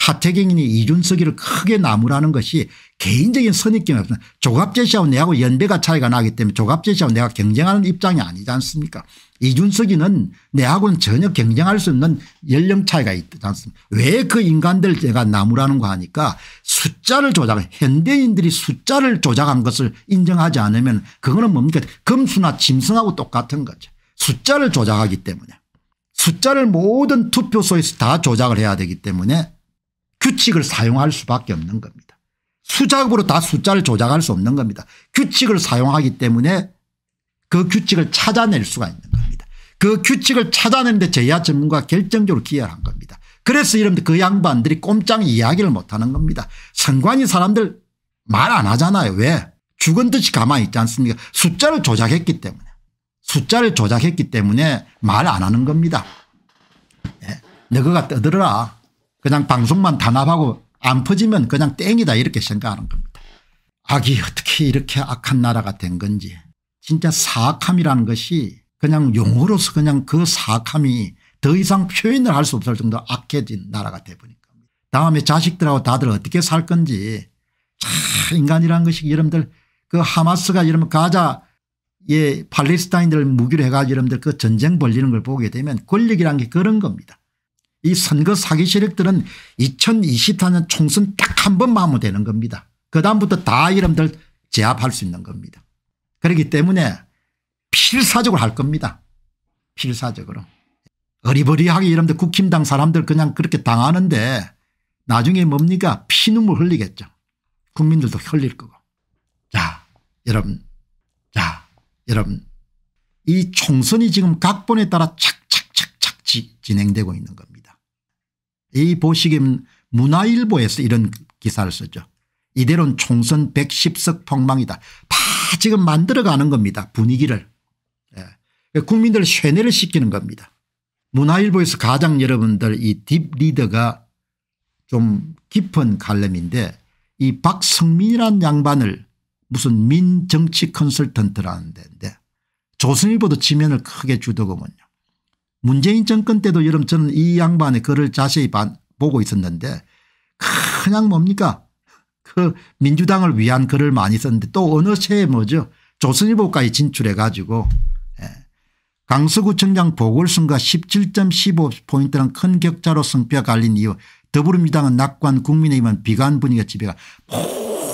[SPEAKER 1] 하태경이니 이준석이를 크게 나무라는 것이 개인적인 선입견이 없어니 조갑재 씨하고 내하고 연배가 차이가 나기 때문에 조갑재 씨하고 내가 경쟁하는 입장이 아니지 않습니까 이준석이는 내하고는 전혀 경쟁할 수 없는 연령 차이가 있지 않습니까 왜 그 인간들 제가 나무라는 거 하니까 숫자를 조작 현대인들이 숫자를 조작한 것을 인정하지 않으면 그거는 뭡니까 금수나 짐승하고 똑같은 거죠. 숫자를 조작하기 때문에 숫자를 모든 투표소에서 다 조작을 해야 되기 때문에 규칙을 사용할 수밖에 없는 겁니다. 수작으로 다 숫자를 조작할 수 없는 겁니다. 규칙을 사용하기 때문에 그 규칙을 찾아낼 수가 있는 겁니다. 그 규칙을 찾아내는데 제야 전문가 가 결정적으로 기여를 한 겁니다. 그래서 이런 그 양반들이 꼼짝 이야기를 못하는 겁니다. 선관위 사람들 말 안 하잖아요. 왜? 죽은 듯이 가만히 있지 않습니까 숫자를 조작했기 때문에 숫자를 조작했기 때문에 말 안 하는 겁니다. 네. 예. 너그가 떠들어라. 그냥 방송만 단합하고 안 퍼지면 그냥 땡이다 이렇게 생각하는 겁니다. 악이 어떻게 이렇게 악한 나라가 된 건지 진짜 사악함이라는 것이 그냥 용어로서 그냥 그 사악함이 더 이상 표현을 할 수 없을 정도 악해진 나라가 돼버린 겁니다. 다음에 자식들하고 다들 어떻게 살 건지 참 인간이라는 것이 여러분들 그 하마스가 여러분 가자 예 팔레스타인들 무기로 해가지고 여러분들 그 전쟁 벌리는 걸 보게 되면 권력이란 게 그런 겁니다. 이 선거 사기 세력들은 2024년 총선 딱 한 번 마무되는 겁니다. 그다음부터 다 이름들 제압할 수 있는 겁니다. 그렇기 때문에 필사적으로 할 겁니다. 필사적으로. 어리버리하게 이름들 국힘당 사람들 그냥 그렇게 당하는데 나중에 뭡니까 피눈물 흘리겠죠. 국민들도 흘릴 거고. 자 여러분 자 여러분 이 총선이 지금 각본에 따라 착착착착 진행되고 있는 겁니다. 이 보시기는 문화일보에서 이런 기사를 썼죠. 이대로는 총선 110석 폭망이다. 다 지금 만들어가는 겁니다. 분위기를. 예. 국민들 쇠뇌를 시키는 겁니다. 문화일보에서 가장 여러분들 이 딥 리더가 좀 깊은 갈렘인데 이 박성민이란 양반을 무슨 민정치 컨설턴트라는 데인데 조선일보도 지면을 크게 주더군요. 문재인 정권 때도 여러분 저는 이 양반의 글을 자세히 보고 있었는데 그냥 뭡니까 그 민주당을 위한 글을 많이 썼는데 또 어느 새 뭐죠 조선일보까지 진출해 가지고 예. 강서구청장 보궐선거 1 7 1 5포인트는큰 격차로 승패가 갈린 이유 더불어민주당은 낙관 국민의힘은 비관 분위기가 지배가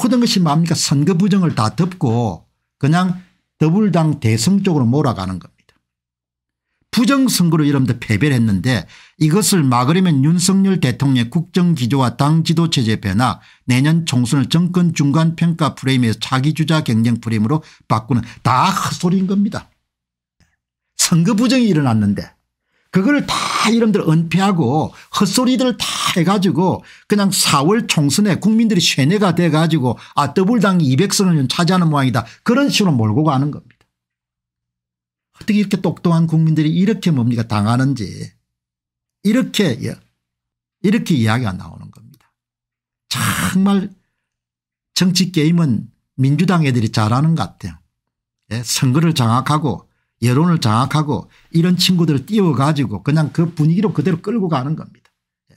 [SPEAKER 1] 모든 것이 뭡니까 선거 부정을 다 덮고 그냥 더불당 대승 쪽으로 몰아가는 것. 부정선거로 여러분들 패배를 했는데 이것을 막으려면 윤석열 대통령의 국정기조와 당 지도체제 변화 내년 총선을 정권 중간 평가 프레임에서 자기주자 경쟁 프레임으로 바꾸는 다 헛소리인 겁니다. 선거 부정이 일어났는데 그걸 다 이름들 은폐하고 헛소리들 다 해가지고 그냥 4월 총선에 국민들이 쇠뇌가 돼가지고 아 더블당 200석을 차지하는 모양이다 그런 식으로 몰고 가는 겁니다. 어떻게 이렇게 똑똑한 국민들이 이렇게 뭡니까 당하는지 이렇게 예, 이렇게 이야기가 나오는 겁니다. 정말 정치 게임은 민주당 애들이 잘하는 것 같아요. 예? 선거를 장악하고 여론을 장악하고 이런 친구들을 띄워가지고 그냥 그 분위기로 그대로 끌고 가는 겁니다. 예.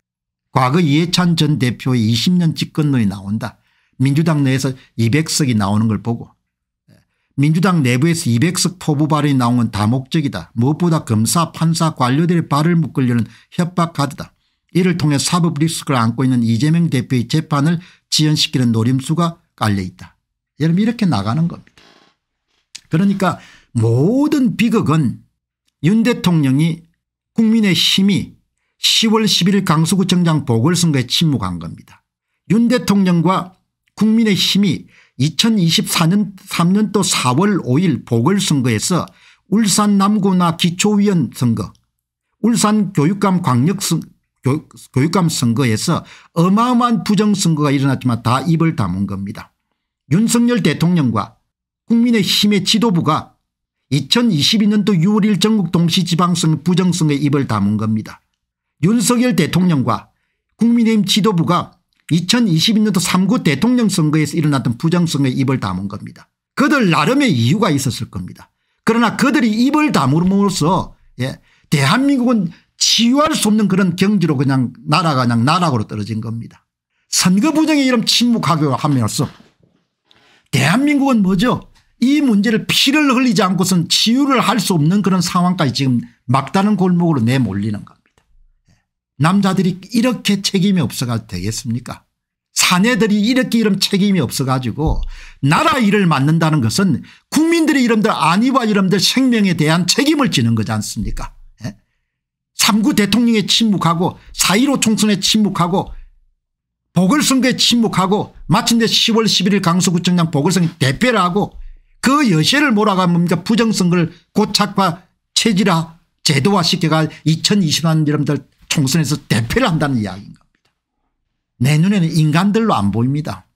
[SPEAKER 1] 과거 이해찬 전 대표의 20년 집권론이 나온다. 민주당 내에서 200석이 나오는 걸 보고 민주당 내부에서 200석 포부 발언이 나온 건 다목적이다. 무엇보다 검사 판사 관료들의 발을 묶으려는 협박카드다. 이를 통해 사법 리스크를 안고 있는 이재명 대표의 재판을 지연시키는 노림수가 깔려있다. 여러분 이렇게 나가는 겁니다. 그러니까 모든 비극은 윤 대통령이 국민의 힘이 10월 11일 강서구청장 보궐선거에 침묵한 겁니다. 윤 대통령과 국민의 힘이 2024년 3년도 4월 5일 보궐선거에서 울산 남구나 기초위원 선거 울산 교육감 광역 교육감 선거에서 어마어마한 부정선거가 일어났지만 다 입을 담은 겁니다. 윤석열 대통령과 국민의힘의 지도부가 2022년도 6월 1일 전국 동시지방선 부정선거에 입을 담은 겁니다. 윤석열 대통령과 국민의힘 지도부가 2022년도 3구 대통령 선거에서 일어났던 부정선거에 입을 담은 겁니다. 그들 나름의 이유가 있었을 겁니다. 그러나 그들이 입을 담음으로써 예, 대한민국은 치유할 수 없는 그런 경지로 그냥 나라가 그냥 나락으로 떨어진 겁니다. 선거 부정에 이런 침묵하게 하면서 대한민국은 뭐죠 이 문제를 피를 흘리지 않고선 치유를 할 수 없는 그런 상황까지 지금 막다른 골목으로 내몰리는 겁니다. 남자들이 이렇게 책임이 없어가 되겠습니까 사내들이 이렇게 이런 책임이 없어가지고 나라 일을 맡는다는 것은 국민들의 이름들 안위와 이름들 생명에 대한 책임을 지는 거지 않습니까 3구 예? 대통령에 침묵하고 4.15 총선에 침묵하고 보궐선거에 침묵하고 마침내 10월 11일 강서구청장 보궐선거 대표를 하고 그 여세를 몰아가 뭡니까 부정선거를 고착화 체질화 제도화 시켜가 2020년 여러분들 총선에서 대표를 한다는 이야기인 겁니다. 내 눈에는 인간들로 안 보입니다.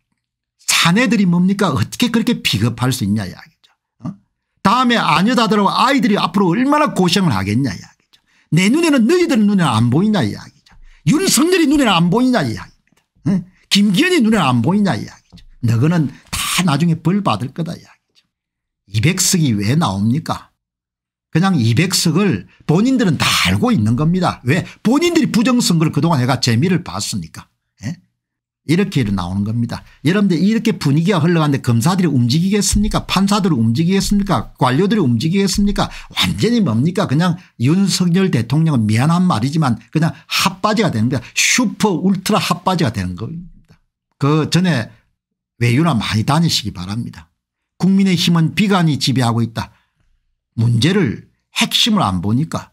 [SPEAKER 1] 자네들이 뭡니까 어떻게 그렇게 비겁할 수 있냐 이야기죠. 어? 다음에 아녀다들하고 아이들이 앞으로 얼마나 고생을 하겠냐 이야기죠. 내 눈에는 너희들 눈에 안 보이냐 이야기죠. 윤석열이 눈에 안 보이냐 이야기입니다. 어? 김기현이 눈에 안 보이냐 이야기죠. 너거는 다 나중에 벌 받을 거다 이야기죠. 200석이 왜 나옵니까 그냥 200석을 본인들은 다 알고 있는 겁니다. 왜 본인들이 부정선거를 그동안 해가 재미를 봤으니까 예? 이렇게 나오는 겁니다. 여러분들 이렇게 분위기가 흘러가는데 검사들이 움직이겠습니까 판사들이 움직이겠습니까 관료들이 움직이겠습니까 완전히 뭡니까 그냥 윤석열 대통령은 미안한 말이지만 그냥 핫바지가 되는 겁니 슈퍼 울트라 핫바지가 되는 겁니다. 그 전에 외유나 많이 다니시기 바랍니다. 국민의힘은 비관이 지배하고 있다. 문제를 핵심을 안 보니까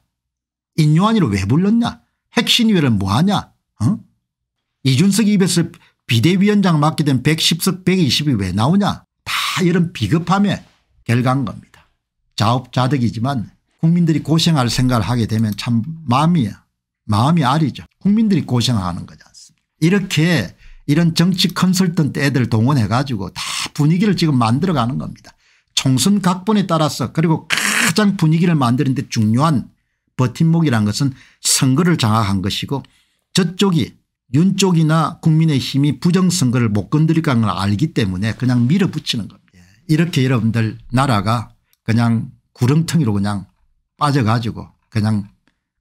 [SPEAKER 1] 인요한이를 왜 불렀냐 핵심위를 뭐하냐 어? 이준석 입에서 비대위원장 맡게 된 110석 120이 왜 나오냐 다 이런 비겁함에 결과인 겁니다. 자업자득이지만 국민들이 고생할 생각을 하게 되면 참 마음이 마음이 아리죠. 국민들이 고생하는 거지 않습니까 이렇게 이런 정치 컨설턴트 애들 동원해 가지고 다 분위기를 지금 만들어가는 겁니다. 총선 각본에 따라서 그리고 확장 분위기를 만드는 데 중요한 버팀목이란 것은 선거를 장악한 것이고 저쪽이 윤 쪽이나 국민의힘이 부정선거를 못 건드리는 걸 알기 때문에 그냥 밀어붙이는 겁니다. 예. 이렇게 여러분들 나라가 그냥 구렁텅이로 그냥 빠져가지고 그냥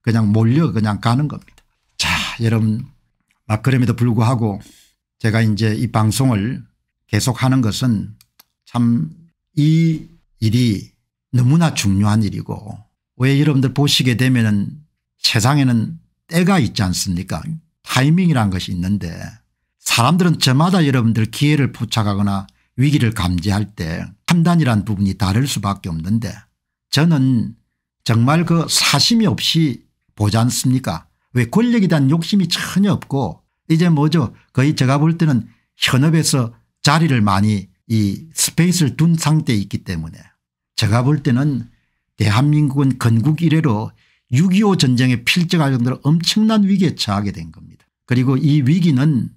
[SPEAKER 1] 그냥 몰려 그냥 가는 겁니다. 자 여러분 막 그럼에도 불구하고 제가 이제 이 방송을 계속하는 것은 참 이 일이 너무나 중요한 일이고 왜 여러분들 보시게 되면 세상에는 때가 있지 않습니까 타이밍이란 것이 있는데 사람들은 저마다 여러분들 기회를 포착하거나 위기를 감지할 때 판단이란 부분이 다를 수밖에 없는데 저는 정말 그 사심이 없이 보지 않습니까 왜 권력에 대한 욕심이 전혀 없고 이제 뭐죠 거의 제가 볼 때는 현업에서 자리를 많이 이 스페이스를 둔 상태에 있기 때문에 제가 볼 때는 대한민국은 건국 이래로 6.25 전쟁에 필적할 정도로 엄청난 위기에 처하게 된 겁니다. 그리고 이 위기는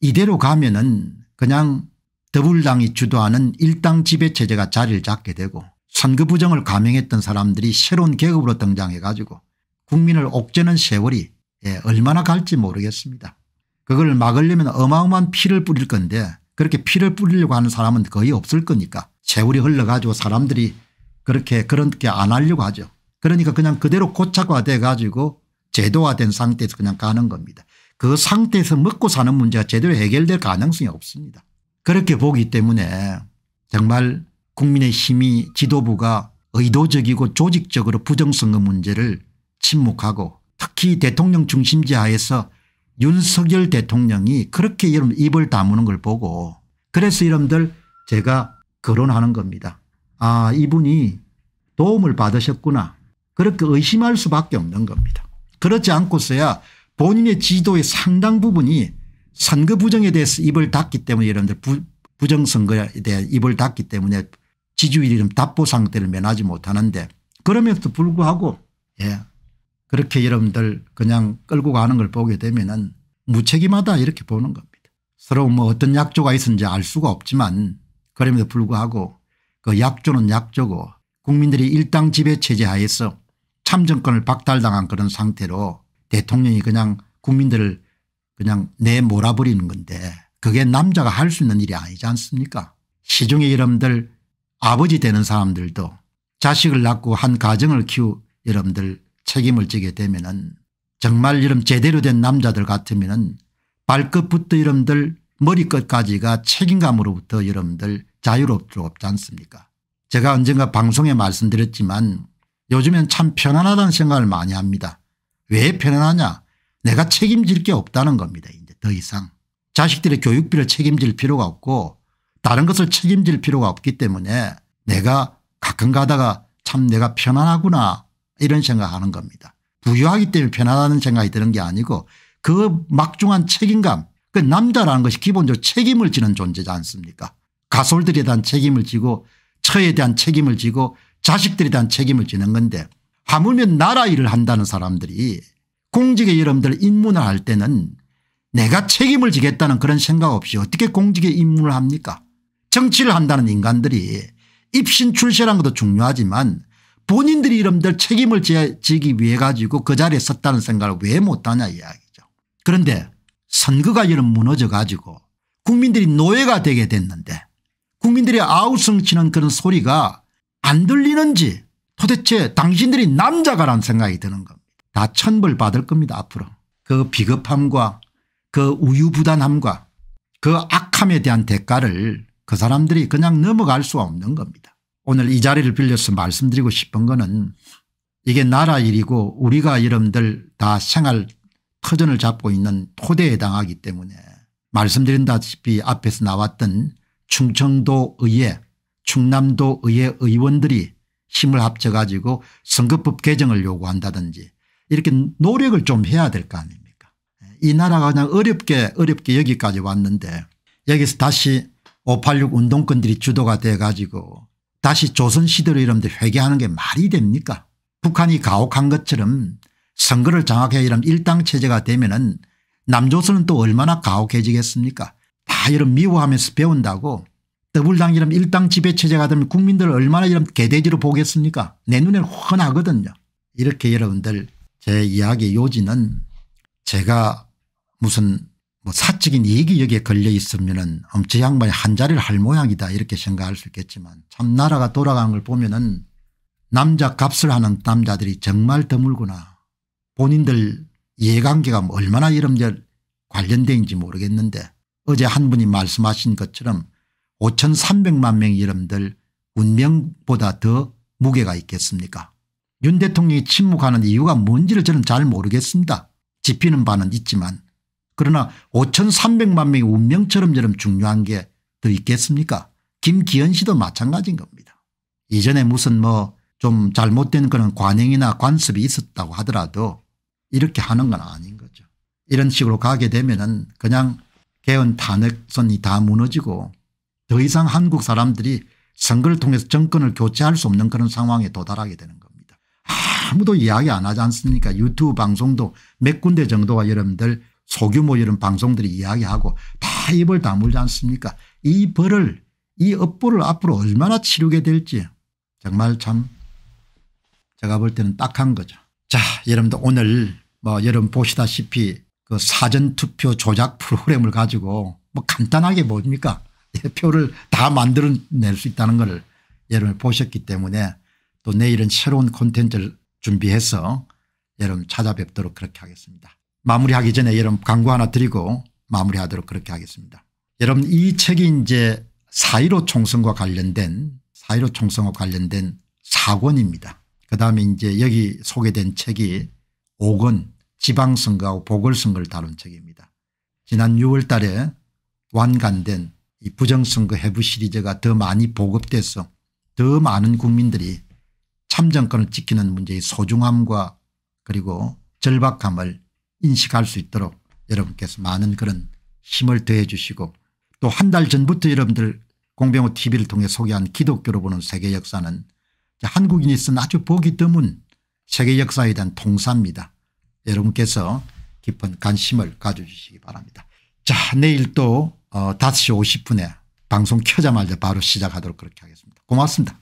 [SPEAKER 1] 이대로 가면 은 그냥 더불당이 주도하는 일당 지배체제가 자리를 잡게 되고 선거 부정을 감행했던 사람들이 새로운 계급으로 등장해 가지고 국민을 옥죄는 세월이 예, 얼마나 갈지 모르겠습니다. 그걸 막으려면 어마어마한 피를 뿌릴 건데 그렇게 피를 뿌리려고 하는 사람은 거의 없을 거니까 세월이 흘러가지고 사람들이 그렇게 그렇게 안 하려고 하죠. 그러니까 그냥 그대로 고착화돼 가지고 제도화된 상태에서 그냥 가는 겁니다. 그 상태에서 먹고 사는 문제가 제대로 해결될 가능성이 없습니다. 그렇게 보기 때문에 정말 국민의 힘이 지도부가 의도적이고 조직적으로 부정선거 문제를 침묵하고 특히 대통령 중심지 하에서 윤석열 대통령이 그렇게 여러분 입을 다무는 걸 보고 그래서 여러분들 제가 거론하는 겁니다. 아 이분이 도움을 받으셨구나 그렇게 의심할 수밖에 없는 겁니다. 그렇지 않고서야 본인의 지도의 상당 부분이 선거 부정에 대해서 입을 닫기 때문에 여러분들 부, 정선거에 대해 입을 닫기 때문에 지지율이 답보 상태를 면하지 못하는데 그럼에도 불구하고 예, 그렇게 여러분들 그냥 끌고 가는 걸 보게 되면은 무책임하다 이렇게 보는 겁니다. 서로 뭐 어떤 약조가 있었는지 알 수가 없지만 그럼에도 불구하고 그 약조는 약조고 국민들이 일당 지배 체제 하에서 참정권을 박탈당한 그런 상태로 대통령이 그냥 국민들을 그냥 내몰아버리는 건데 그게 남자가 할 수 있는 일이 아니지 않습니까 시중에 여러분들 아버지 되는 사람들도 자식을 낳고 한 가정을 키우 여러분들 책임을 지게 되면은 정말 이런 제대로 된 남자들 같으면은 발끝부터 이름들 머리끝까지가 책임감으로부터 여러분들 자유롭도록 없지 않습니까 제가 언젠가 방송에 말씀드렸지만 요즘엔 참 편안하다는 생각을 많이 합니다. 왜 편안하냐 내가 책임질 게 없다는 겁니다 이제 더 이상 자식들의 교육비를 책임질 필요가 없고 다른 것을 책임질 필요가 없기 때문에 내가 가끔 가다가 참 내가 편안하구나 이런 생각하는 겁니다. 부유하기 때문에 편하다는 생각이 드는 게 아니고 그 막중한 책임감 그 남자라는 것이 기본적으로 책임을 지는 존재지 않습니까 가솔들에 대한 책임을 지고 처에 대한 책임을 지고 자식들에 대한 책임을 지는 건데 하물며 나라 일을 한다는 사람들이 공직의 여러분들 입문을 할 때는 내가 책임을 지겠다는 그런 생각 없이 어떻게 공직에 입문을 합니까 정치를 한다는 인간들이 입신 출세라는 것도 중요하지만 본인들이 이름들 책임을 지기 위해 가지고 그 자리에 섰다는 생각을 왜 못하냐 이야기죠. 그런데 선거가 이런 무너져 가지고 국민들이 노예가 되게 됐는데 국민들이 아우성치는 그런 소리가 안 들리는지 도대체 당신들이 남자가란 생각이 드는 겁니다. 다 천벌 받을 겁니다 앞으로. 그 비겁함과 그 우유부단함과 그 악함에 대한 대가를 그 사람들이 그냥 넘어갈 수 없는 겁니다. 오늘 이 자리를 빌려서 말씀드리고 싶은 거는 이게 나라 일이고 우리가 여러분들 다 생활 터전을 잡고 있는 토대에 당하기 때문에 말씀드린다시피 앞에서 나왔던 충청도 의회 충남도 의회 의원들이 힘을 합쳐 가지고 선거법 개정을 요구한다든지 이렇게 노력을 좀 해야 될 거 아닙니까 이 나라가 그냥 어렵게 어렵게 여기까지 왔는데 여기서 다시 586 운동권들이 주도가 돼 가지고 다시 조선시대로 이름들 회개하는 게 말이 됩니까 북한이 가혹한 것처럼 선거를 장악해 이런 일당체제가 되면 은 남조선은 또 얼마나 가혹해지겠습니까 다 이런 미워하면서 배운다고 더블당 이런 일당 지배체제가 되면 국민들을 얼마나 이런 개돼지로 보겠습니까 내 눈엔 훤하거든요 이렇게 여러분들 제 이야기의 요지는 제가 무슨 뭐 사적인 얘기 이 여기에 걸려 있으면은 저 양반이 한 자리를 할 모양이다 이렇게 생각할 수 있겠지만 참 나라가 돌아간 걸 보면은 남자 값을 하는 남자들이 정말 드물구나. 본인들 이해관계가 뭐 얼마나 이런들 관련된지 모르겠는데 어제 한 분이 말씀하신 것처럼 5,300만 명 이름들 운명보다 더 무게가 있겠습니까 윤 대통령이 침묵하는 이유가 뭔지를 저는 잘 모르겠습니다. 짚히는 바는 있지만 그러나 5,300만 명의 운명처럼 저럼 중요한 게 더 있겠습니까 김기현 씨도 마찬가지인 겁니다. 이전에 무슨 뭐 좀 잘못된 그런 관행이나 관습이 있었다고 하더라도 이렇게 하는 건 아닌 거죠. 이런 식으로 가게 되면 은 그냥 개헌 탄핵선이 다 무너지고 더 이상 한국 사람들이 선거를 통해서 정권을 교체할 수 없는 그런 상황에 도달하게 되는 겁니다. 아무도 이야기 안 하지 않습니까 유튜브 방송도 몇 군데 정도가 여러분들 소규모 이런 방송들이 이야기하고 다 입을 다물지 않습니까 이 벌을 이 업보를 앞으로 얼마나 치르게 될지 정말 참 제가 볼 때는 딱 한 거죠. 자 여러분들 오늘 뭐 여러분 보시다시피 그 사전투표 조작 프로그램을 가지고 뭐 간단하게 뭡니까 예, 표를 다 만들어낼 수 있다는 걸 여러분 보셨기 때문에 또 내일은 새로운 콘텐츠를 준비해서 여러분 찾아뵙도록 그렇게 하겠습니다. 마무리하기 전에 여러분 광고 하나 드리고 마무리하도록 그렇게 하겠습니다. 여러분 이 책이 이제 4.15 총선과 관련된 4.15 총선과 관련된 사권입니다 그다음에 이제 여기 소개된 책이 5권 지방선거하고 보궐선거를 다룬 책입니다. 지난 6월 달에 완간된 이 부정선거 해부 시리즈가 더 많이 보급돼서 더 많은 국민들이 참정권을 지키는 문제의 소중함과 그리고 절박함을 인식할 수 있도록 여러분께서 많은 그런 힘을 더해 주시고 또 한 달 전부터 여러분들 공병호 tv를 통해 소개한 기독교로 보는 세계 역사는 한국인이 쓴 아주 보기 드문 세계 역사에 대한 통사입니다. 여러분께서 깊은 관심을 가져주시기 바랍니다. 자 내일 또 어, 5시 50분에 방송 켜자마자 바로 시작하도록 그렇게 하겠습니다. 고맙습니다.